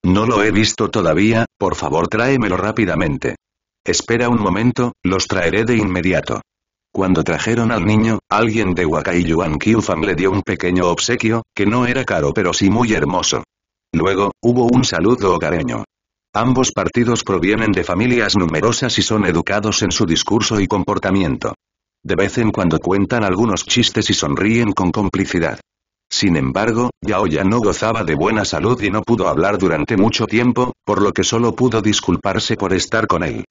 No lo he visto todavía, por favor tráemelo rápidamente. Espera un momento, los traeré de inmediato. Cuando trajeron al niño, alguien de Yuan Kyufan le dio un pequeño obsequio, que no era caro pero sí muy hermoso. Luego, hubo un saludo hogareño. Ambos partidos provienen de familias numerosas y son educados en su discurso y comportamiento. De vez en cuando cuentan algunos chistes y sonríen con complicidad. Sin embargo, Yaoya no gozaba de buena salud y no pudo hablar durante mucho tiempo, por lo que solo pudo disculparse por estar con él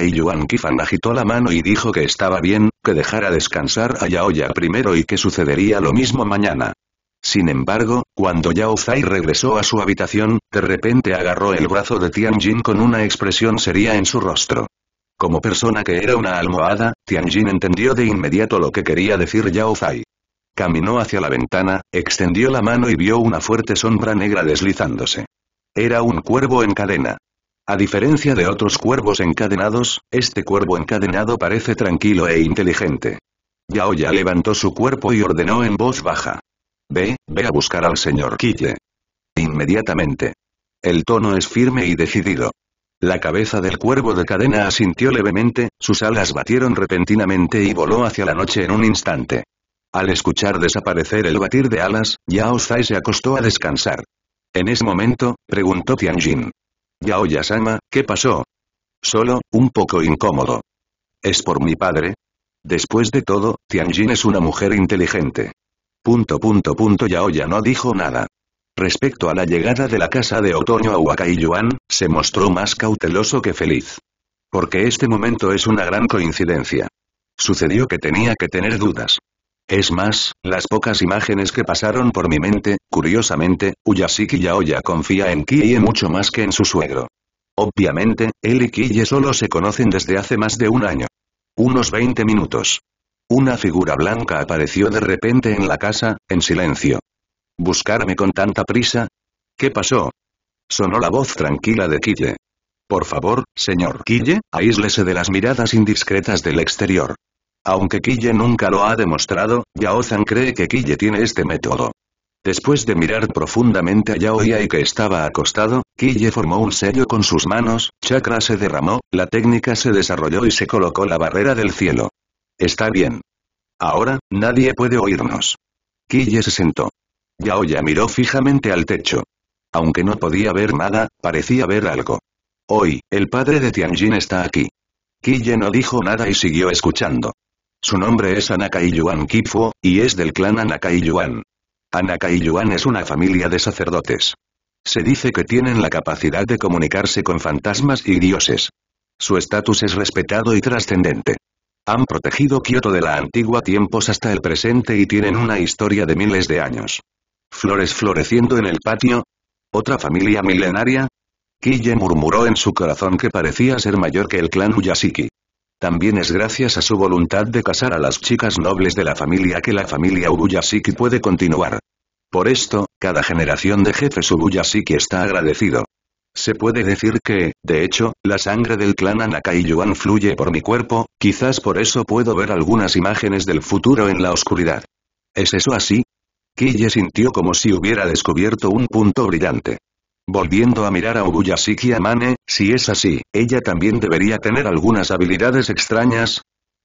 y Yuan Kifan agitó la mano y dijo que estaba bien, que dejara descansar a Yaoya primero y que sucedería lo mismo mañana. Sin embargo, cuando Yao Zai regresó a su habitación, de repente agarró el brazo de Tianjin con una expresión seria en su rostro. Como persona que era una almohada, Tianjin entendió de inmediato lo que quería decir Yao Zai. Caminó hacia la ventana, extendió la mano y vio una fuerte sombra negra deslizándose. Era un cuervo en cadena. A diferencia de otros cuervos encadenados, este cuervo encadenado parece tranquilo e inteligente. ya levantó su cuerpo y ordenó en voz baja. Ve, ve a buscar al señor Kille. Inmediatamente. El tono es firme y decidido. La cabeza del cuervo de cadena asintió levemente, sus alas batieron repentinamente y voló hacia la noche en un instante. Al escuchar desaparecer el batir de alas, Yao Zai se acostó a descansar. En ese momento, preguntó Tianjin. Yaoya-sama, ¿qué pasó? Solo, un poco incómodo. ¿Es por mi padre? Después de todo, Tianjin es una mujer inteligente. Punto punto punto Yaoya no dijo nada. Respecto a la llegada de la casa de otoño a wakai se mostró más cauteloso que feliz. Porque este momento es una gran coincidencia. Sucedió que tenía que tener dudas. Es más, las pocas imágenes que pasaron por mi mente, curiosamente, Uyashiki Yaoya confía en Kille mucho más que en su suegro. Obviamente, él y Kille solo se conocen desde hace más de un año. Unos 20 minutos. Una figura blanca apareció de repente en la casa, en silencio. ¿Buscarme con tanta prisa? ¿Qué pasó? Sonó la voz tranquila de Kille. Por favor, señor Kille, aíslese de las miradas indiscretas del exterior. Aunque Kille nunca lo ha demostrado, yao cree que Kille tiene este método. Después de mirar profundamente a Yaoya y que estaba acostado, Kille formó un sello con sus manos, chakra se derramó, la técnica se desarrolló y se colocó la barrera del cielo. Está bien. Ahora, nadie puede oírnos. Kille se sentó. Yaoya miró fijamente al techo. Aunque no podía ver nada, parecía ver algo. Hoy, el padre de Tianjin está aquí. Kille no dijo nada y siguió escuchando. Su nombre es Anakai Yuan y es del clan Anakai Yuan. Anakai Yuan es una familia de sacerdotes. Se dice que tienen la capacidad de comunicarse con fantasmas y dioses. Su estatus es respetado y trascendente. Han protegido Kioto de la antigua tiempos hasta el presente y tienen una historia de miles de años. Flores floreciendo en el patio. ¿Otra familia milenaria? Kiyen murmuró en su corazón que parecía ser mayor que el clan Uyashiki. También es gracias a su voluntad de casar a las chicas nobles de la familia que la familia Ubuyasiki puede continuar. Por esto, cada generación de jefes Ubuyasiki está agradecido. Se puede decir que, de hecho, la sangre del clan Anaka Yuan fluye por mi cuerpo, quizás por eso puedo ver algunas imágenes del futuro en la oscuridad. ¿Es eso así? Kiye sintió como si hubiera descubierto un punto brillante. Volviendo a mirar a Obuyasiki Amane, si es así, ella también debería tener algunas habilidades extrañas.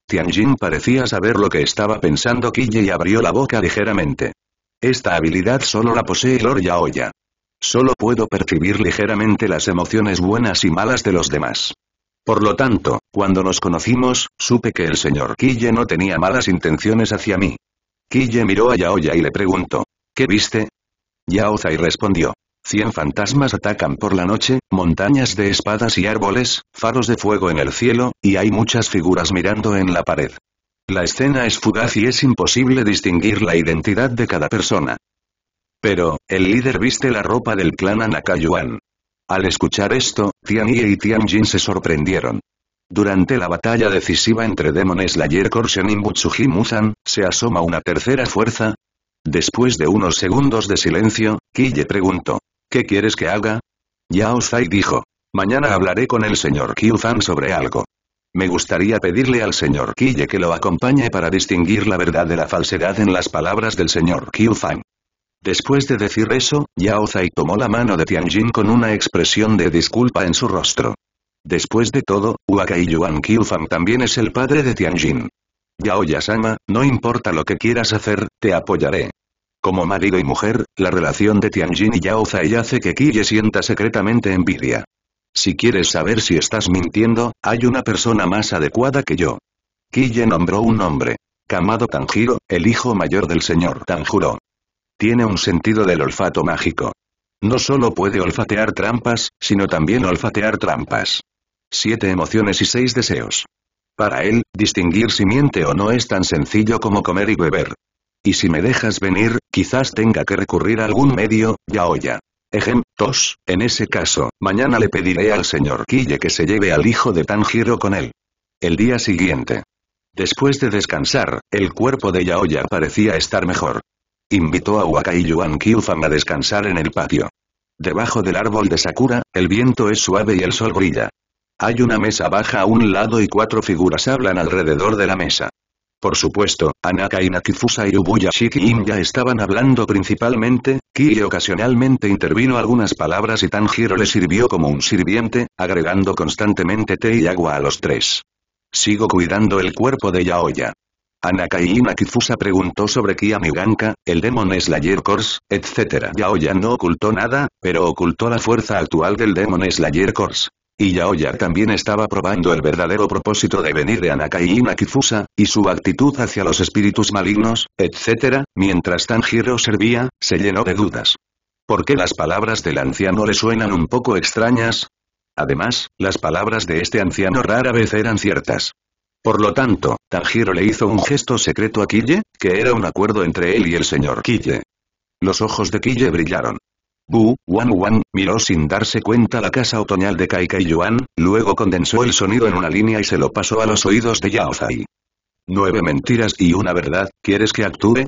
Tianjin parecía saber lo que estaba pensando Kille y abrió la boca ligeramente. Esta habilidad solo la posee Lord Yaoya. Solo puedo percibir ligeramente las emociones buenas y malas de los demás. Por lo tanto, cuando nos conocimos, supe que el señor Kille no tenía malas intenciones hacia mí. Kille miró a Yaoya y le preguntó, ¿qué viste? Yaozai respondió, Cien fantasmas atacan por la noche, montañas de espadas y árboles, faros de fuego en el cielo, y hay muchas figuras mirando en la pared. La escena es fugaz y es imposible distinguir la identidad de cada persona. Pero, el líder viste la ropa del clan Anakayuan. Al escuchar esto, Tianyi y Tianjin se sorprendieron. Durante la batalla decisiva entre Demon Slayer Korshen y Muzan, se asoma una tercera fuerza. Después de unos segundos de silencio, Kille preguntó. ¿Qué quieres que haga? Yao Zai dijo. Mañana hablaré con el señor Qiu-Fan sobre algo. Me gustaría pedirle al señor Kille que lo acompañe para distinguir la verdad de la falsedad en las palabras del señor Qiu-Fan. Después de decir eso, Yao Zai tomó la mano de Tianjin con una expresión de disculpa en su rostro. Después de todo, Huakai Yuan Fan también es el padre de Tianjin. Yao Yasama, no importa lo que quieras hacer, te apoyaré. Como marido y mujer, la relación de Tianjin y Yao Zai hace que Kille sienta secretamente envidia. Si quieres saber si estás mintiendo, hay una persona más adecuada que yo. Kille nombró un hombre. Kamado Tanjiro, el hijo mayor del señor Tanjuro. Tiene un sentido del olfato mágico. No solo puede olfatear trampas, sino también olfatear trampas. Siete emociones y seis deseos. Para él, distinguir si miente o no es tan sencillo como comer y beber. Y si me dejas venir, quizás tenga que recurrir a algún medio, yaoya. Ejem, en ese caso, mañana le pediré al señor Kille que se lleve al hijo de Tanjiro con él. El día siguiente. Después de descansar, el cuerpo de Yaoya parecía estar mejor. Invitó a Waka y Yuan Kyufan a descansar en el patio. Debajo del árbol de Sakura, el viento es suave y el sol brilla. Hay una mesa baja a un lado y cuatro figuras hablan alrededor de la mesa. Por supuesto, Anaka y y Ubuya ya estaban hablando principalmente, Ki ocasionalmente intervino algunas palabras y Tanjiro le sirvió como un sirviente, agregando constantemente té y agua a los tres. Sigo cuidando el cuerpo de Yaoya. Anaka y preguntó sobre Kiyami Ganka, el Demon Slayer Corps, etc. Yaoya no ocultó nada, pero ocultó la fuerza actual del Demon Slayer Corps. Y Yaoya también estaba probando el verdadero propósito de venir de Anaka y Inakifusa, y su actitud hacia los espíritus malignos, etc., mientras Tanjiro servía, se llenó de dudas. ¿Por qué las palabras del anciano le suenan un poco extrañas? Además, las palabras de este anciano rara vez eran ciertas. Por lo tanto, Tanjiro le hizo un gesto secreto a Kille, que era un acuerdo entre él y el señor Kille. Los ojos de Kille brillaron. Bu Wan Wan miró sin darse cuenta la casa otoñal de Kai Kai Yuan, luego condensó el sonido en una línea y se lo pasó a los oídos de Yao Zai. Nueve mentiras y una verdad, ¿quieres que actúe?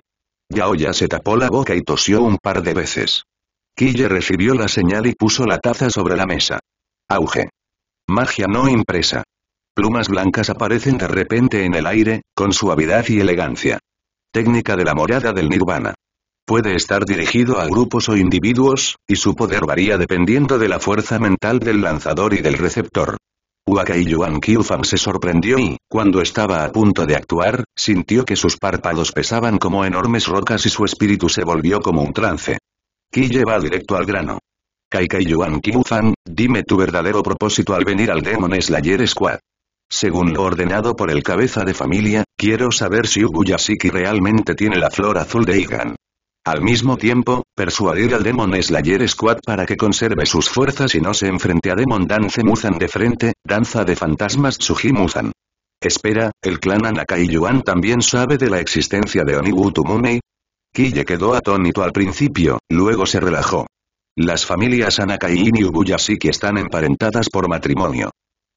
Yao ya se tapó la boca y tosió un par de veces. Kille recibió la señal y puso la taza sobre la mesa. Auge. Magia no impresa. Plumas blancas aparecen de repente en el aire, con suavidad y elegancia. Técnica de la morada del nirvana. Puede estar dirigido a grupos o individuos, y su poder varía dependiendo de la fuerza mental del lanzador y del receptor. Wakai Yuan se sorprendió y, cuando estaba a punto de actuar, sintió que sus párpados pesaban como enormes rocas y su espíritu se volvió como un trance. Ki lleva directo al grano. Kaika Yuan Qiufan, dime tu verdadero propósito al venir al Demon Slayer Squad. Según lo ordenado por el cabeza de familia, quiero saber si Uguyasiki realmente tiene la flor azul de Igan. Al mismo tiempo, persuadir al Demon Slayer Squad para que conserve sus fuerzas y no se enfrente a Demon Dance Muzan de frente, Danza de Fantasmas Tsuji Muzan. Espera, ¿el clan Anaka Yuan también sabe de la existencia de Oniwutumune. Kille Kiye quedó atónito al principio, luego se relajó. Las familias Anakaiin y Ubuyasiki están emparentadas por matrimonio.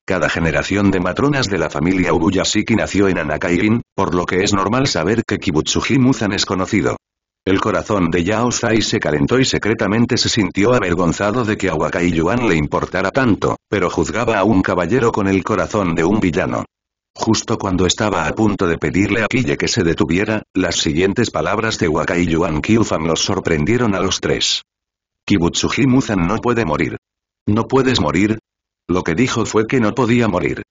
Cada generación de matronas de la familia Ubuyasiki nació en Anakaiin, por lo que es normal saber que Kibutsuji Muzan es conocido. El corazón de Yao Zai se calentó y secretamente se sintió avergonzado de que a Wakai Yuan le importara tanto, pero juzgaba a un caballero con el corazón de un villano. Justo cuando estaba a punto de pedirle a Kille que se detuviera, las siguientes palabras de Wakai Yuan Kyufan los sorprendieron a los tres. Kibutsuji Muzan no puede morir. ¿No puedes morir? Lo que dijo fue que no podía morir.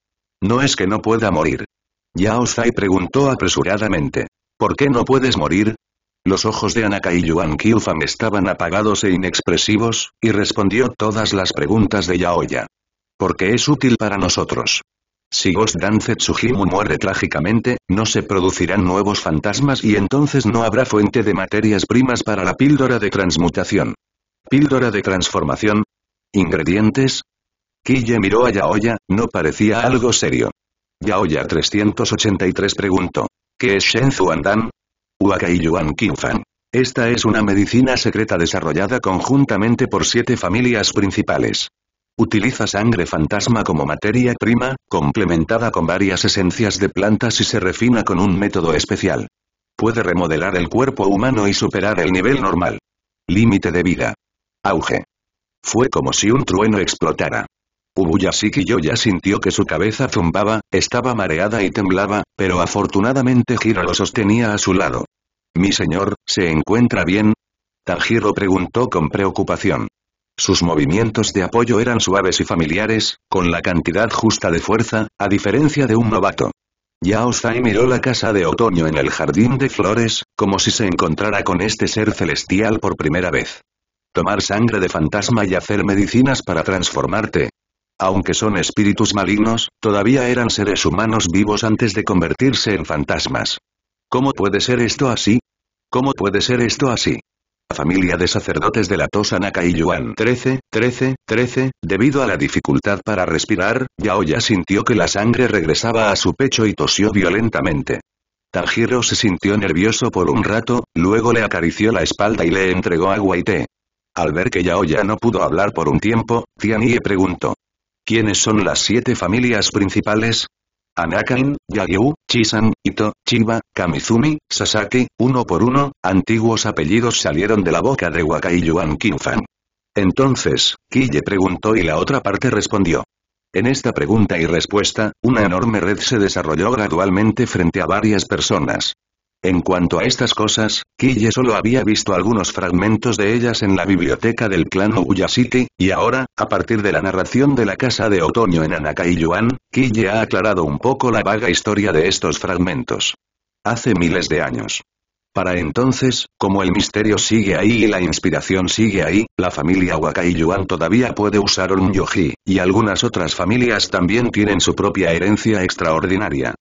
No es que no pueda morir. Yao Zai preguntó apresuradamente. ¿Por qué no puedes morir? Los ojos de Anaka y Yuan Qiufan estaban apagados e inexpresivos, y respondió todas las preguntas de Yaoya. Porque es útil para nosotros. Si Ghost Dance muere trágicamente, no se producirán nuevos fantasmas y entonces no habrá fuente de materias primas para la píldora de transmutación. Píldora de transformación. Ingredientes. Kiye miró a Yaoya, no parecía algo serio. Yaoya 383 preguntó. ¿Qué es Shenzu Dan? Huaca y Yuan Esta es una medicina secreta desarrollada conjuntamente por siete familias principales. Utiliza sangre fantasma como materia prima, complementada con varias esencias de plantas y se refina con un método especial. Puede remodelar el cuerpo humano y superar el nivel normal. Límite de vida. Auge. Fue como si un trueno explotara. Ubuyashiki ya sintió que su cabeza zumbaba, estaba mareada y temblaba, pero afortunadamente Hiro lo sostenía a su lado. «Mi señor, ¿se encuentra bien?» Tanjiro preguntó con preocupación. Sus movimientos de apoyo eran suaves y familiares, con la cantidad justa de fuerza, a diferencia de un novato. Yao Zai miró la casa de otoño en el jardín de flores, como si se encontrara con este ser celestial por primera vez. Tomar sangre de fantasma y hacer medicinas para transformarte, aunque son espíritus malignos, todavía eran seres humanos vivos antes de convertirse en fantasmas. ¿Cómo puede ser esto así? ¿Cómo puede ser esto así? La familia de sacerdotes de la Tosanaka y Yuan 13, 13, 13, debido a la dificultad para respirar, Yaoya sintió que la sangre regresaba a su pecho y tosió violentamente. Tanjiro se sintió nervioso por un rato, luego le acarició la espalda y le entregó agua y té. Al ver que Yaoya no pudo hablar por un tiempo, Tianie preguntó, ¿Quiénes son las siete familias principales? Anakain, Yagyu, Chisan, Ito, Chiba, Kamizumi, Sasaki, uno por uno, antiguos apellidos salieron de la boca de Waka y Entonces, Kille preguntó y la otra parte respondió. En esta pregunta y respuesta, una enorme red se desarrolló gradualmente frente a varias personas. En cuanto a estas cosas, Kille solo había visto algunos fragmentos de ellas en la biblioteca del clan City y ahora, a partir de la narración de la Casa de Otoño en Anakaiyuan, Kille ha aclarado un poco la vaga historia de estos fragmentos. Hace miles de años. Para entonces, como el misterio sigue ahí y la inspiración sigue ahí, la familia Wakai todavía puede usar un yoji, y algunas otras familias también tienen su propia herencia extraordinaria.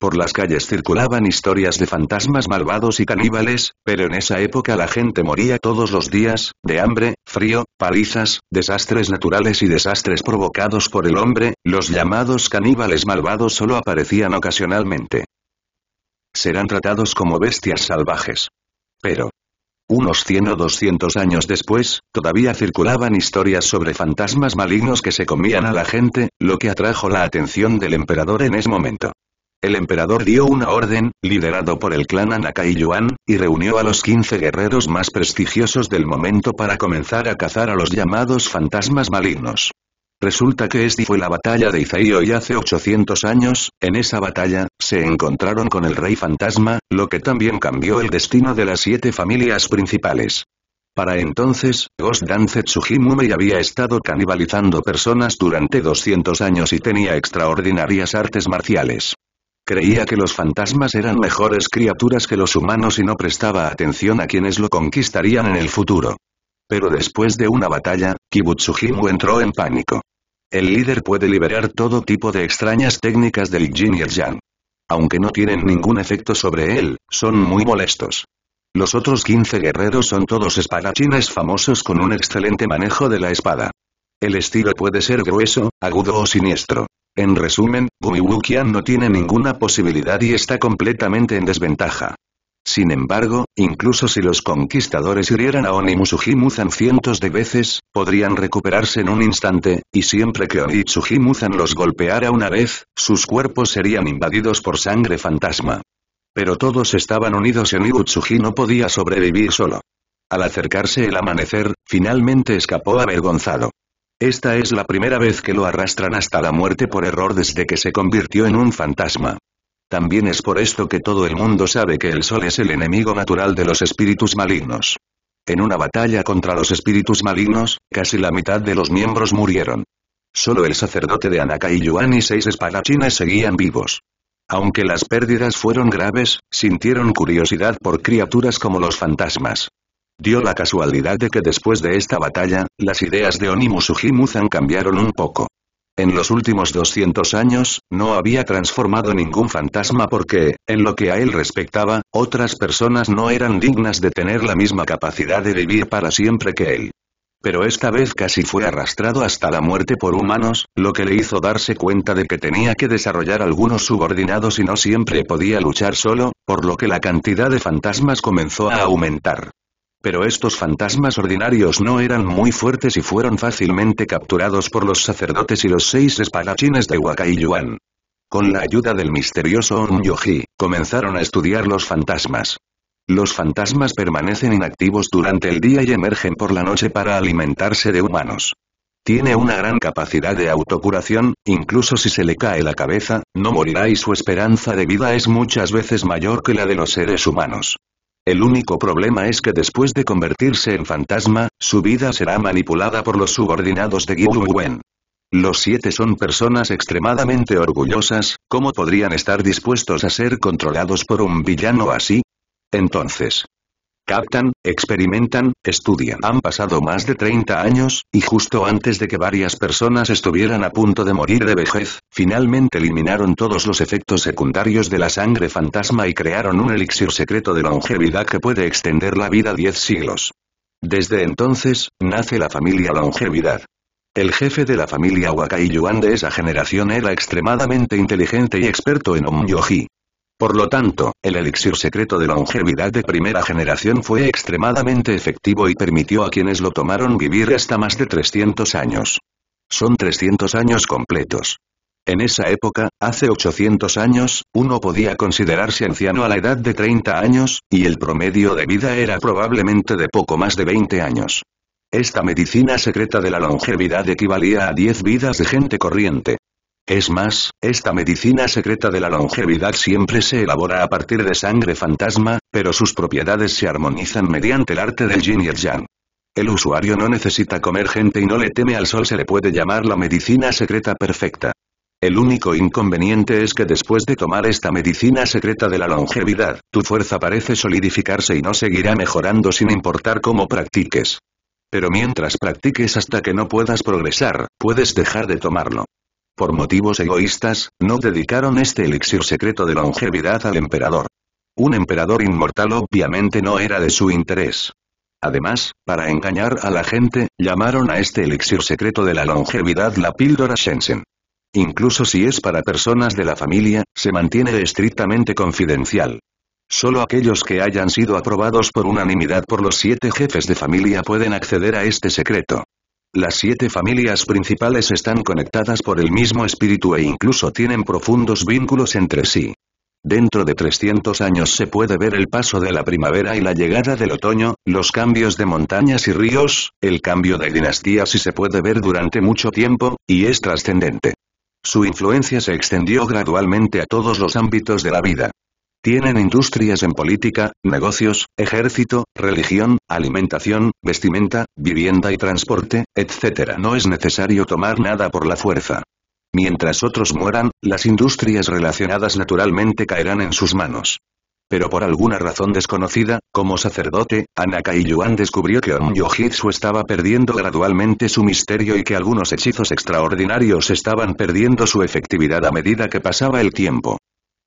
Por las calles circulaban historias de fantasmas malvados y caníbales, pero en esa época la gente moría todos los días, de hambre, frío, palizas, desastres naturales y desastres provocados por el hombre, los llamados caníbales malvados solo aparecían ocasionalmente. Serán tratados como bestias salvajes. Pero, unos 100 o 200 años después, todavía circulaban historias sobre fantasmas malignos que se comían a la gente, lo que atrajo la atención del emperador en ese momento. El emperador dio una orden, liderado por el clan Anakai Yuan, y reunió a los 15 guerreros más prestigiosos del momento para comenzar a cazar a los llamados fantasmas malignos. Resulta que este fue la batalla de Izaio y hace 800 años, en esa batalla, se encontraron con el rey fantasma, lo que también cambió el destino de las siete familias principales. Para entonces, Ghost Dance Tsujimume había estado canibalizando personas durante 200 años y tenía extraordinarias artes marciales. Creía que los fantasmas eran mejores criaturas que los humanos y no prestaba atención a quienes lo conquistarían en el futuro. Pero después de una batalla, Kibutsuhimu entró en pánico. El líder puede liberar todo tipo de extrañas técnicas del Jin y el Yang. Aunque no tienen ningún efecto sobre él, son muy molestos. Los otros 15 guerreros son todos espadachines famosos con un excelente manejo de la espada. El estilo puede ser grueso, agudo o siniestro. En resumen, Guiwukian no tiene ninguna posibilidad y está completamente en desventaja. Sin embargo, incluso si los conquistadores hirieran a Muzan cientos de veces, podrían recuperarse en un instante, y siempre que Muzan los golpeara una vez, sus cuerpos serían invadidos por sangre fantasma. Pero todos estaban unidos y Oniutsuji no podía sobrevivir solo. Al acercarse el amanecer, finalmente escapó avergonzado. Esta es la primera vez que lo arrastran hasta la muerte por error desde que se convirtió en un fantasma. También es por esto que todo el mundo sabe que el sol es el enemigo natural de los espíritus malignos. En una batalla contra los espíritus malignos, casi la mitad de los miembros murieron. Solo el sacerdote de Anaka y Yuan y seis espadachines seguían vivos. Aunque las pérdidas fueron graves, sintieron curiosidad por criaturas como los fantasmas. Dio la casualidad de que después de esta batalla, las ideas de Onimu Muzan cambiaron un poco. En los últimos 200 años, no había transformado ningún fantasma porque, en lo que a él respectaba, otras personas no eran dignas de tener la misma capacidad de vivir para siempre que él. Pero esta vez casi fue arrastrado hasta la muerte por humanos, lo que le hizo darse cuenta de que tenía que desarrollar algunos subordinados y no siempre podía luchar solo, por lo que la cantidad de fantasmas comenzó a aumentar. Pero estos fantasmas ordinarios no eran muy fuertes y fueron fácilmente capturados por los sacerdotes y los seis espalachines de y Con la ayuda del misterioso Onmyoji, comenzaron a estudiar los fantasmas. Los fantasmas permanecen inactivos durante el día y emergen por la noche para alimentarse de humanos. Tiene una gran capacidad de autocuración, incluso si se le cae la cabeza, no morirá y su esperanza de vida es muchas veces mayor que la de los seres humanos. El único problema es que después de convertirse en fantasma, su vida será manipulada por los subordinados de Gil Wen. Los siete son personas extremadamente orgullosas, ¿cómo podrían estar dispuestos a ser controlados por un villano así? Entonces, captan, experimentan, estudian. Han pasado más de 30 años, y justo antes de que varias personas estuvieran a punto de morir de vejez, finalmente eliminaron todos los efectos secundarios de la sangre fantasma y crearon un elixir secreto de longevidad que puede extender la vida 10 siglos. Desde entonces, nace la familia Longevidad. El jefe de la familia Wakai Yuan de esa generación era extremadamente inteligente y experto en Om por lo tanto, el elixir secreto de la longevidad de primera generación fue extremadamente efectivo y permitió a quienes lo tomaron vivir hasta más de 300 años. Son 300 años completos. En esa época, hace 800 años, uno podía considerarse anciano a la edad de 30 años, y el promedio de vida era probablemente de poco más de 20 años. Esta medicina secreta de la longevidad equivalía a 10 vidas de gente corriente. Es más, esta medicina secreta de la longevidad siempre se elabora a partir de sangre fantasma, pero sus propiedades se armonizan mediante el arte del yin y el yang. El usuario no necesita comer gente y no le teme al sol se le puede llamar la medicina secreta perfecta. El único inconveniente es que después de tomar esta medicina secreta de la longevidad, tu fuerza parece solidificarse y no seguirá mejorando sin importar cómo practiques. Pero mientras practiques hasta que no puedas progresar, puedes dejar de tomarlo por motivos egoístas, no dedicaron este elixir secreto de longevidad al emperador. Un emperador inmortal obviamente no era de su interés. Además, para engañar a la gente, llamaron a este elixir secreto de la longevidad la píldora Shensen. Incluso si es para personas de la familia, se mantiene estrictamente confidencial. Solo aquellos que hayan sido aprobados por unanimidad por los siete jefes de familia pueden acceder a este secreto. Las siete familias principales están conectadas por el mismo espíritu e incluso tienen profundos vínculos entre sí. Dentro de 300 años se puede ver el paso de la primavera y la llegada del otoño, los cambios de montañas y ríos, el cambio de dinastías y se puede ver durante mucho tiempo, y es trascendente. Su influencia se extendió gradualmente a todos los ámbitos de la vida. Tienen industrias en política, negocios, ejército, religión, alimentación, vestimenta, vivienda y transporte, etc. No es necesario tomar nada por la fuerza. Mientras otros mueran, las industrias relacionadas naturalmente caerán en sus manos. Pero por alguna razón desconocida, como sacerdote, Anaka Yuan descubrió que Om Yojitsu estaba perdiendo gradualmente su misterio y que algunos hechizos extraordinarios estaban perdiendo su efectividad a medida que pasaba el tiempo.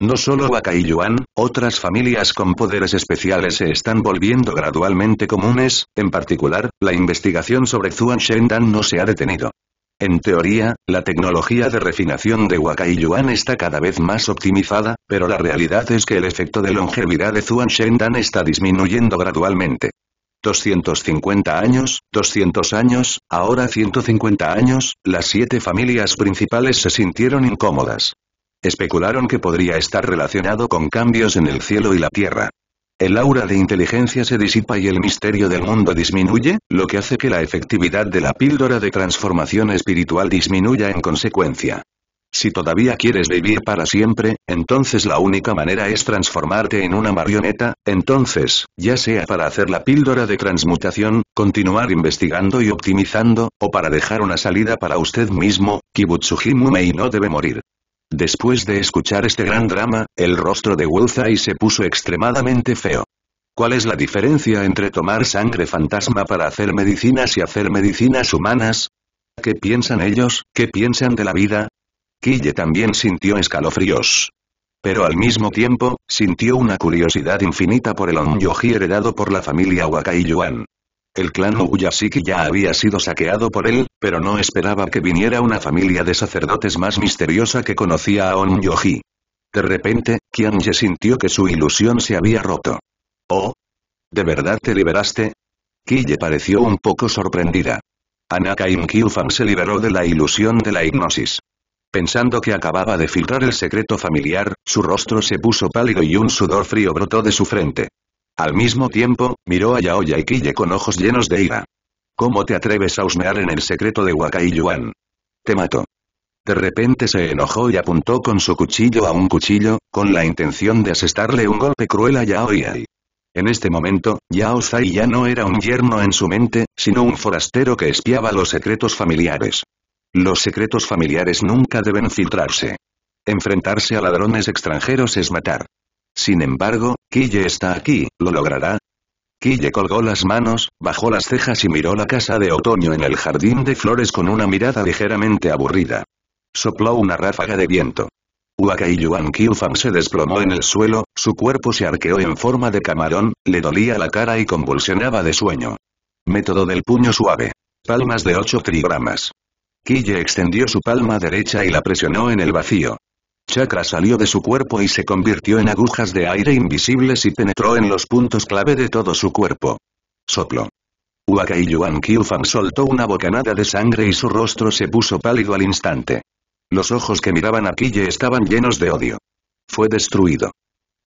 No solo Yuan, otras familias con poderes especiales se están volviendo gradualmente comunes, en particular, la investigación sobre Zuan Shendan no se ha detenido. En teoría, la tecnología de refinación de Yuan está cada vez más optimizada, pero la realidad es que el efecto de longevidad de Zuan Shendan está disminuyendo gradualmente. 250 años, 200 años, ahora 150 años, las siete familias principales se sintieron incómodas. Especularon que podría estar relacionado con cambios en el cielo y la tierra. El aura de inteligencia se disipa y el misterio del mundo disminuye, lo que hace que la efectividad de la píldora de transformación espiritual disminuya en consecuencia. Si todavía quieres vivir para siempre, entonces la única manera es transformarte en una marioneta, entonces, ya sea para hacer la píldora de transmutación, continuar investigando y optimizando, o para dejar una salida para usted mismo, Kibutsuji Mumei no debe morir. Después de escuchar este gran drama, el rostro de Zai se puso extremadamente feo. ¿Cuál es la diferencia entre tomar sangre fantasma para hacer medicinas y hacer medicinas humanas? ¿Qué piensan ellos? ¿Qué piensan de la vida? Kille también sintió escalofríos. Pero al mismo tiempo, sintió una curiosidad infinita por el Onyoji heredado por la familia Yuan. El clan Uyashiki ya había sido saqueado por él, pero no esperaba que viniera una familia de sacerdotes más misteriosa que conocía a On De repente, Kianje sintió que su ilusión se había roto. ¿Oh? ¿De verdad te liberaste? Kiye pareció un poco sorprendida. Anaka Fan se liberó de la ilusión de la hipnosis. Pensando que acababa de filtrar el secreto familiar, su rostro se puso pálido y un sudor frío brotó de su frente. Al mismo tiempo, miró a Yao y con ojos llenos de ira. ¿Cómo te atreves a husmear en el secreto de Wakai Yuan? Te mato. De repente se enojó y apuntó con su cuchillo a un cuchillo, con la intención de asestarle un golpe cruel a Yao Yaoyai. En este momento, Yao Zai ya no era un yerno en su mente, sino un forastero que espiaba los secretos familiares. Los secretos familiares nunca deben filtrarse. Enfrentarse a ladrones extranjeros es matar. Sin embargo, Kille está aquí, ¿lo logrará? Kille colgó las manos, bajó las cejas y miró la casa de otoño en el jardín de flores con una mirada ligeramente aburrida. Sopló una ráfaga de viento. Waka y Yuan se desplomó en el suelo, su cuerpo se arqueó en forma de camarón, le dolía la cara y convulsionaba de sueño. Método del puño suave. Palmas de 8 trigramas. Kille extendió su palma derecha y la presionó en el vacío chakra salió de su cuerpo y se convirtió en agujas de aire invisibles y penetró en los puntos clave de todo su cuerpo. Soplo. Uakai Yuan soltó una bocanada de sangre y su rostro se puso pálido al instante. Los ojos que miraban a Kille estaban llenos de odio. Fue destruido.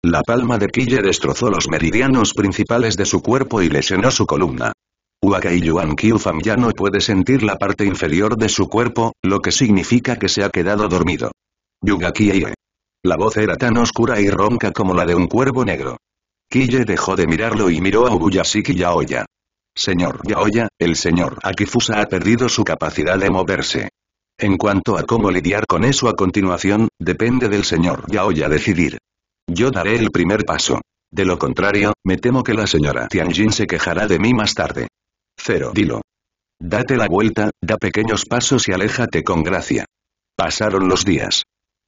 La palma de Kille destrozó los meridianos principales de su cuerpo y lesionó su columna. Uakai Yuan ya no puede sentir la parte inferior de su cuerpo, lo que significa que se ha quedado dormido yugaki La voz era tan oscura y ronca como la de un cuervo negro. Kiye dejó de mirarlo y miró a Ubuyashiki Yaoya. Señor Yaoya, el señor Akifusa ha perdido su capacidad de moverse. En cuanto a cómo lidiar con eso a continuación, depende del señor Yaoya decidir. Yo daré el primer paso. De lo contrario, me temo que la señora Tianjin se quejará de mí más tarde. Cero. Dilo. Date la vuelta, da pequeños pasos y aléjate con gracia. Pasaron los días.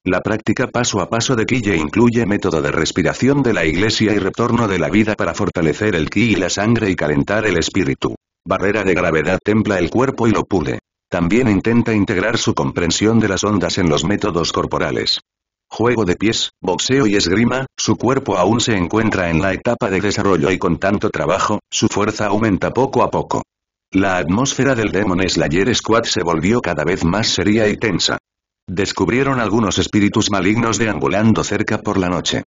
La práctica paso a paso de Kiye incluye método de respiración de la iglesia y retorno de la vida para fortalecer el Ki y la sangre y calentar el espíritu. Barrera de gravedad templa el cuerpo y lo pule. También intenta integrar su comprensión de las ondas en los métodos corporales. Juego de pies, boxeo y esgrima, su cuerpo aún se encuentra en la etapa de desarrollo y con tanto trabajo, su fuerza aumenta poco a poco. La atmósfera del Demon Slayer Squad se volvió cada vez más seria y tensa. Descubrieron algunos espíritus malignos deambulando cerca por la noche.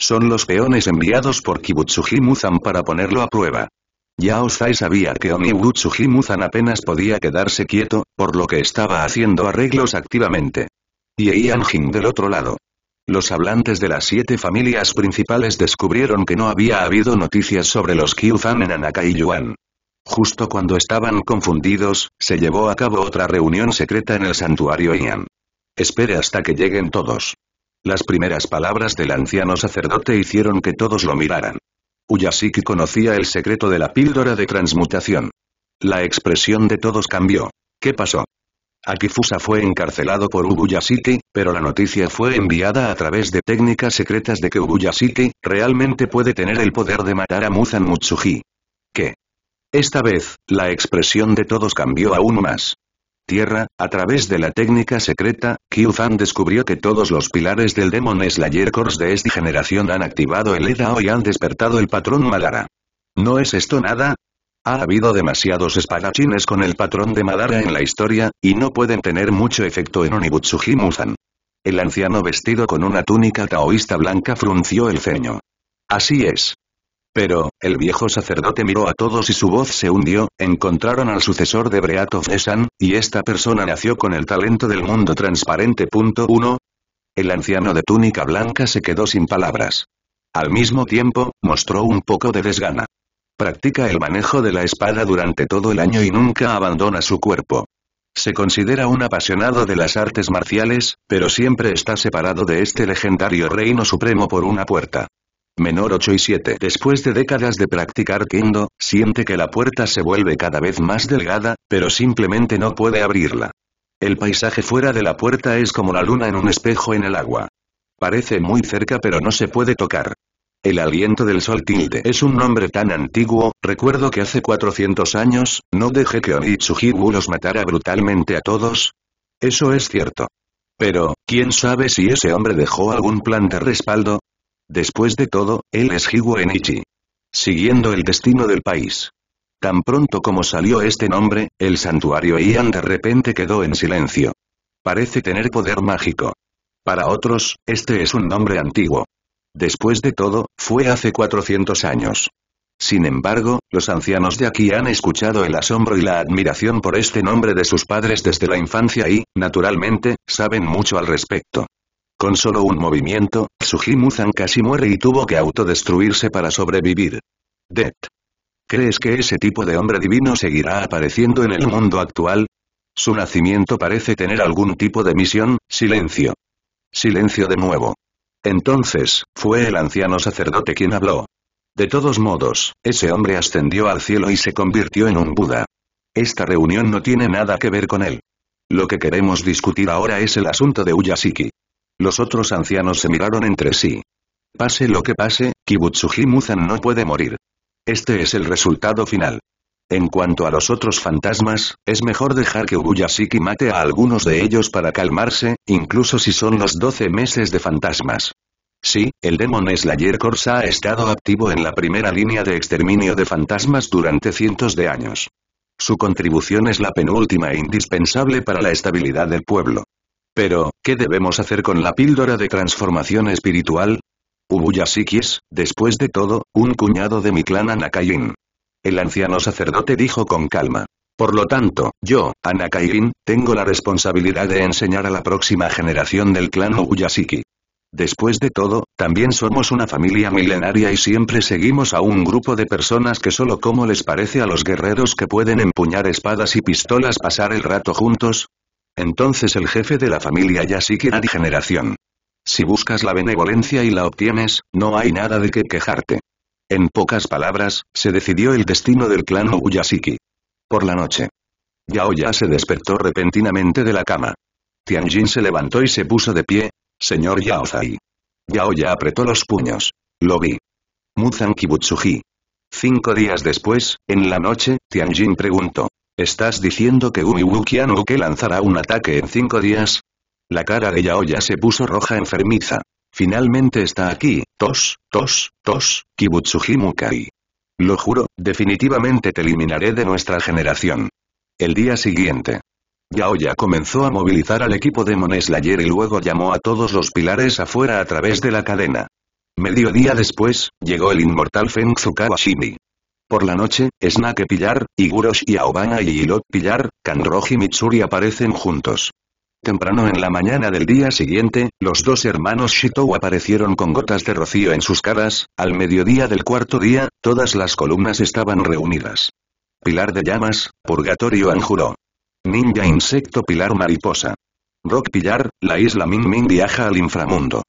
Son los peones enviados por Kibutsuji Muzan para ponerlo a prueba. Yao Zai sabía que Oniwutsuji Muzan apenas podía quedarse quieto, por lo que estaba haciendo arreglos activamente. Y Jin del otro lado. Los hablantes de las siete familias principales descubrieron que no había habido noticias sobre los Kyuzan en Anaka y Yuan. Justo cuando estaban confundidos, se llevó a cabo otra reunión secreta en el santuario Ian. Espere hasta que lleguen todos. Las primeras palabras del anciano sacerdote hicieron que todos lo miraran. Uyashiki conocía el secreto de la píldora de transmutación. La expresión de todos cambió. ¿Qué pasó? Akifusa fue encarcelado por Ubuyashiki, pero la noticia fue enviada a través de técnicas secretas de que Ubuyashiki realmente puede tener el poder de matar a Muzan Mutsuji. ¿Qué? Esta vez, la expresión de todos cambió aún más. Tierra, a través de la técnica secreta, Qiu descubrió que todos los pilares del Demon Slayer Corps de esta generación han activado el EDAO y han despertado el patrón Madara. ¿No es esto nada? Ha habido demasiados espadachines con el patrón de Madara en la historia, y no pueden tener mucho efecto en Onibutsuji Muzan. El anciano vestido con una túnica taoísta blanca frunció el ceño. Así es. Pero, el viejo sacerdote miró a todos y su voz se hundió, encontraron al sucesor de Breato Fesan, y esta persona nació con el talento del mundo transparente. El anciano de túnica blanca se quedó sin palabras. Al mismo tiempo, mostró un poco de desgana. Practica el manejo de la espada durante todo el año y nunca abandona su cuerpo. Se considera un apasionado de las artes marciales, pero siempre está separado de este legendario reino supremo por una puerta. Menor 8 y 7 Después de décadas de practicar kendo, siente que la puerta se vuelve cada vez más delgada, pero simplemente no puede abrirla. El paisaje fuera de la puerta es como la luna en un espejo en el agua. Parece muy cerca pero no se puede tocar. El aliento del sol tilde es un nombre tan antiguo, recuerdo que hace 400 años, no dejé que Onitsuhibu los matara brutalmente a todos. Eso es cierto. Pero, ¿quién sabe si ese hombre dejó algún plan de respaldo? Después de todo, él es Higo Siguiendo el destino del país. Tan pronto como salió este nombre, el santuario Ian de repente quedó en silencio. Parece tener poder mágico. Para otros, este es un nombre antiguo. Después de todo, fue hace 400 años. Sin embargo, los ancianos de aquí han escuchado el asombro y la admiración por este nombre de sus padres desde la infancia y, naturalmente, saben mucho al respecto. Con solo un movimiento, Muzan casi muere y tuvo que autodestruirse para sobrevivir. Det. ¿Crees que ese tipo de hombre divino seguirá apareciendo en el mundo actual? Su nacimiento parece tener algún tipo de misión, silencio. Silencio de nuevo. Entonces, fue el anciano sacerdote quien habló. De todos modos, ese hombre ascendió al cielo y se convirtió en un Buda. Esta reunión no tiene nada que ver con él. Lo que queremos discutir ahora es el asunto de Uyasiki. Los otros ancianos se miraron entre sí. Pase lo que pase, Kibutsuji Muzan no puede morir. Este es el resultado final. En cuanto a los otros fantasmas, es mejor dejar que Ubuyashiki mate a algunos de ellos para calmarse, incluso si son los 12 meses de fantasmas. Sí, el Demon Slayer Corsa ha estado activo en la primera línea de exterminio de fantasmas durante cientos de años. Su contribución es la penúltima e indispensable para la estabilidad del pueblo. Pero, ¿qué debemos hacer con la píldora de transformación espiritual? «Ubuyasiki es, después de todo, un cuñado de mi clan Anakayin. El anciano sacerdote dijo con calma. Por lo tanto, yo, Anakayin, tengo la responsabilidad de enseñar a la próxima generación del clan Ubuyasiki. Después de todo, también somos una familia milenaria y siempre seguimos a un grupo de personas que solo como les parece a los guerreros que pueden empuñar espadas y pistolas pasar el rato juntos, entonces el jefe de la familia Yashiki era de generación. Si buscas la benevolencia y la obtienes, no hay nada de qué quejarte. En pocas palabras, se decidió el destino del clan Uyashiki Por la noche. Yaoya se despertó repentinamente de la cama. Tianjin se levantó y se puso de pie. Señor Yaozai. ya apretó los puños. Lo vi. Muzan Kibutsuji. Cinco días después, en la noche, Tianjin preguntó. ¿Estás diciendo que Umiwukianuke lanzará un ataque en cinco días? La cara de Yaoya se puso roja enfermiza. Finalmente está aquí, tos, tos, tos, Mukai. Lo juro, definitivamente te eliminaré de nuestra generación. El día siguiente. Yaoya comenzó a movilizar al equipo de Moneslayer y luego llamó a todos los pilares afuera a través de la cadena. Mediodía después, llegó el inmortal Feng Tsukawashimi. Por la noche, Snake Pillar, y Aobana y Hilot Pillar, Kanroji Mitsuri aparecen juntos. Temprano en la mañana del día siguiente, los dos hermanos Shitou aparecieron con gotas de rocío en sus caras, al mediodía del cuarto día, todas las columnas estaban reunidas. Pilar de llamas, Purgatorio Anjuro. Ninja Insecto Pilar Mariposa. Rock Pillar, la isla Min Min viaja al inframundo.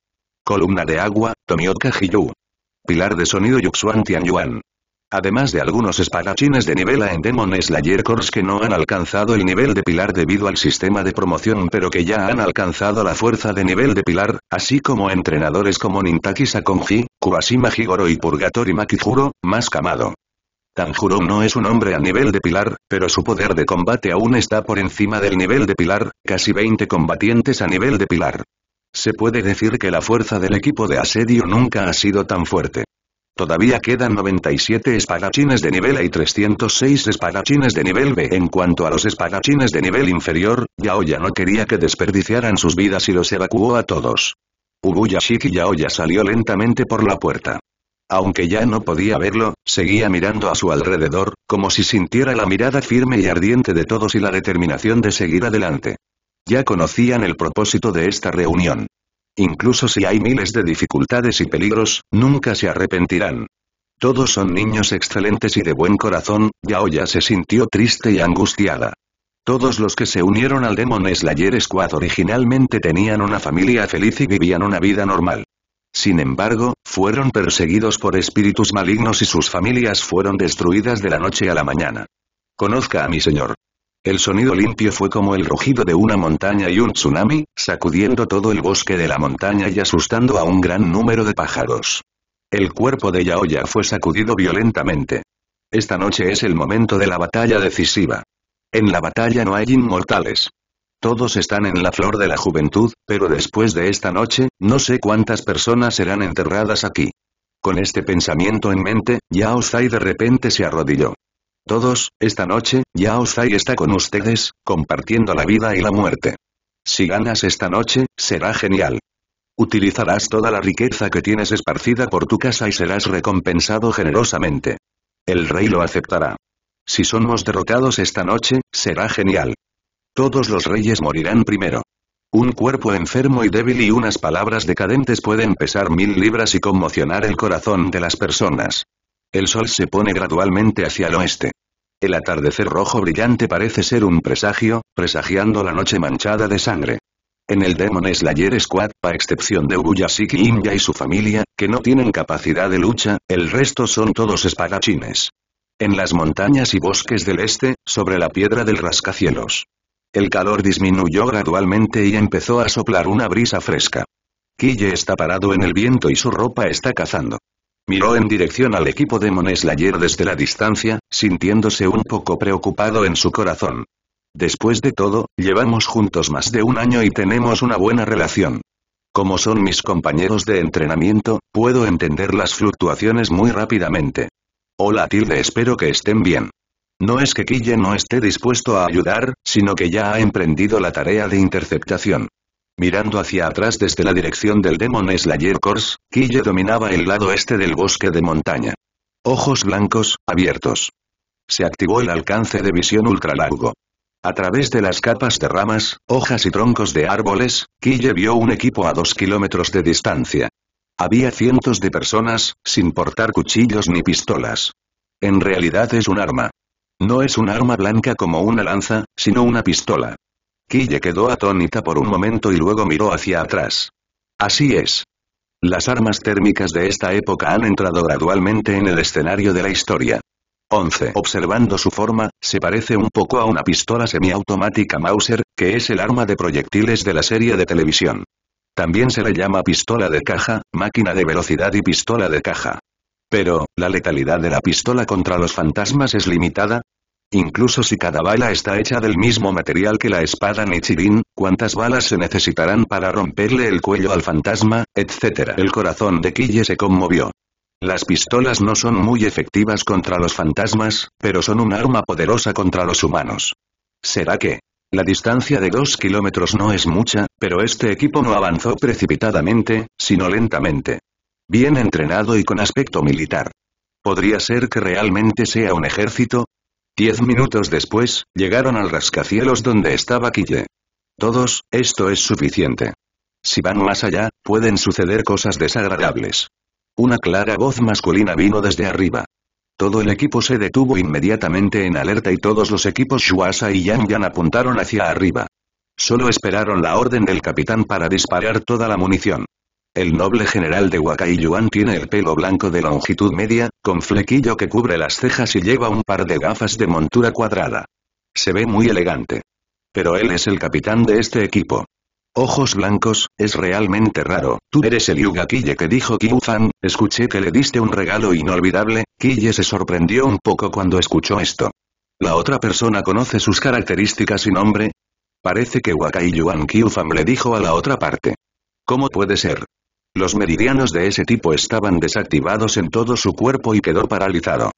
Columna de agua, Tomioka Hiyu. Pilar de sonido Yuxuan Tianyuan. Además de algunos espadachines de nivel A en Demon Slayer Corps que no han alcanzado el nivel de pilar debido al sistema de promoción pero que ya han alcanzado la fuerza de nivel de pilar, así como entrenadores como Nintaki Sakonji, Kuwashima Higoro y Purgatori Makijuro, más camado. Tanjuro no es un hombre a nivel de pilar, pero su poder de combate aún está por encima del nivel de pilar, casi 20 combatientes a nivel de pilar. Se puede decir que la fuerza del equipo de asedio nunca ha sido tan fuerte. Todavía quedan 97 espadachines de nivel A y 306 espadachines de nivel B. En cuanto a los espadachines de nivel inferior, Yaoya no quería que desperdiciaran sus vidas y los evacuó a todos. Ubuyashiki Yaoya salió lentamente por la puerta. Aunque ya no podía verlo, seguía mirando a su alrededor, como si sintiera la mirada firme y ardiente de todos y la determinación de seguir adelante. Ya conocían el propósito de esta reunión. Incluso si hay miles de dificultades y peligros, nunca se arrepentirán. Todos son niños excelentes y de buen corazón, Yaoya se sintió triste y angustiada. Todos los que se unieron al Demon Slayer Squad originalmente tenían una familia feliz y vivían una vida normal. Sin embargo, fueron perseguidos por espíritus malignos y sus familias fueron destruidas de la noche a la mañana. Conozca a mi señor. El sonido limpio fue como el rugido de una montaña y un tsunami, sacudiendo todo el bosque de la montaña y asustando a un gran número de pájaros. El cuerpo de Yaoya fue sacudido violentamente. Esta noche es el momento de la batalla decisiva. En la batalla no hay inmortales. Todos están en la flor de la juventud, pero después de esta noche, no sé cuántas personas serán enterradas aquí. Con este pensamiento en mente, Yao Zai de repente se arrodilló. Todos, esta noche, Yao Zai está con ustedes, compartiendo la vida y la muerte. Si ganas esta noche, será genial. Utilizarás toda la riqueza que tienes esparcida por tu casa y serás recompensado generosamente. El rey lo aceptará. Si somos derrotados esta noche, será genial. Todos los reyes morirán primero. Un cuerpo enfermo y débil y unas palabras decadentes pueden pesar mil libras y conmocionar el corazón de las personas. El sol se pone gradualmente hacia el oeste. El atardecer rojo brillante parece ser un presagio, presagiando la noche manchada de sangre. En el Demon Slayer Squad, a excepción de Ubuyashiki Inja y su familia, que no tienen capacidad de lucha, el resto son todos espadachines. En las montañas y bosques del este, sobre la piedra del rascacielos. El calor disminuyó gradualmente y empezó a soplar una brisa fresca. Kille está parado en el viento y su ropa está cazando. Miró en dirección al equipo de Moneslayer desde la distancia, sintiéndose un poco preocupado en su corazón. Después de todo, llevamos juntos más de un año y tenemos una buena relación. Como son mis compañeros de entrenamiento, puedo entender las fluctuaciones muy rápidamente. Hola Tilde, espero que estén bien. No es que Kille no esté dispuesto a ayudar, sino que ya ha emprendido la tarea de interceptación. Mirando hacia atrás desde la dirección del Demon Slayer Corps, Kille dominaba el lado este del bosque de montaña. Ojos blancos, abiertos. Se activó el alcance de visión ultralargo. A través de las capas de ramas, hojas y troncos de árboles, Kille vio un equipo a dos kilómetros de distancia. Había cientos de personas, sin portar cuchillos ni pistolas. En realidad es un arma. No es un arma blanca como una lanza, sino una pistola. Kille quedó atónita por un momento y luego miró hacia atrás. Así es. Las armas térmicas de esta época han entrado gradualmente en el escenario de la historia. 11. Observando su forma, se parece un poco a una pistola semiautomática Mauser, que es el arma de proyectiles de la serie de televisión. También se le llama pistola de caja, máquina de velocidad y pistola de caja. Pero, ¿la letalidad de la pistola contra los fantasmas es limitada? Incluso si cada bala está hecha del mismo material que la espada Nichirin, ¿cuántas balas se necesitarán para romperle el cuello al fantasma, etc.? El corazón de Kille se conmovió. Las pistolas no son muy efectivas contra los fantasmas, pero son un arma poderosa contra los humanos. ¿Será que? La distancia de dos kilómetros no es mucha, pero este equipo no avanzó precipitadamente, sino lentamente. Bien entrenado y con aspecto militar. Podría ser que realmente sea un ejército, Diez minutos después, llegaron al rascacielos donde estaba Kille. Todos, esto es suficiente. Si van más allá, pueden suceder cosas desagradables. Una clara voz masculina vino desde arriba. Todo el equipo se detuvo inmediatamente en alerta y todos los equipos Shuasa y Yan Yan apuntaron hacia arriba. Solo esperaron la orden del capitán para disparar toda la munición. El noble general de Yuan tiene el pelo blanco de longitud media, con flequillo que cubre las cejas y lleva un par de gafas de montura cuadrada. Se ve muy elegante. Pero él es el capitán de este equipo. Ojos blancos, es realmente raro, tú eres el Yuga Kille que dijo Kiu escuché que le diste un regalo inolvidable, Kille se sorprendió un poco cuando escuchó esto. ¿La otra persona conoce sus características y nombre? Parece que Wakai Yuan Kiu le dijo a la otra parte. ¿Cómo puede ser? Los meridianos de ese tipo estaban desactivados en todo su cuerpo y quedó paralizado.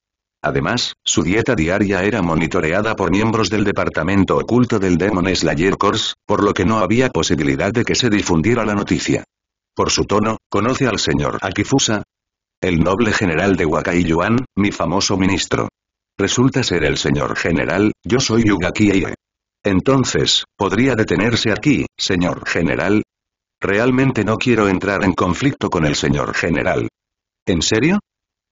Además, su dieta diaria era monitoreada por miembros del departamento oculto del Demon Slayer Corps, por lo que no había posibilidad de que se difundiera la noticia. Por su tono, conoce al señor Akifusa, el noble general de Wakai mi famoso ministro. Resulta ser el señor general, yo soy Yugaki Entonces, ¿podría detenerse aquí, señor general? Realmente no quiero entrar en conflicto con el señor general. ¿En serio?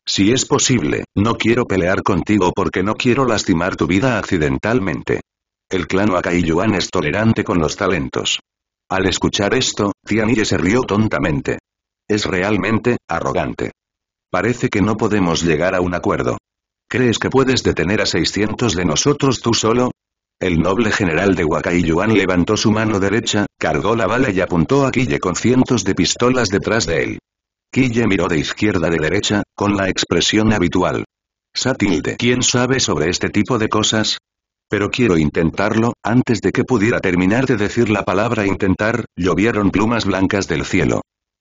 Si es posible, no quiero pelear contigo porque no quiero lastimar tu vida accidentalmente. El clan Yuan es tolerante con los talentos. Al escuchar esto, Tianille se rió tontamente. Es realmente, arrogante. Parece que no podemos llegar a un acuerdo. ¿Crees que puedes detener a 600 de nosotros tú solo? El noble general de Huacayuan levantó su mano derecha, cargó la bala y apuntó a Quille con cientos de pistolas detrás de él. Quille miró de izquierda a derecha, con la expresión habitual. Satilde, ¿quién sabe sobre este tipo de cosas? Pero quiero intentarlo, antes de que pudiera terminar de decir la palabra intentar, llovieron plumas blancas del cielo.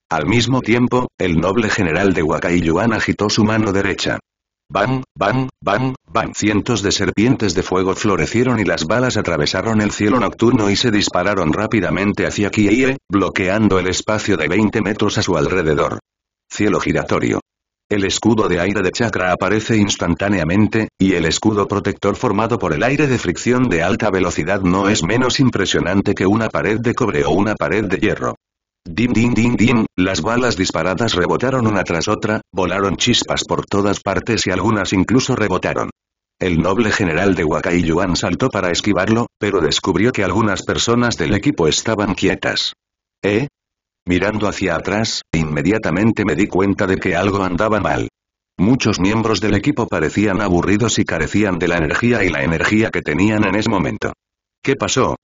Al mismo tiempo, el noble general de Huacayuan agitó su mano derecha. Bam, bam, bam, bam. Cientos de serpientes de fuego florecieron y las balas atravesaron el cielo nocturno y se dispararon rápidamente hacia Kie, bloqueando el espacio de 20 metros a su alrededor. Cielo giratorio. El escudo de aire de chakra aparece instantáneamente, y el escudo protector formado por el aire de fricción de alta velocidad no es menos impresionante que una pared de cobre o una pared de hierro. Dim din dim dim, las balas disparadas rebotaron una tras otra, volaron chispas por todas partes y algunas incluso rebotaron. El noble general de Wakai Yuan saltó para esquivarlo, pero descubrió que algunas personas del equipo estaban quietas. ¿Eh? Mirando hacia atrás, inmediatamente me di cuenta de que algo andaba mal. Muchos miembros del equipo parecían aburridos y carecían de la energía y la energía que tenían en ese momento. ¿Qué pasó?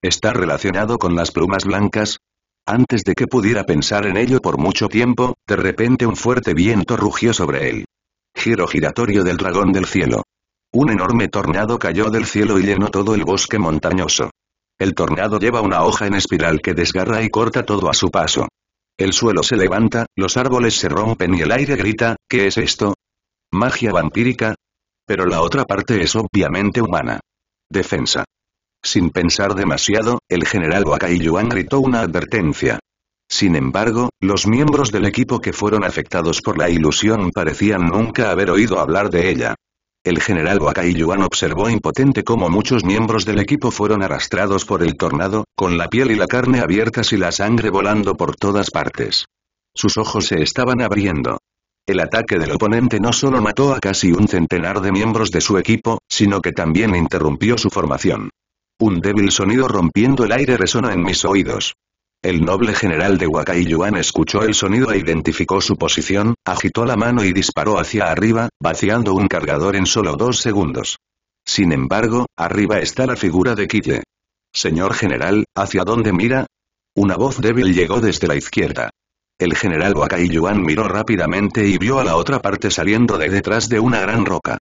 ¿Está relacionado con las plumas blancas? Antes de que pudiera pensar en ello por mucho tiempo, de repente un fuerte viento rugió sobre él. Giro giratorio del dragón del cielo. Un enorme tornado cayó del cielo y llenó todo el bosque montañoso. El tornado lleva una hoja en espiral que desgarra y corta todo a su paso. El suelo se levanta, los árboles se rompen y el aire grita, ¿qué es esto? ¿Magia vampírica? Pero la otra parte es obviamente humana. Defensa. Sin pensar demasiado, el general Wakai Yuan gritó una advertencia. Sin embargo, los miembros del equipo que fueron afectados por la ilusión parecían nunca haber oído hablar de ella. El general Wakai Yuan observó impotente cómo muchos miembros del equipo fueron arrastrados por el tornado, con la piel y la carne abiertas y la sangre volando por todas partes. Sus ojos se estaban abriendo. El ataque del oponente no solo mató a casi un centenar de miembros de su equipo, sino que también interrumpió su formación. Un débil sonido rompiendo el aire resonó en mis oídos. El noble general de Wakai Yuan escuchó el sonido e identificó su posición, agitó la mano y disparó hacia arriba, vaciando un cargador en solo dos segundos. Sin embargo, arriba está la figura de Kille. Señor general, ¿hacia dónde mira? Una voz débil llegó desde la izquierda. El general Wakai miró rápidamente y vio a la otra parte saliendo de detrás de una gran roca.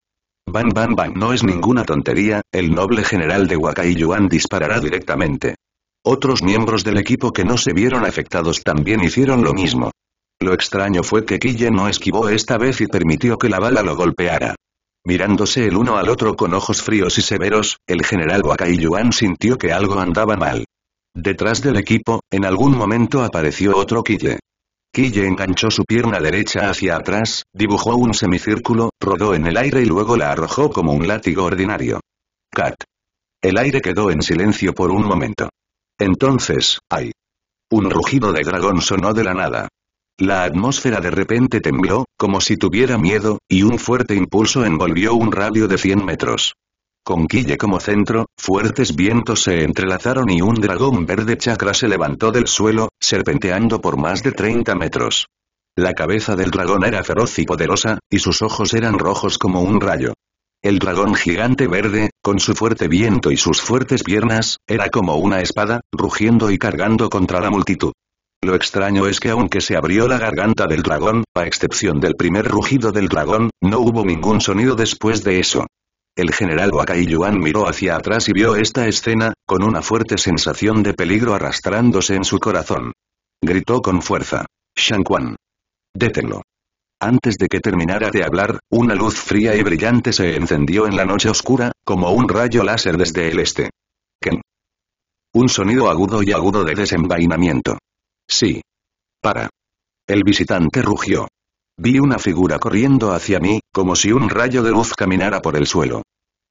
Bam bam bam no es ninguna tontería, el noble general de Wakai Yuan disparará directamente. Otros miembros del equipo que no se vieron afectados también hicieron lo mismo. Lo extraño fue que Kille no esquivó esta vez y permitió que la bala lo golpeara. Mirándose el uno al otro con ojos fríos y severos, el general Wakai Yuan sintió que algo andaba mal. Detrás del equipo, en algún momento apareció otro Kille. Kille enganchó su pierna derecha hacia atrás, dibujó un semicírculo, rodó en el aire y luego la arrojó como un látigo ordinario. Cat. El aire quedó en silencio por un momento. Entonces, ¡ay! Un rugido de dragón sonó de la nada. La atmósfera de repente tembló, como si tuviera miedo, y un fuerte impulso envolvió un radio de 100 metros. Con Kille como centro, fuertes vientos se entrelazaron y un dragón verde chakra se levantó del suelo, serpenteando por más de 30 metros. La cabeza del dragón era feroz y poderosa, y sus ojos eran rojos como un rayo. El dragón gigante verde, con su fuerte viento y sus fuertes piernas, era como una espada, rugiendo y cargando contra la multitud. Lo extraño es que aunque se abrió la garganta del dragón, a excepción del primer rugido del dragón, no hubo ningún sonido después de eso. El general Wakai Yuan miró hacia atrás y vio esta escena, con una fuerte sensación de peligro arrastrándose en su corazón. Gritó con fuerza. Shang Quan. Détenlo. Antes de que terminara de hablar, una luz fría y brillante se encendió en la noche oscura, como un rayo láser desde el este. Ken. Un sonido agudo y agudo de desenvainamiento. Sí. Para. El visitante rugió. Vi una figura corriendo hacia mí, como si un rayo de luz caminara por el suelo.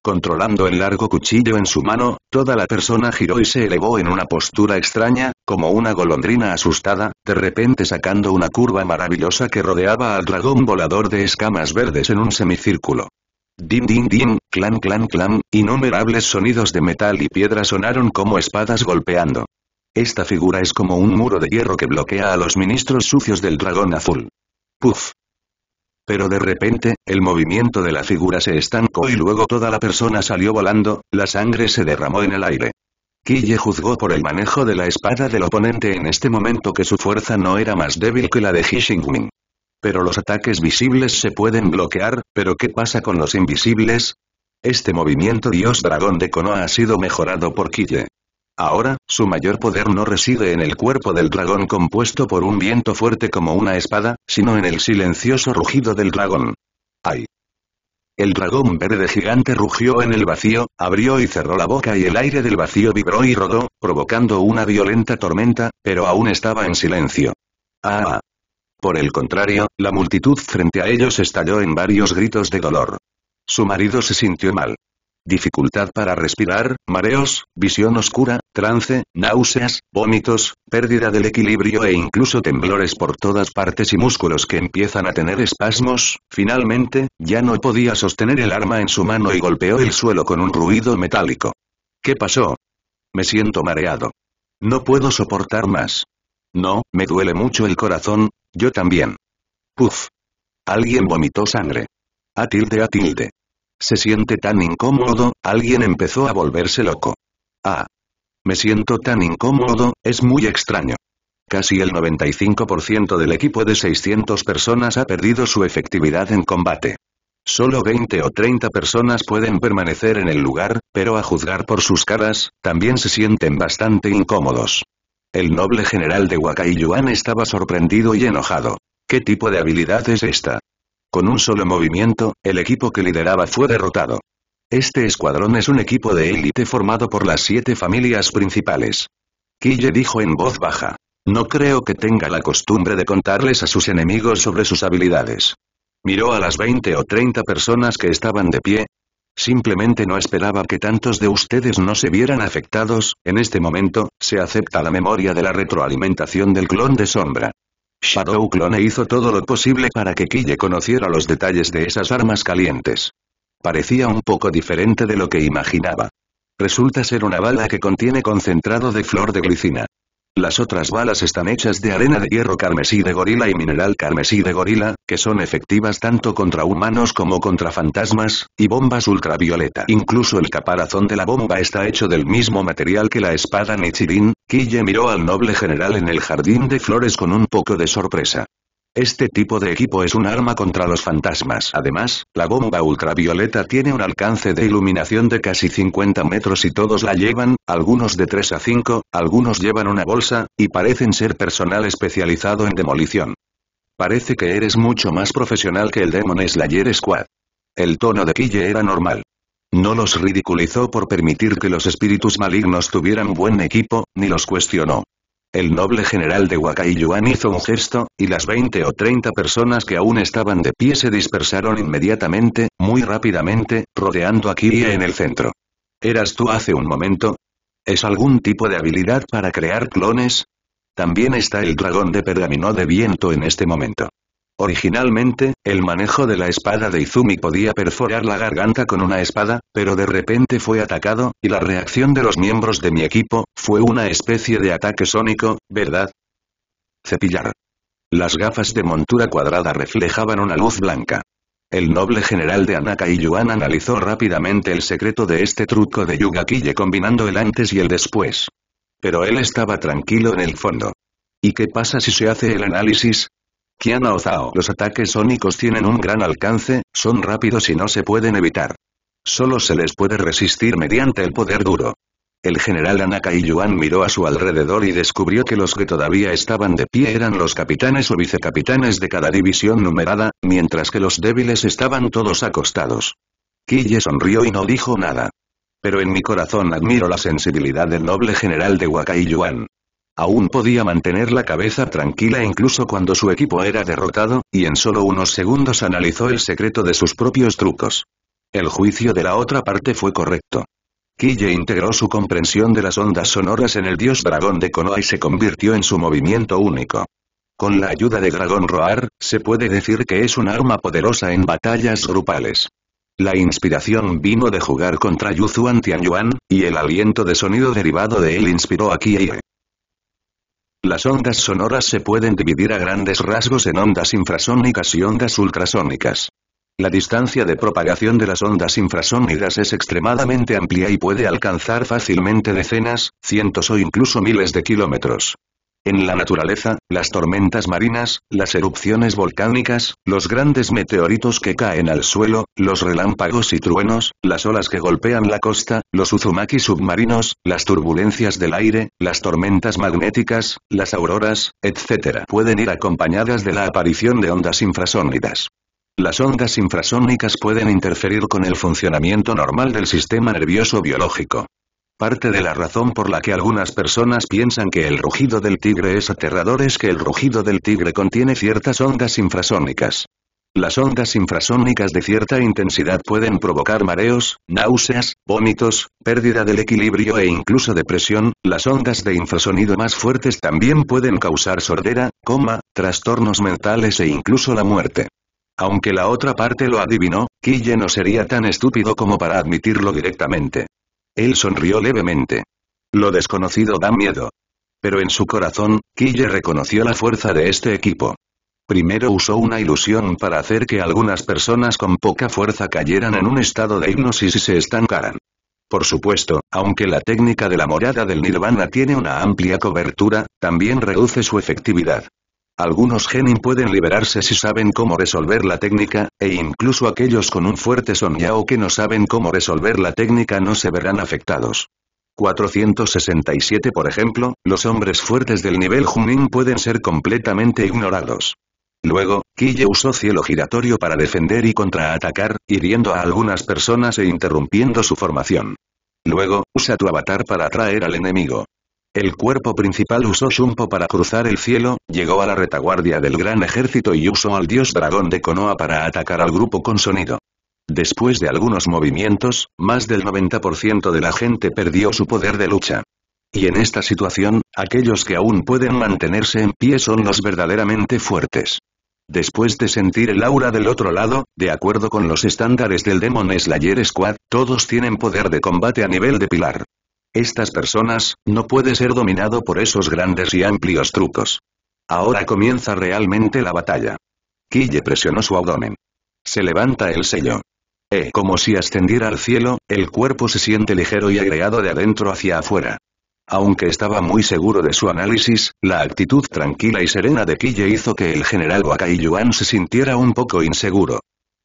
Controlando el largo cuchillo en su mano, toda la persona giró y se elevó en una postura extraña, como una golondrina asustada, de repente sacando una curva maravillosa que rodeaba al dragón volador de escamas verdes en un semicírculo. Din din din, clan clan clan, innumerables sonidos de metal y piedra sonaron como espadas golpeando. Esta figura es como un muro de hierro que bloquea a los ministros sucios del dragón azul. Puf pero de repente, el movimiento de la figura se estancó y luego toda la persona salió volando, la sangre se derramó en el aire. Kille juzgó por el manejo de la espada del oponente en este momento que su fuerza no era más débil que la de Hishingwin. Pero los ataques visibles se pueden bloquear, pero ¿qué pasa con los invisibles? Este movimiento Dios Dragón de Konoha ha sido mejorado por Kille. Ahora, su mayor poder no reside en el cuerpo del dragón compuesto por un viento fuerte como una espada, sino en el silencioso rugido del dragón. ¡Ay! El dragón verde gigante rugió en el vacío, abrió y cerró la boca y el aire del vacío vibró y rodó, provocando una violenta tormenta, pero aún estaba en silencio. ¡Ah! ah. Por el contrario, la multitud frente a ellos estalló en varios gritos de dolor. Su marido se sintió mal. Dificultad para respirar, mareos, visión oscura, trance, náuseas, vómitos, pérdida del equilibrio e incluso temblores por todas partes y músculos que empiezan a tener espasmos. Finalmente, ya no podía sostener el arma en su mano y golpeó el suelo con un ruido metálico. ¿Qué pasó? Me siento mareado. No puedo soportar más. No, me duele mucho el corazón, yo también. Puf. Alguien vomitó sangre. A tilde a tilde. Se siente tan incómodo, alguien empezó a volverse loco. Ah. Me siento tan incómodo, es muy extraño. Casi el 95% del equipo de 600 personas ha perdido su efectividad en combate. Solo 20 o 30 personas pueden permanecer en el lugar, pero a juzgar por sus caras, también se sienten bastante incómodos. El noble general de yuan estaba sorprendido y enojado. ¿Qué tipo de habilidad es esta? Con un solo movimiento, el equipo que lideraba fue derrotado. Este escuadrón es un equipo de élite formado por las siete familias principales. Kille dijo en voz baja. No creo que tenga la costumbre de contarles a sus enemigos sobre sus habilidades. Miró a las 20 o 30 personas que estaban de pie. Simplemente no esperaba que tantos de ustedes no se vieran afectados, en este momento, se acepta la memoria de la retroalimentación del clon de sombra. Shadow Clone hizo todo lo posible para que Kille conociera los detalles de esas armas calientes. Parecía un poco diferente de lo que imaginaba. Resulta ser una bala que contiene concentrado de flor de glicina. Las otras balas están hechas de arena de hierro carmesí de gorila y mineral carmesí de gorila, que son efectivas tanto contra humanos como contra fantasmas, y bombas ultravioleta. Incluso el caparazón de la bomba está hecho del mismo material que la espada Nichirin, Kille miró al noble general en el jardín de flores con un poco de sorpresa. Este tipo de equipo es un arma contra los fantasmas. Además, la bomba ultravioleta tiene un alcance de iluminación de casi 50 metros y todos la llevan, algunos de 3 a 5, algunos llevan una bolsa, y parecen ser personal especializado en demolición. Parece que eres mucho más profesional que el Demon Slayer Squad. El tono de Kille era normal. No los ridiculizó por permitir que los espíritus malignos tuvieran buen equipo, ni los cuestionó. El noble general de Yuan hizo un gesto, y las 20 o 30 personas que aún estaban de pie se dispersaron inmediatamente, muy rápidamente, rodeando a Kirie en el centro. ¿Eras tú hace un momento? ¿Es algún tipo de habilidad para crear clones? También está el dragón de pergamino de viento en este momento. Originalmente, el manejo de la espada de Izumi podía perforar la garganta con una espada, pero de repente fue atacado, y la reacción de los miembros de mi equipo, fue una especie de ataque sónico, ¿verdad? Cepillar. Las gafas de montura cuadrada reflejaban una luz blanca. El noble general de Anaka y Yuan analizó rápidamente el secreto de este truco de Yugakille combinando el antes y el después. Pero él estaba tranquilo en el fondo. ¿Y qué pasa si se hace el análisis? Qian Zhao. Los ataques sónicos tienen un gran alcance, son rápidos y no se pueden evitar. Solo se les puede resistir mediante el poder duro. El general Anaka y Yuan miró a su alrededor y descubrió que los que todavía estaban de pie eran los capitanes o vicecapitanes de cada división numerada, mientras que los débiles estaban todos acostados. Kille sonrió y no dijo nada. Pero en mi corazón admiro la sensibilidad del noble general de Wakai Yuan. Aún podía mantener la cabeza tranquila incluso cuando su equipo era derrotado, y en solo unos segundos analizó el secreto de sus propios trucos. El juicio de la otra parte fue correcto. Kille integró su comprensión de las ondas sonoras en el dios dragón de Konoha y se convirtió en su movimiento único. Con la ayuda de Dragón Roar, se puede decir que es un arma poderosa en batallas grupales. La inspiración vino de jugar contra Yuzuan Yuan, y el aliento de sonido derivado de él inspiró a Kiye. Las ondas sonoras se pueden dividir a grandes rasgos en ondas infrasónicas y ondas ultrasónicas. La distancia de propagación de las ondas infrasónicas es extremadamente amplia y puede alcanzar fácilmente decenas, cientos o incluso miles de kilómetros. En la naturaleza, las tormentas marinas, las erupciones volcánicas, los grandes meteoritos que caen al suelo, los relámpagos y truenos, las olas que golpean la costa, los uzumaki submarinos, las turbulencias del aire, las tormentas magnéticas, las auroras, etc. pueden ir acompañadas de la aparición de ondas infrasónidas. Las ondas infrasónicas pueden interferir con el funcionamiento normal del sistema nervioso biológico. Parte de la razón por la que algunas personas piensan que el rugido del tigre es aterrador es que el rugido del tigre contiene ciertas ondas infrasónicas. Las ondas infrasónicas de cierta intensidad pueden provocar mareos, náuseas, vómitos, pérdida del equilibrio e incluso depresión. Las ondas de infrasonido más fuertes también pueden causar sordera, coma, trastornos mentales e incluso la muerte. Aunque la otra parte lo adivinó, Kille no sería tan estúpido como para admitirlo directamente. Él sonrió levemente. Lo desconocido da miedo. Pero en su corazón, Kille reconoció la fuerza de este equipo. Primero usó una ilusión para hacer que algunas personas con poca fuerza cayeran en un estado de hipnosis y se estancaran. Por supuesto, aunque la técnica de la morada del nirvana tiene una amplia cobertura, también reduce su efectividad. Algunos genin pueden liberarse si saben cómo resolver la técnica, e incluso aquellos con un fuerte o que no saben cómo resolver la técnica no se verán afectados. 467 Por ejemplo, los hombres fuertes del nivel Junin pueden ser completamente ignorados. Luego, Kille usó cielo giratorio para defender y contraatacar, hiriendo a algunas personas e interrumpiendo su formación. Luego, usa tu avatar para atraer al enemigo. El cuerpo principal usó Shumpo para cruzar el cielo, llegó a la retaguardia del gran ejército y usó al dios dragón de Konoha para atacar al grupo con sonido. Después de algunos movimientos, más del 90% de la gente perdió su poder de lucha. Y en esta situación, aquellos que aún pueden mantenerse en pie son los verdaderamente fuertes. Después de sentir el aura del otro lado, de acuerdo con los estándares del Demon Slayer Squad, todos tienen poder de combate a nivel de pilar. Estas personas, no puede ser dominado por esos grandes y amplios trucos. Ahora comienza realmente la batalla. Kille presionó su abdomen. Se levanta el sello. Eh, como si ascendiera al cielo, el cuerpo se siente ligero y agregado de adentro hacia afuera. Aunque estaba muy seguro de su análisis, la actitud tranquila y serena de Kille hizo que el general Yuan se sintiera un poco inseguro.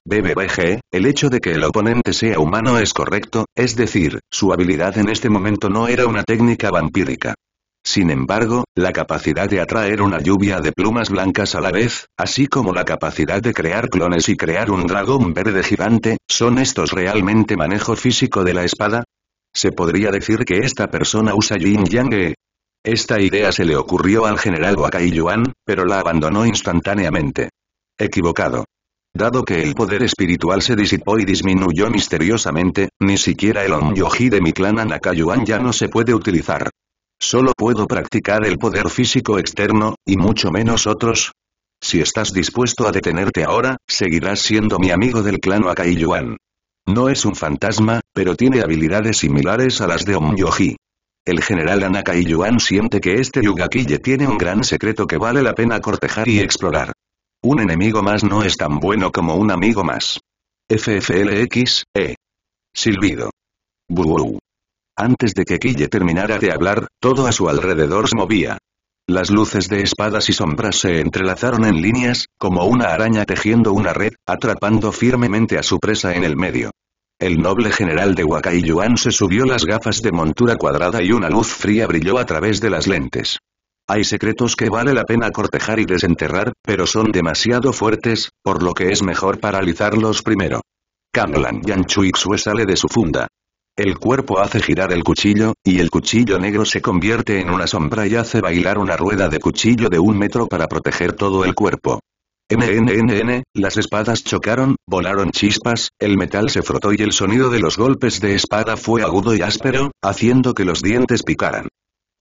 BBBG, el hecho de que el oponente sea humano es correcto, es decir, su habilidad en este momento no era una técnica vampírica. Sin embargo, la capacidad de atraer una lluvia de plumas blancas a la vez, así como la capacidad de crear clones y crear un dragón verde gigante, ¿son estos realmente manejo físico de la espada? ¿Se podría decir que esta persona usa Yin Yang e? Esta idea se le ocurrió al general Wakai Yuan, pero la abandonó instantáneamente. Equivocado. Dado que el poder espiritual se disipó y disminuyó misteriosamente, ni siquiera el yoji de mi clan Anakayuan ya no se puede utilizar. Solo puedo practicar el poder físico externo, y mucho menos otros. Si estás dispuesto a detenerte ahora, seguirás siendo mi amigo del clan Akaiyuan. No es un fantasma, pero tiene habilidades similares a las de yoji El general Anakaiyuan siente que este Yugakille tiene un gran secreto que vale la pena cortejar y explorar. Un enemigo más no es tan bueno como un amigo más. FFLX, E. Silbido. Buuu. Antes de que Kille terminara de hablar, todo a su alrededor se movía. Las luces de espadas y sombras se entrelazaron en líneas, como una araña tejiendo una red, atrapando firmemente a su presa en el medio. El noble general de Yuan se subió las gafas de montura cuadrada y una luz fría brilló a través de las lentes. Hay secretos que vale la pena cortejar y desenterrar, pero son demasiado fuertes, por lo que es mejor paralizarlos primero. Kamlan YANCHUIXUE sale de su funda. El cuerpo hace girar el cuchillo, y el cuchillo negro se convierte en una sombra y hace bailar una rueda de cuchillo de un metro para proteger todo el cuerpo. MNNN, las espadas chocaron, volaron chispas, el metal se frotó y el sonido de los golpes de espada fue agudo y áspero, haciendo que los dientes picaran.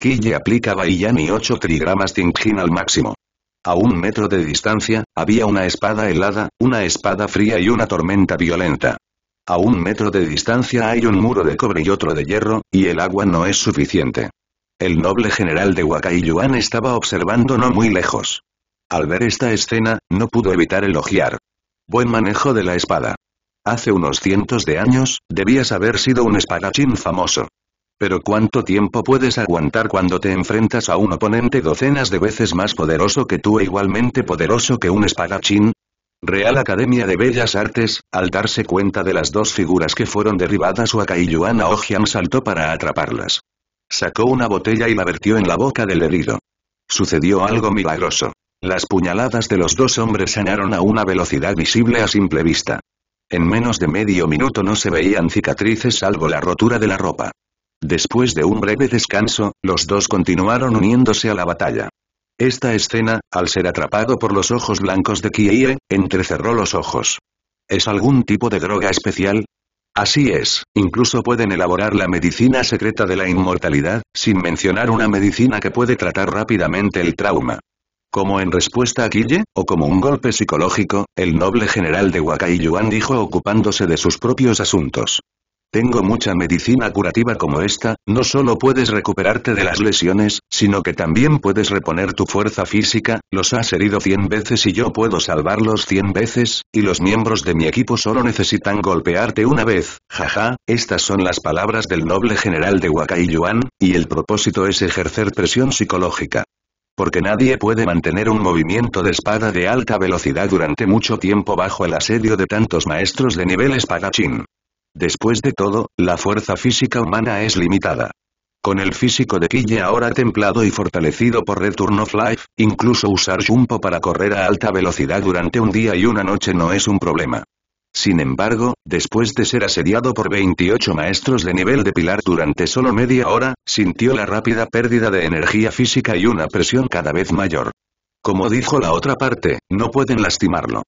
Kille aplicaba y 8 trigramas tingjin al máximo. A un metro de distancia, había una espada helada, una espada fría y una tormenta violenta. A un metro de distancia hay un muro de cobre y otro de hierro, y el agua no es suficiente. El noble general de Wakayuan estaba observando no muy lejos. Al ver esta escena, no pudo evitar elogiar. Buen manejo de la espada. Hace unos cientos de años, debías haber sido un espadachín famoso. Pero ¿cuánto tiempo puedes aguantar cuando te enfrentas a un oponente docenas de veces más poderoso que tú e igualmente poderoso que un espadachín? Real Academia de Bellas Artes, al darse cuenta de las dos figuras que fueron derribadas Yuana Ojian saltó para atraparlas. Sacó una botella y la vertió en la boca del herido. Sucedió algo milagroso. Las puñaladas de los dos hombres sanaron a una velocidad visible a simple vista. En menos de medio minuto no se veían cicatrices salvo la rotura de la ropa. Después de un breve descanso, los dos continuaron uniéndose a la batalla. Esta escena, al ser atrapado por los ojos blancos de Kie, entrecerró los ojos. ¿Es algún tipo de droga especial? Así es, incluso pueden elaborar la medicina secreta de la inmortalidad, sin mencionar una medicina que puede tratar rápidamente el trauma. Como en respuesta a Kiye, o como un golpe psicológico, el noble general de Yuan dijo ocupándose de sus propios asuntos. Tengo mucha medicina curativa como esta, no solo puedes recuperarte de las lesiones, sino que también puedes reponer tu fuerza física, los has herido 100 veces y yo puedo salvarlos 100 veces, y los miembros de mi equipo solo necesitan golpearte una vez, jaja, estas son las palabras del noble general de Wakai Yuan, y el propósito es ejercer presión psicológica porque nadie puede mantener un movimiento de espada de alta velocidad durante mucho tiempo bajo el asedio de tantos maestros de nivel espadachín. Después de todo, la fuerza física humana es limitada. Con el físico de Kille ahora templado y fortalecido por Return of Life, incluso usar Jumpo para correr a alta velocidad durante un día y una noche no es un problema. Sin embargo, después de ser asediado por 28 maestros de nivel de pilar durante solo media hora, sintió la rápida pérdida de energía física y una presión cada vez mayor. Como dijo la otra parte, no pueden lastimarlo.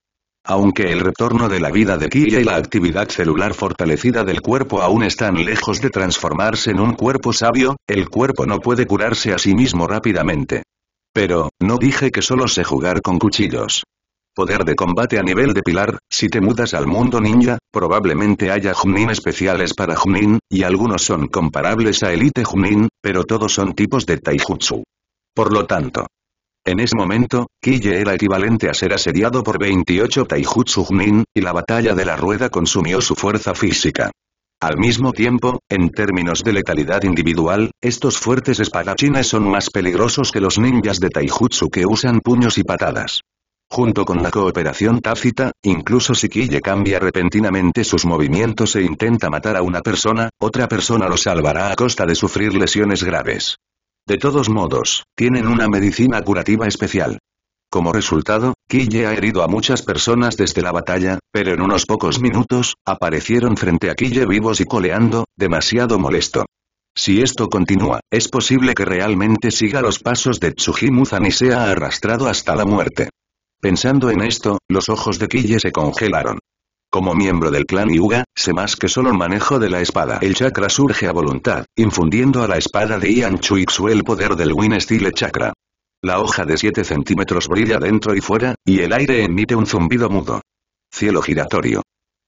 Aunque el retorno de la vida de Kira y la actividad celular fortalecida del cuerpo aún están lejos de transformarse en un cuerpo sabio, el cuerpo no puede curarse a sí mismo rápidamente. Pero, no dije que solo sé jugar con cuchillos. Poder de combate a nivel de pilar, si te mudas al mundo ninja, probablemente haya Junin especiales para Junin, y algunos son comparables a Elite Junin, pero todos son tipos de Taijutsu. Por lo tanto, en ese momento, Kille era equivalente a ser asediado por 28 Taijutsu Junin, y la batalla de la rueda consumió su fuerza física. Al mismo tiempo, en términos de letalidad individual, estos fuertes espadachines son más peligrosos que los ninjas de Taijutsu que usan puños y patadas. Junto con la cooperación tácita, incluso si Kiye cambia repentinamente sus movimientos e intenta matar a una persona, otra persona lo salvará a costa de sufrir lesiones graves. De todos modos, tienen una medicina curativa especial. Como resultado, Kille ha herido a muchas personas desde la batalla, pero en unos pocos minutos, aparecieron frente a Kille vivos y coleando, demasiado molesto. Si esto continúa, es posible que realmente siga los pasos de Tsuji y sea arrastrado hasta la muerte. Pensando en esto, los ojos de Kille se congelaron. Como miembro del clan Yuga, sé más que solo manejo de la espada. El chakra surge a voluntad, infundiendo a la espada de Ian Chuixu el poder del Win Style Chakra. La hoja de 7 centímetros brilla dentro y fuera, y el aire emite un zumbido mudo. Cielo giratorio.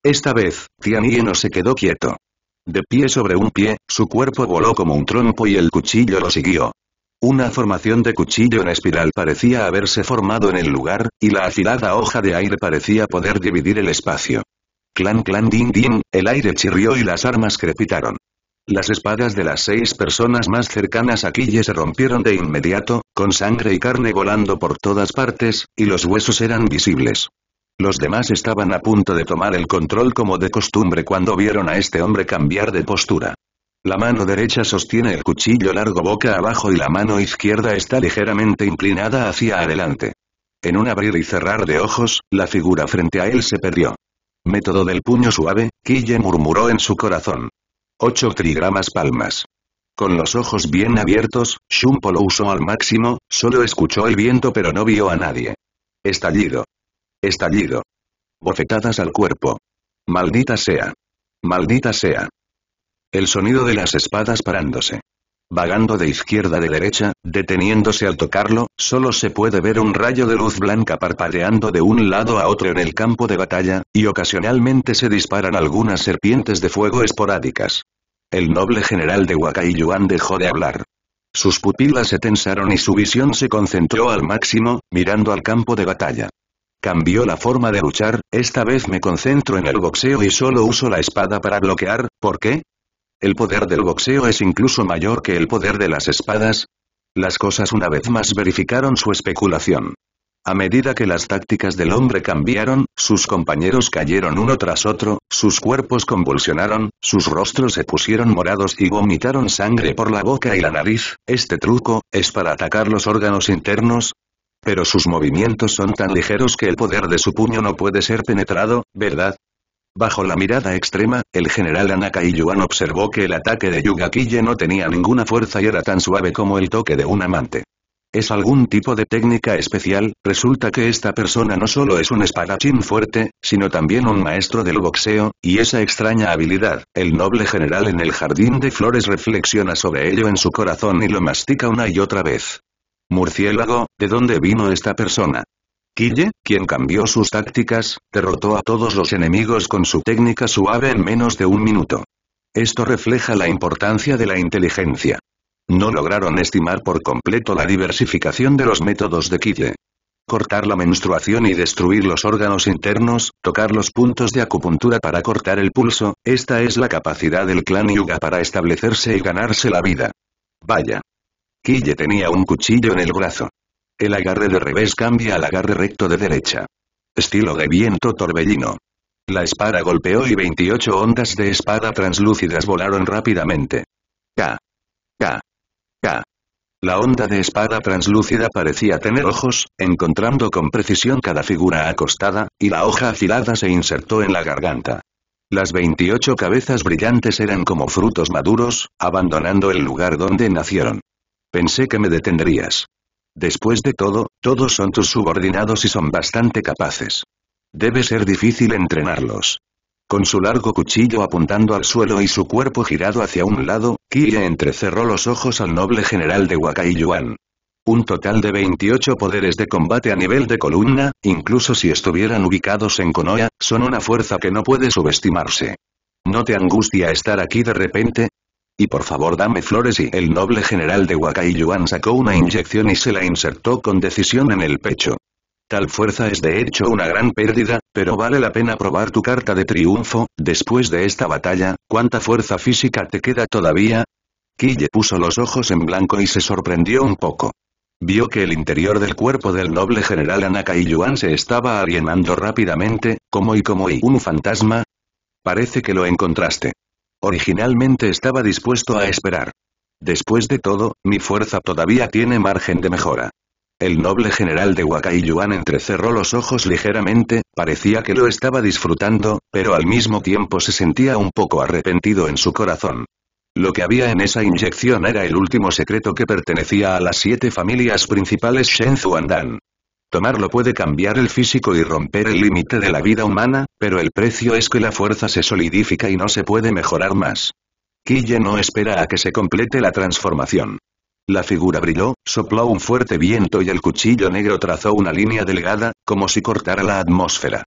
Esta vez, Tian no se quedó quieto. De pie sobre un pie, su cuerpo voló como un trompo y el cuchillo lo siguió. Una formación de cuchillo en espiral parecía haberse formado en el lugar, y la afilada hoja de aire parecía poder dividir el espacio. Clan clan din din, el aire chirrió y las armas crepitaron. Las espadas de las seis personas más cercanas a Kille se rompieron de inmediato, con sangre y carne volando por todas partes, y los huesos eran visibles. Los demás estaban a punto de tomar el control como de costumbre cuando vieron a este hombre cambiar de postura. La mano derecha sostiene el cuchillo largo boca abajo y la mano izquierda está ligeramente inclinada hacia adelante. En un abrir y cerrar de ojos, la figura frente a él se perdió. Método del puño suave, Kille murmuró en su corazón. Ocho trigramas palmas. Con los ojos bien abiertos, Shumpo lo usó al máximo, solo escuchó el viento pero no vio a nadie. Estallido. Estallido. Bofetadas al cuerpo. Maldita sea. Maldita sea. El sonido de las espadas parándose vagando de izquierda de derecha, deteniéndose al tocarlo, solo se puede ver un rayo de luz blanca parpadeando de un lado a otro en el campo de batalla, y ocasionalmente se disparan algunas serpientes de fuego esporádicas. El noble general de Wakai dejó de hablar. Sus pupilas se tensaron y su visión se concentró al máximo, mirando al campo de batalla. Cambió la forma de luchar, esta vez me concentro en el boxeo y solo uso la espada para bloquear, ¿por qué? El poder del boxeo es incluso mayor que el poder de las espadas. Las cosas una vez más verificaron su especulación. A medida que las tácticas del hombre cambiaron, sus compañeros cayeron uno tras otro, sus cuerpos convulsionaron, sus rostros se pusieron morados y vomitaron sangre por la boca y la nariz, este truco, es para atacar los órganos internos. Pero sus movimientos son tan ligeros que el poder de su puño no puede ser penetrado, ¿verdad? Bajo la mirada extrema, el general Anaka y Yuan observó que el ataque de Yuga no tenía ninguna fuerza y era tan suave como el toque de un amante. ¿Es algún tipo de técnica especial? Resulta que esta persona no solo es un espadachín fuerte, sino también un maestro del boxeo, y esa extraña habilidad, el noble general en el jardín de flores reflexiona sobre ello en su corazón y lo mastica una y otra vez. Murciélago, ¿de dónde vino esta persona? Kille, quien cambió sus tácticas, derrotó a todos los enemigos con su técnica suave en menos de un minuto. Esto refleja la importancia de la inteligencia. No lograron estimar por completo la diversificación de los métodos de Kille. Cortar la menstruación y destruir los órganos internos, tocar los puntos de acupuntura para cortar el pulso, esta es la capacidad del clan Yuga para establecerse y ganarse la vida. Vaya. Kille tenía un cuchillo en el brazo. El agarre de revés cambia al agarre recto de derecha. Estilo de viento torbellino. La espada golpeó y 28 ondas de espada translúcidas volaron rápidamente. K. K. K. La onda de espada translúcida parecía tener ojos, encontrando con precisión cada figura acostada, y la hoja afilada se insertó en la garganta. Las 28 cabezas brillantes eran como frutos maduros, abandonando el lugar donde nacieron. Pensé que me detendrías. Después de todo, todos son tus subordinados y son bastante capaces. Debe ser difícil entrenarlos. Con su largo cuchillo apuntando al suelo y su cuerpo girado hacia un lado, Kiye entrecerró los ojos al noble general de Wakai Un total de 28 poderes de combate a nivel de columna, incluso si estuvieran ubicados en Konoha, son una fuerza que no puede subestimarse. ¿No te angustia estar aquí de repente? Y por favor dame flores y el noble general de Wakai Yuan sacó una inyección y se la insertó con decisión en el pecho. Tal fuerza es de hecho una gran pérdida, pero vale la pena probar tu carta de triunfo, después de esta batalla, ¿cuánta fuerza física te queda todavía? Kille puso los ojos en blanco y se sorprendió un poco. Vio que el interior del cuerpo del noble general Anakai Yuan se estaba alienando rápidamente, como y como y un fantasma. Parece que lo encontraste. Originalmente estaba dispuesto a esperar. Después de todo, mi fuerza todavía tiene margen de mejora. El noble general de Yuan entrecerró los ojos ligeramente, parecía que lo estaba disfrutando, pero al mismo tiempo se sentía un poco arrepentido en su corazón. Lo que había en esa inyección era el último secreto que pertenecía a las siete familias principales Shen Zuandan. Tomarlo puede cambiar el físico y romper el límite de la vida humana, pero el precio es que la fuerza se solidifica y no se puede mejorar más. Kille no espera a que se complete la transformación. La figura brilló, sopló un fuerte viento y el cuchillo negro trazó una línea delgada, como si cortara la atmósfera.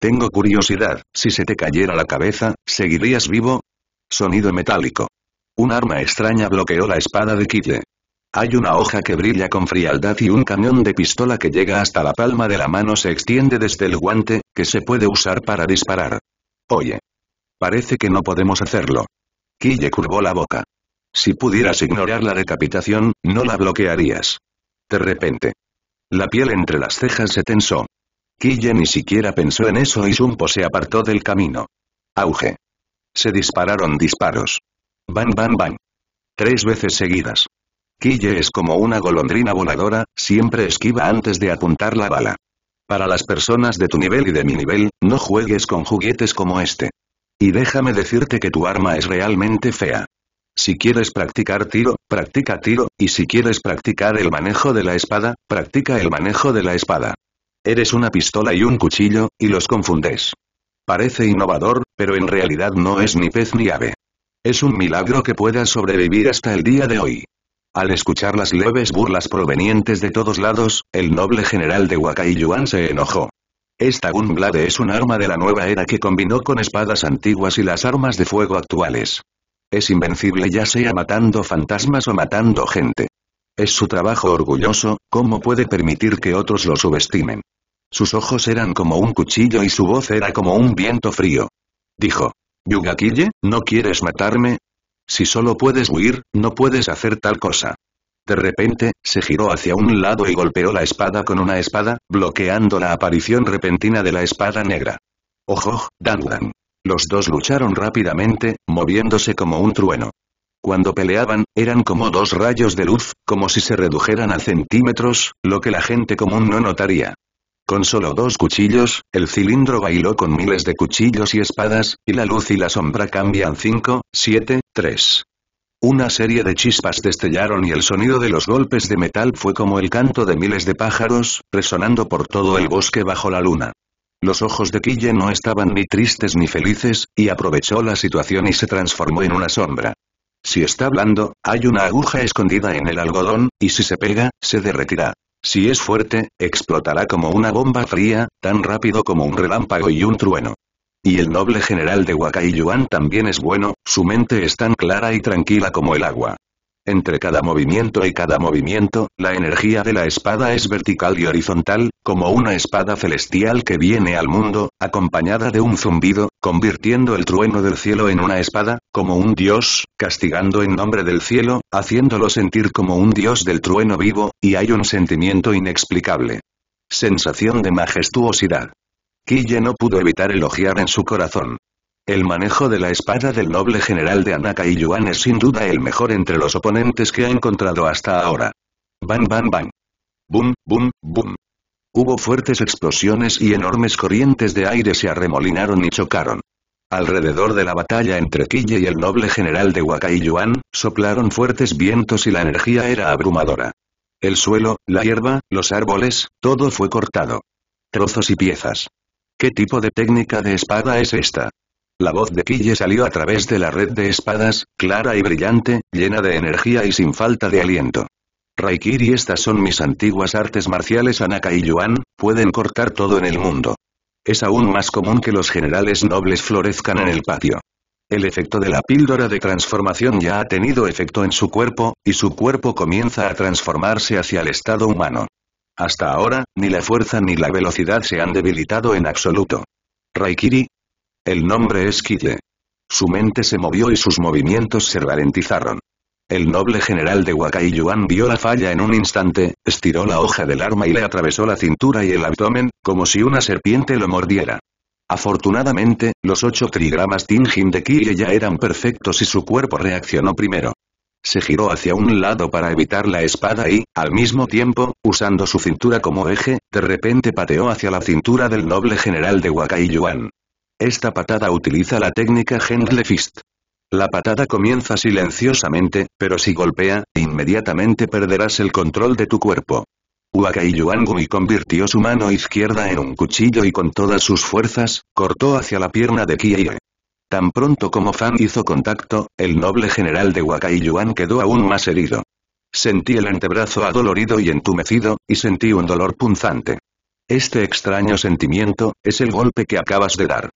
Tengo curiosidad, si se te cayera la cabeza, ¿seguirías vivo? Sonido metálico. Un arma extraña bloqueó la espada de Kille. Hay una hoja que brilla con frialdad y un cañón de pistola que llega hasta la palma de la mano se extiende desde el guante, que se puede usar para disparar. Oye. Parece que no podemos hacerlo. Kille curvó la boca. Si pudieras ignorar la decapitación, no la bloquearías. De repente. La piel entre las cejas se tensó. Kille ni siquiera pensó en eso y Sumpo se apartó del camino. Auge. Se dispararon disparos. Bam bam bam. Tres veces seguidas es como una golondrina voladora, siempre esquiva antes de apuntar la bala. Para las personas de tu nivel y de mi nivel, no juegues con juguetes como este. Y déjame decirte que tu arma es realmente fea. Si quieres practicar tiro, practica tiro, y si quieres practicar el manejo de la espada, practica el manejo de la espada. Eres una pistola y un cuchillo, y los confundes. Parece innovador, pero en realidad no es ni pez ni ave. Es un milagro que pueda sobrevivir hasta el día de hoy. Al escuchar las leves burlas provenientes de todos lados, el noble general de Wakai se enojó. Esta Gunblade es un arma de la nueva era que combinó con espadas antiguas y las armas de fuego actuales. Es invencible ya sea matando fantasmas o matando gente. Es su trabajo orgulloso, ¿cómo puede permitir que otros lo subestimen? Sus ojos eran como un cuchillo y su voz era como un viento frío. Dijo. Yugakille, ¿no quieres matarme? Si solo puedes huir, no puedes hacer tal cosa. De repente, se giró hacia un lado y golpeó la espada con una espada, bloqueando la aparición repentina de la espada negra. Ojo, Dan. Los dos lucharon rápidamente, moviéndose como un trueno. Cuando peleaban, eran como dos rayos de luz, como si se redujeran a centímetros, lo que la gente común no notaría. Con solo dos cuchillos, el cilindro bailó con miles de cuchillos y espadas, y la luz y la sombra cambian 5, 7, 3. Una serie de chispas destellaron y el sonido de los golpes de metal fue como el canto de miles de pájaros, resonando por todo el bosque bajo la luna. Los ojos de Kille no estaban ni tristes ni felices, y aprovechó la situación y se transformó en una sombra. Si está hablando, hay una aguja escondida en el algodón, y si se pega, se derretirá. Si es fuerte, explotará como una bomba fría, tan rápido como un relámpago y un trueno. Y el noble general de Yuan también es bueno, su mente es tan clara y tranquila como el agua. Entre cada movimiento y cada movimiento, la energía de la espada es vertical y horizontal, como una espada celestial que viene al mundo, acompañada de un zumbido, convirtiendo el trueno del cielo en una espada, como un dios, castigando en nombre del cielo, haciéndolo sentir como un dios del trueno vivo, y hay un sentimiento inexplicable. Sensación de majestuosidad. Kille no pudo evitar elogiar en su corazón. El manejo de la espada del noble general de Anaka y Yuan es sin duda el mejor entre los oponentes que ha encontrado hasta ahora. Bam bam bam. Bum, bum, bum. Hubo fuertes explosiones y enormes corrientes de aire se arremolinaron y chocaron. Alrededor de la batalla entre Kille y el noble general de y Yuan, soplaron fuertes vientos y la energía era abrumadora. El suelo, la hierba, los árboles, todo fue cortado. Trozos y piezas. ¿Qué tipo de técnica de espada es esta? La voz de Kille salió a través de la red de espadas, clara y brillante, llena de energía y sin falta de aliento. Raikiri estas son mis antiguas artes marciales Anaka y Yuan, pueden cortar todo en el mundo. Es aún más común que los generales nobles florezcan en el patio. El efecto de la píldora de transformación ya ha tenido efecto en su cuerpo, y su cuerpo comienza a transformarse hacia el estado humano. Hasta ahora, ni la fuerza ni la velocidad se han debilitado en absoluto. Raikiri, el nombre es Kille. Su mente se movió y sus movimientos se ralentizaron. El noble general de Wakai Yuan vio la falla en un instante, estiró la hoja del arma y le atravesó la cintura y el abdomen, como si una serpiente lo mordiera. Afortunadamente, los ocho trigramas Tingin de Kyle ya eran perfectos y su cuerpo reaccionó primero. Se giró hacia un lado para evitar la espada y, al mismo tiempo, usando su cintura como eje, de repente pateó hacia la cintura del noble general de Wakai Yuan. Esta patada utiliza la técnica Gentle Fist. La patada comienza silenciosamente, pero si golpea, inmediatamente perderás el control de tu cuerpo. Wakai Gui convirtió su mano izquierda en un cuchillo y con todas sus fuerzas, cortó hacia la pierna de Kiei. Tan pronto como Fan hizo contacto, el noble general de Wakai Yuan quedó aún más herido. Sentí el antebrazo adolorido y entumecido, y sentí un dolor punzante. Este extraño sentimiento, es el golpe que acabas de dar.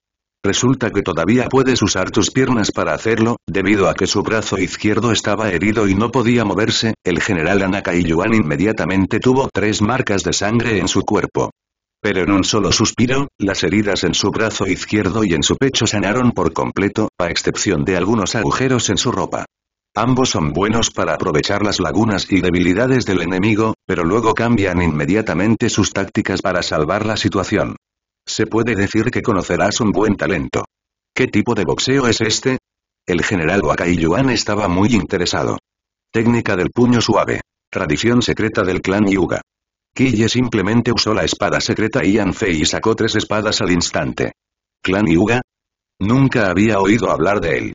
Resulta que todavía puedes usar tus piernas para hacerlo, debido a que su brazo izquierdo estaba herido y no podía moverse, el general Anaka Yuan inmediatamente tuvo tres marcas de sangre en su cuerpo. Pero en un solo suspiro, las heridas en su brazo izquierdo y en su pecho sanaron por completo, a excepción de algunos agujeros en su ropa. Ambos son buenos para aprovechar las lagunas y debilidades del enemigo, pero luego cambian inmediatamente sus tácticas para salvar la situación. Se puede decir que conocerás un buen talento. ¿Qué tipo de boxeo es este? El general Wakai Yuan estaba muy interesado. Técnica del puño suave. Tradición secreta del clan Yuga. Kille simplemente usó la espada secreta y Fei y sacó tres espadas al instante. ¿Clan Yuga? Nunca había oído hablar de él.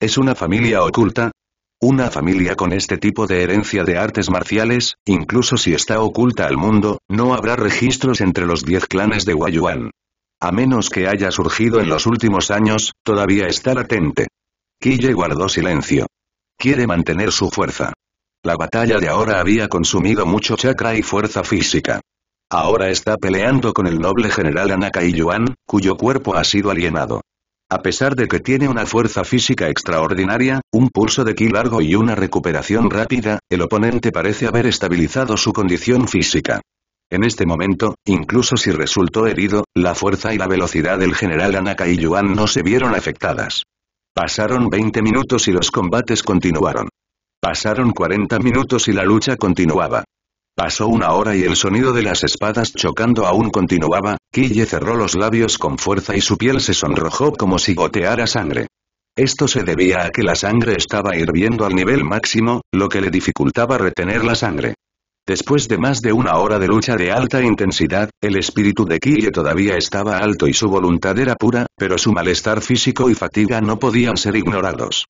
¿Es una familia oculta? Una familia con este tipo de herencia de artes marciales, incluso si está oculta al mundo, no habrá registros entre los diez clanes de Guayuan. A menos que haya surgido en los últimos años, todavía está latente. Kille guardó silencio. Quiere mantener su fuerza. La batalla de ahora había consumido mucho chakra y fuerza física. Ahora está peleando con el noble general Anaka y Yuan, cuyo cuerpo ha sido alienado. A pesar de que tiene una fuerza física extraordinaria, un pulso de ki largo y una recuperación rápida, el oponente parece haber estabilizado su condición física. En este momento, incluso si resultó herido, la fuerza y la velocidad del general Anaka y Yuan no se vieron afectadas. Pasaron 20 minutos y los combates continuaron. Pasaron 40 minutos y la lucha continuaba. Pasó una hora y el sonido de las espadas chocando aún continuaba, Kille cerró los labios con fuerza y su piel se sonrojó como si goteara sangre. Esto se debía a que la sangre estaba hirviendo al nivel máximo, lo que le dificultaba retener la sangre. Después de más de una hora de lucha de alta intensidad, el espíritu de Kille todavía estaba alto y su voluntad era pura, pero su malestar físico y fatiga no podían ser ignorados.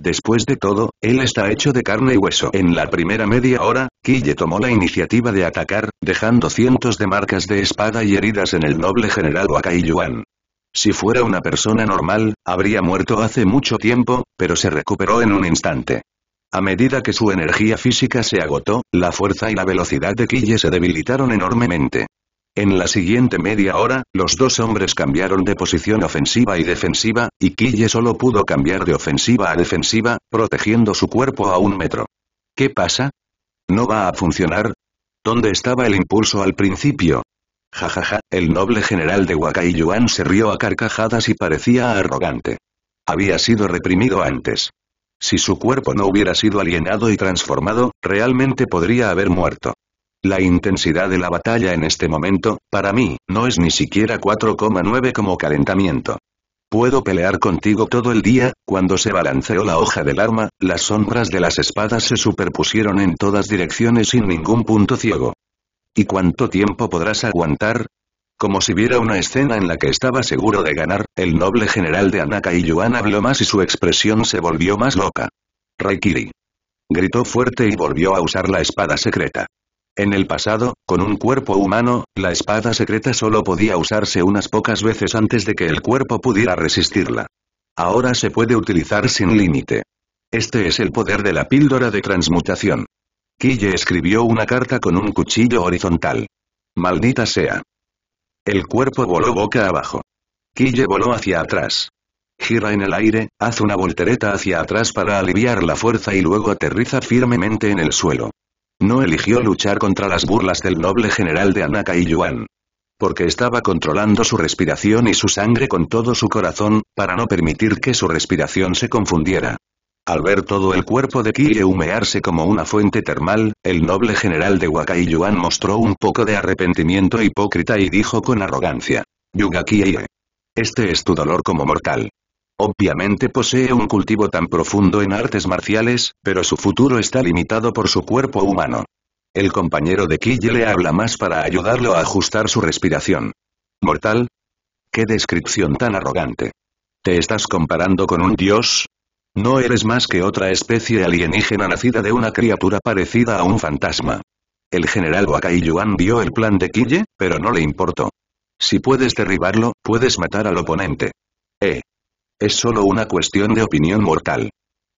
Después de todo, él está hecho de carne y hueso. En la primera media hora, Kille tomó la iniciativa de atacar, dejando cientos de marcas de espada y heridas en el noble general Wakai Yuan. Si fuera una persona normal, habría muerto hace mucho tiempo, pero se recuperó en un instante. A medida que su energía física se agotó, la fuerza y la velocidad de Kille se debilitaron enormemente. En la siguiente media hora, los dos hombres cambiaron de posición ofensiva y defensiva, y Kille solo pudo cambiar de ofensiva a defensiva, protegiendo su cuerpo a un metro. ¿Qué pasa? ¿No va a funcionar? ¿Dónde estaba el impulso al principio? Jajaja, ja, ja, el noble general de Wakai Yuan se rió a carcajadas y parecía arrogante. Había sido reprimido antes. Si su cuerpo no hubiera sido alienado y transformado, realmente podría haber muerto. La intensidad de la batalla en este momento, para mí, no es ni siquiera 4,9 como calentamiento. Puedo pelear contigo todo el día, cuando se balanceó la hoja del arma, las sombras de las espadas se superpusieron en todas direcciones sin ningún punto ciego. ¿Y cuánto tiempo podrás aguantar? Como si viera una escena en la que estaba seguro de ganar, el noble general de Anaka y Yuan habló más y su expresión se volvió más loca. Raikiri. Gritó fuerte y volvió a usar la espada secreta. En el pasado, con un cuerpo humano, la espada secreta solo podía usarse unas pocas veces antes de que el cuerpo pudiera resistirla. Ahora se puede utilizar sin límite. Este es el poder de la píldora de transmutación. Kille escribió una carta con un cuchillo horizontal. Maldita sea. El cuerpo voló boca abajo. Kille voló hacia atrás. Gira en el aire, hace una voltereta hacia atrás para aliviar la fuerza y luego aterriza firmemente en el suelo. No eligió luchar contra las burlas del noble general de Anaka y Yuan. Porque estaba controlando su respiración y su sangre con todo su corazón, para no permitir que su respiración se confundiera. Al ver todo el cuerpo de Kie humearse como una fuente termal, el noble general de Wakai Yuan mostró un poco de arrepentimiento hipócrita y dijo con arrogancia. Yuga Kie. Este es tu dolor como mortal. Obviamente posee un cultivo tan profundo en artes marciales, pero su futuro está limitado por su cuerpo humano. El compañero de Kille le habla más para ayudarlo a ajustar su respiración. ¿Mortal? ¡Qué descripción tan arrogante! ¿Te estás comparando con un dios? No eres más que otra especie alienígena nacida de una criatura parecida a un fantasma. El general Wakai Yuan vio el plan de Kille, pero no le importó. Si puedes derribarlo, puedes matar al oponente. Eh, es solo una cuestión de opinión mortal.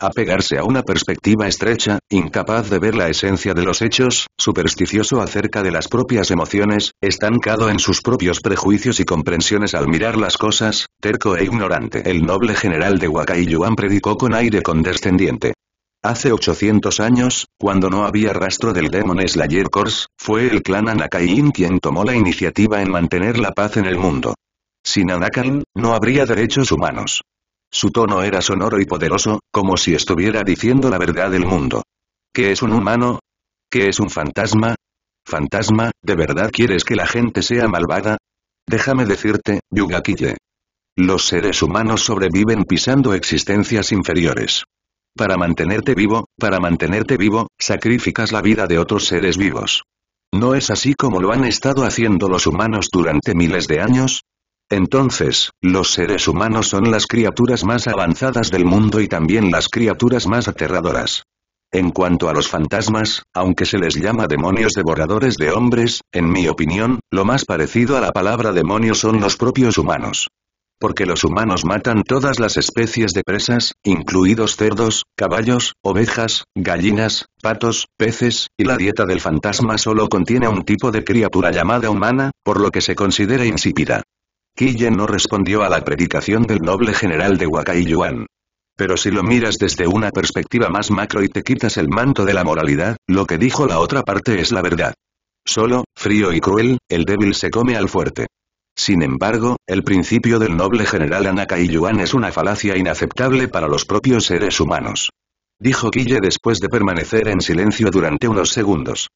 Apegarse a una perspectiva estrecha, incapaz de ver la esencia de los hechos, supersticioso acerca de las propias emociones, estancado en sus propios prejuicios y comprensiones al mirar las cosas, terco e ignorante. El noble general de Wakai predicó con aire condescendiente. Hace 800 años, cuando no había rastro del Demon Slayer Corps, fue el clan Anakain quien tomó la iniciativa en mantener la paz en el mundo. Sin no habría derechos humanos. Su tono era sonoro y poderoso, como si estuviera diciendo la verdad del mundo. ¿Qué es un humano? ¿Qué es un fantasma? Fantasma, ¿de verdad quieres que la gente sea malvada? Déjame decirte, Yugakille. Los seres humanos sobreviven pisando existencias inferiores. Para mantenerte vivo, para mantenerte vivo, sacrificas la vida de otros seres vivos. ¿No es así como lo han estado haciendo los humanos durante miles de años? Entonces, los seres humanos son las criaturas más avanzadas del mundo y también las criaturas más aterradoras. En cuanto a los fantasmas, aunque se les llama demonios devoradores de hombres, en mi opinión, lo más parecido a la palabra demonio son los propios humanos. Porque los humanos matan todas las especies de presas, incluidos cerdos, caballos, ovejas, gallinas, patos, peces, y la dieta del fantasma solo contiene un tipo de criatura llamada humana, por lo que se considera insípida. Kille no respondió a la predicación del noble general de Yuan. Pero si lo miras desde una perspectiva más macro y te quitas el manto de la moralidad, lo que dijo la otra parte es la verdad. Solo, frío y cruel, el débil se come al fuerte. Sin embargo, el principio del noble general Yuan es una falacia inaceptable para los propios seres humanos. Dijo Kille después de permanecer en silencio durante unos segundos.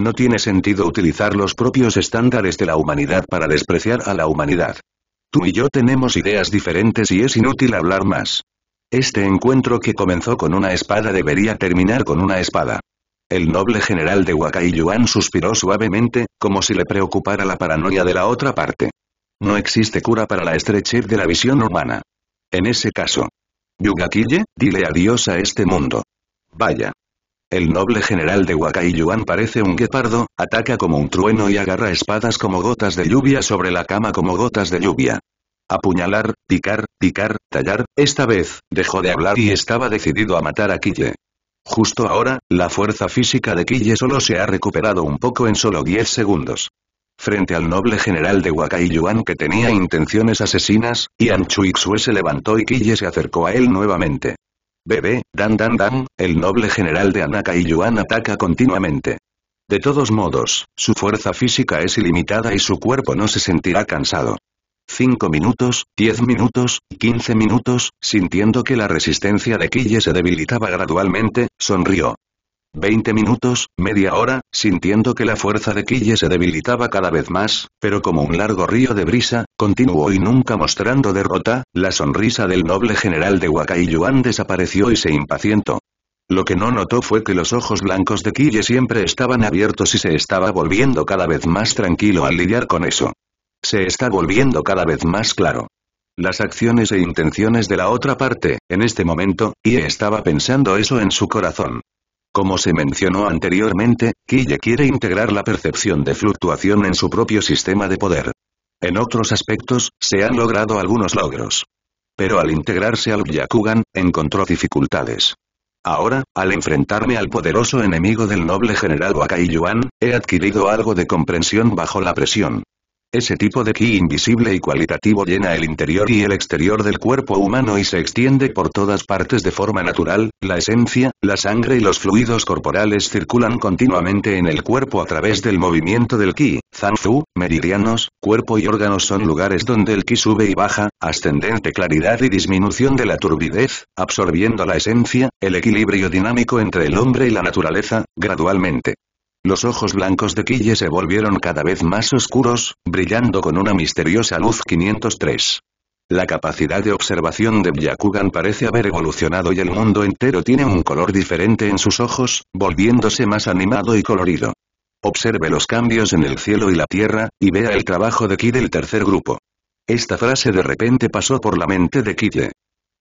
No tiene sentido utilizar los propios estándares de la humanidad para despreciar a la humanidad. Tú y yo tenemos ideas diferentes y es inútil hablar más. Este encuentro que comenzó con una espada debería terminar con una espada. El noble general de Wakai Yuan suspiró suavemente, como si le preocupara la paranoia de la otra parte. No existe cura para la estrechez de la visión humana. En ese caso. Yugakille, dile adiós a este mundo. Vaya. El noble general de y parece un guepardo, ataca como un trueno y agarra espadas como gotas de lluvia sobre la cama como gotas de lluvia. Apuñalar, picar, picar, tallar, esta vez, dejó de hablar y estaba decidido a matar a Kille. Justo ahora, la fuerza física de Kille solo se ha recuperado un poco en solo 10 segundos. Frente al noble general de y que tenía intenciones asesinas, Yan Chuixue se levantó y Kille se acercó a él nuevamente. Bebé, dan dan dan, el noble general de Anaka y Yuan ataca continuamente. De todos modos, su fuerza física es ilimitada y su cuerpo no se sentirá cansado. 5 minutos, 10 minutos, 15 minutos, sintiendo que la resistencia de Kille se debilitaba gradualmente, sonrió. Veinte minutos, media hora, sintiendo que la fuerza de Kille se debilitaba cada vez más, pero como un largo río de brisa, continuó y nunca mostrando derrota, la sonrisa del noble general de Wakayuan desapareció y se impacientó. Lo que no notó fue que los ojos blancos de Kille siempre estaban abiertos y se estaba volviendo cada vez más tranquilo al lidiar con eso. Se está volviendo cada vez más claro. Las acciones e intenciones de la otra parte, en este momento, y estaba pensando eso en su corazón. Como se mencionó anteriormente, Kille quiere integrar la percepción de fluctuación en su propio sistema de poder. En otros aspectos, se han logrado algunos logros. Pero al integrarse al Yakugan, encontró dificultades. Ahora, al enfrentarme al poderoso enemigo del noble general Wakai Yuan, he adquirido algo de comprensión bajo la presión. Ese tipo de ki invisible y cualitativo llena el interior y el exterior del cuerpo humano y se extiende por todas partes de forma natural, la esencia, la sangre y los fluidos corporales circulan continuamente en el cuerpo a través del movimiento del ki, zanzu, meridianos, cuerpo y órganos son lugares donde el ki sube y baja, ascendente claridad y disminución de la turbidez, absorbiendo la esencia, el equilibrio dinámico entre el hombre y la naturaleza, gradualmente. Los ojos blancos de Kille se volvieron cada vez más oscuros, brillando con una misteriosa luz 503. La capacidad de observación de Byakugan parece haber evolucionado y el mundo entero tiene un color diferente en sus ojos, volviéndose más animado y colorido. Observe los cambios en el cielo y la tierra, y vea el trabajo de Ki del tercer grupo. Esta frase de repente pasó por la mente de Kille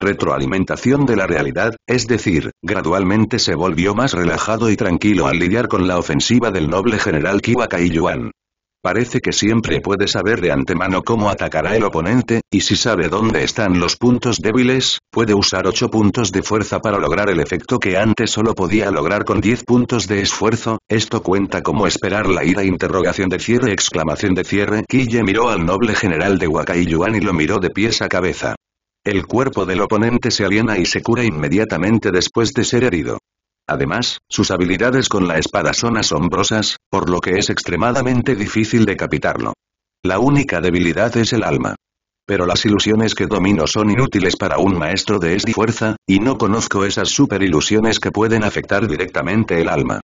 retroalimentación de la realidad, es decir, gradualmente se volvió más relajado y tranquilo al lidiar con la ofensiva del noble general Kiwaka Yuan. Parece que siempre puede saber de antemano cómo atacará el oponente, y si sabe dónde están los puntos débiles, puede usar 8 puntos de fuerza para lograr el efecto que antes solo podía lograr con 10 puntos de esfuerzo, esto cuenta como esperar la ira interrogación de cierre exclamación de cierre Kille miró al noble general de Yuan y lo miró de pies a cabeza. El cuerpo del oponente se aliena y se cura inmediatamente después de ser herido. Además, sus habilidades con la espada son asombrosas, por lo que es extremadamente difícil decapitarlo. La única debilidad es el alma. Pero las ilusiones que domino son inútiles para un maestro de esta fuerza, y no conozco esas superilusiones que pueden afectar directamente el alma.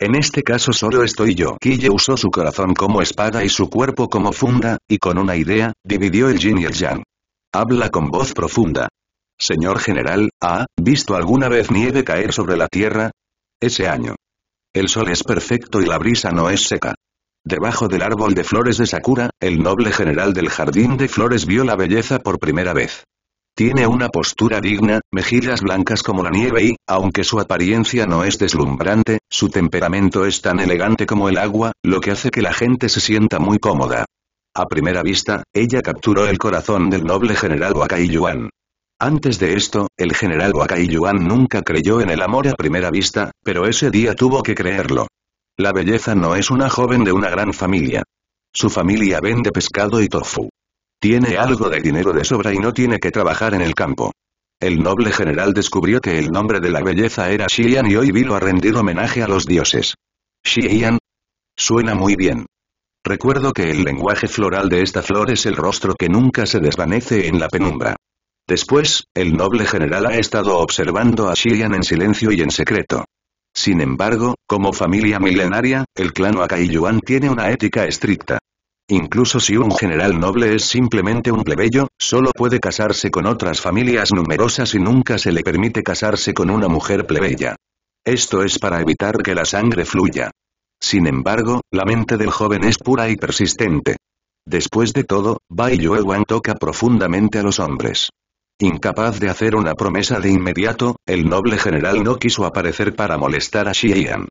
En este caso solo estoy yo. Kille usó su corazón como espada y su cuerpo como funda, y con una idea, dividió el Jin y el yang. Habla con voz profunda. Señor general, ¿ha visto alguna vez nieve caer sobre la tierra? Ese año. El sol es perfecto y la brisa no es seca. Debajo del árbol de flores de Sakura, el noble general del jardín de flores vio la belleza por primera vez. Tiene una postura digna, mejillas blancas como la nieve y, aunque su apariencia no es deslumbrante, su temperamento es tan elegante como el agua, lo que hace que la gente se sienta muy cómoda. A primera vista, ella capturó el corazón del noble general Wakai Yuan. Antes de esto, el general Wakai Yuan nunca creyó en el amor a primera vista, pero ese día tuvo que creerlo. La belleza no es una joven de una gran familia. Su familia vende pescado y tofu. Tiene algo de dinero de sobra y no tiene que trabajar en el campo. El noble general descubrió que el nombre de la belleza era Xian y hoy vino a rendir homenaje a los dioses. Xian. Suena muy bien. Recuerdo que el lenguaje floral de esta flor es el rostro que nunca se desvanece en la penumbra. Después, el noble general ha estado observando a Shian en silencio y en secreto. Sin embargo, como familia milenaria, el clan Akaiyuan tiene una ética estricta. Incluso si un general noble es simplemente un plebeyo, solo puede casarse con otras familias numerosas y nunca se le permite casarse con una mujer plebeya. Esto es para evitar que la sangre fluya. Sin embargo, la mente del joven es pura y persistente. Después de todo, Bai Yuewan toca profundamente a los hombres. Incapaz de hacer una promesa de inmediato, el noble general no quiso aparecer para molestar a Xi'an.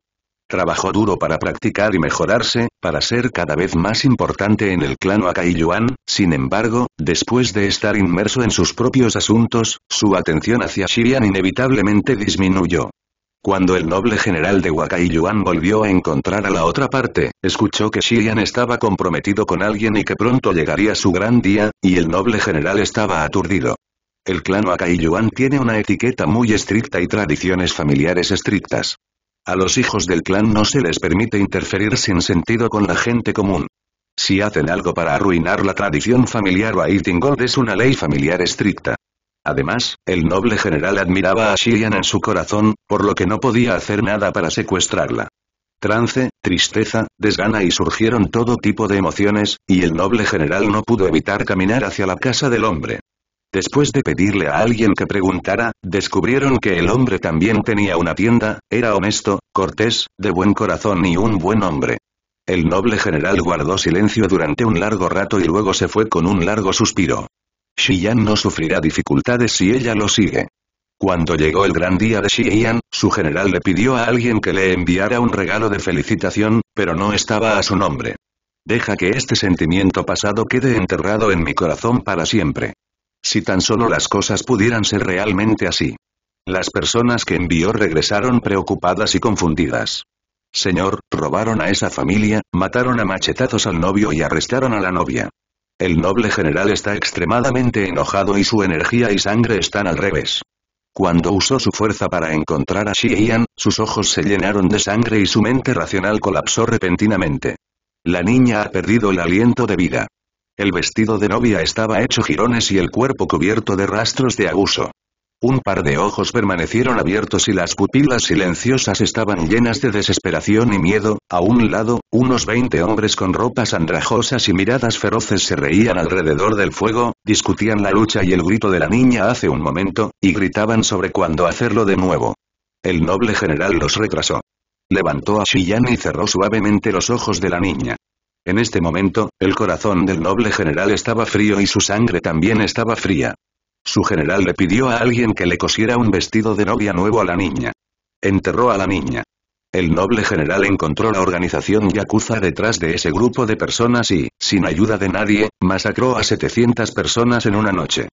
Trabajó duro para practicar y mejorarse, para ser cada vez más importante en el clan Akaiyuan, sin embargo, después de estar inmerso en sus propios asuntos, su atención hacia Yan inevitablemente disminuyó. Cuando el noble general de Wakai Yuan volvió a encontrar a la otra parte, escuchó que Xian estaba comprometido con alguien y que pronto llegaría su gran día, y el noble general estaba aturdido. El clan Wakai Yuan tiene una etiqueta muy estricta y tradiciones familiares estrictas. A los hijos del clan no se les permite interferir sin sentido con la gente común. Si hacen algo para arruinar la tradición familiar o God es una ley familiar estricta. Además, el noble general admiraba a Shirian en su corazón, por lo que no podía hacer nada para secuestrarla. Trance, tristeza, desgana y surgieron todo tipo de emociones, y el noble general no pudo evitar caminar hacia la casa del hombre. Después de pedirle a alguien que preguntara, descubrieron que el hombre también tenía una tienda, era honesto, cortés, de buen corazón y un buen hombre. El noble general guardó silencio durante un largo rato y luego se fue con un largo suspiro. Yan no sufrirá dificultades si ella lo sigue. Cuando llegó el gran día de Yan, su general le pidió a alguien que le enviara un regalo de felicitación, pero no estaba a su nombre. Deja que este sentimiento pasado quede enterrado en mi corazón para siempre. Si tan solo las cosas pudieran ser realmente así. Las personas que envió regresaron preocupadas y confundidas. Señor, robaron a esa familia, mataron a machetazos al novio y arrestaron a la novia. El noble general está extremadamente enojado y su energía y sangre están al revés. Cuando usó su fuerza para encontrar a Xian, sus ojos se llenaron de sangre y su mente racional colapsó repentinamente. La niña ha perdido el aliento de vida. El vestido de novia estaba hecho jirones y el cuerpo cubierto de rastros de abuso. Un par de ojos permanecieron abiertos y las pupilas silenciosas estaban llenas de desesperación y miedo, a un lado, unos veinte hombres con ropas andrajosas y miradas feroces se reían alrededor del fuego, discutían la lucha y el grito de la niña hace un momento, y gritaban sobre cuándo hacerlo de nuevo. El noble general los retrasó. Levantó a Shiyan y cerró suavemente los ojos de la niña. En este momento, el corazón del noble general estaba frío y su sangre también estaba fría. Su general le pidió a alguien que le cosiera un vestido de novia nuevo a la niña. Enterró a la niña. El noble general encontró la organización Yakuza detrás de ese grupo de personas y, sin ayuda de nadie, masacró a 700 personas en una noche.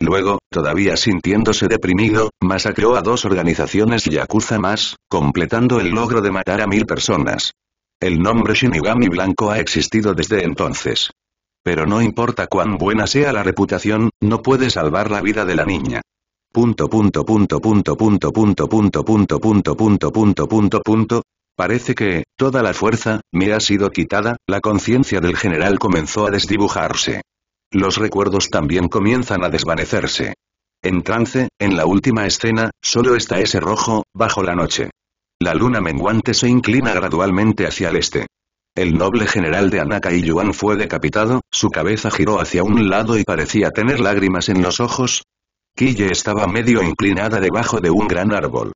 Luego, todavía sintiéndose deprimido, masacró a dos organizaciones Yakuza más, completando el logro de matar a mil personas. El nombre Shinigami Blanco ha existido desde entonces. Pero no importa cuán buena sea la reputación, no puede salvar la vida de la niña. Parece que, toda la fuerza, me ha sido quitada, la conciencia del general comenzó a desdibujarse. Los recuerdos también comienzan a desvanecerse. En trance, en la última escena, solo está ese rojo, bajo la noche. La luna menguante se inclina gradualmente hacia el este. El noble general de Anaka y Yuan fue decapitado, su cabeza giró hacia un lado y parecía tener lágrimas en los ojos. Kille estaba medio inclinada debajo de un gran árbol.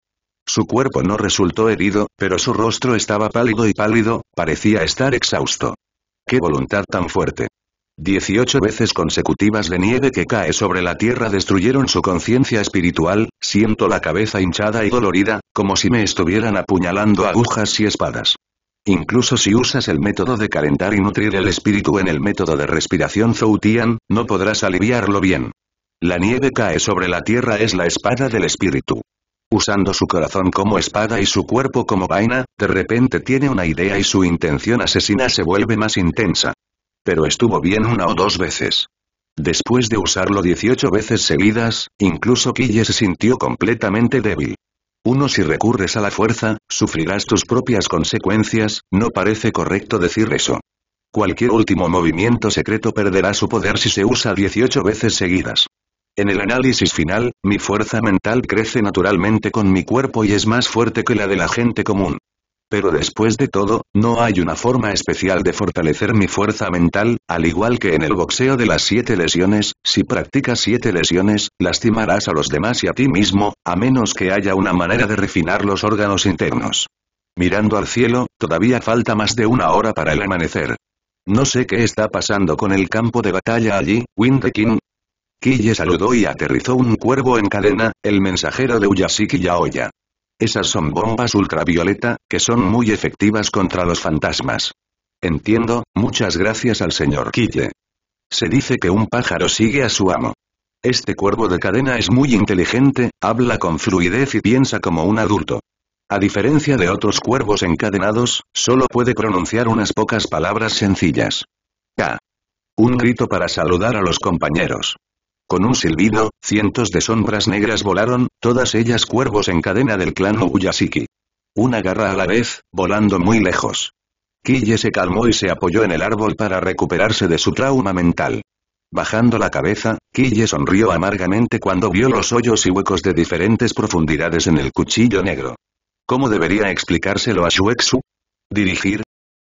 Su cuerpo no resultó herido, pero su rostro estaba pálido y pálido, parecía estar exhausto. ¡Qué voluntad tan fuerte! Dieciocho veces consecutivas de nieve que cae sobre la tierra destruyeron su conciencia espiritual, siento la cabeza hinchada y dolorida, como si me estuvieran apuñalando agujas y espadas. Incluso si usas el método de calentar y nutrir el espíritu en el método de respiración Zoutian, no podrás aliviarlo bien. La nieve cae sobre la tierra es la espada del espíritu. Usando su corazón como espada y su cuerpo como vaina, de repente tiene una idea y su intención asesina se vuelve más intensa. Pero estuvo bien una o dos veces. Después de usarlo 18 veces seguidas, incluso Kille se sintió completamente débil. Uno si recurres a la fuerza, sufrirás tus propias consecuencias, no parece correcto decir eso. Cualquier último movimiento secreto perderá su poder si se usa 18 veces seguidas. En el análisis final, mi fuerza mental crece naturalmente con mi cuerpo y es más fuerte que la de la gente común. Pero después de todo, no hay una forma especial de fortalecer mi fuerza mental, al igual que en el boxeo de las siete lesiones, si practicas siete lesiones, lastimarás a los demás y a ti mismo, a menos que haya una manera de refinar los órganos internos. Mirando al cielo, todavía falta más de una hora para el amanecer. No sé qué está pasando con el campo de batalla allí, King. Kille saludó y aterrizó un cuervo en cadena, el mensajero de Uyasiki Yaoya. Esas son bombas ultravioleta, que son muy efectivas contra los fantasmas. Entiendo, muchas gracias al señor Kille. Se dice que un pájaro sigue a su amo. Este cuervo de cadena es muy inteligente, habla con fluidez y piensa como un adulto. A diferencia de otros cuervos encadenados, solo puede pronunciar unas pocas palabras sencillas. K. Ah. Un grito para saludar a los compañeros. Con un silbido, cientos de sombras negras volaron, todas ellas cuervos en cadena del clan Uyashiki. Una garra a la vez, volando muy lejos. Kille se calmó y se apoyó en el árbol para recuperarse de su trauma mental. Bajando la cabeza, Kille sonrió amargamente cuando vio los hoyos y huecos de diferentes profundidades en el cuchillo negro. ¿Cómo debería explicárselo a Shuexu? Dirigir,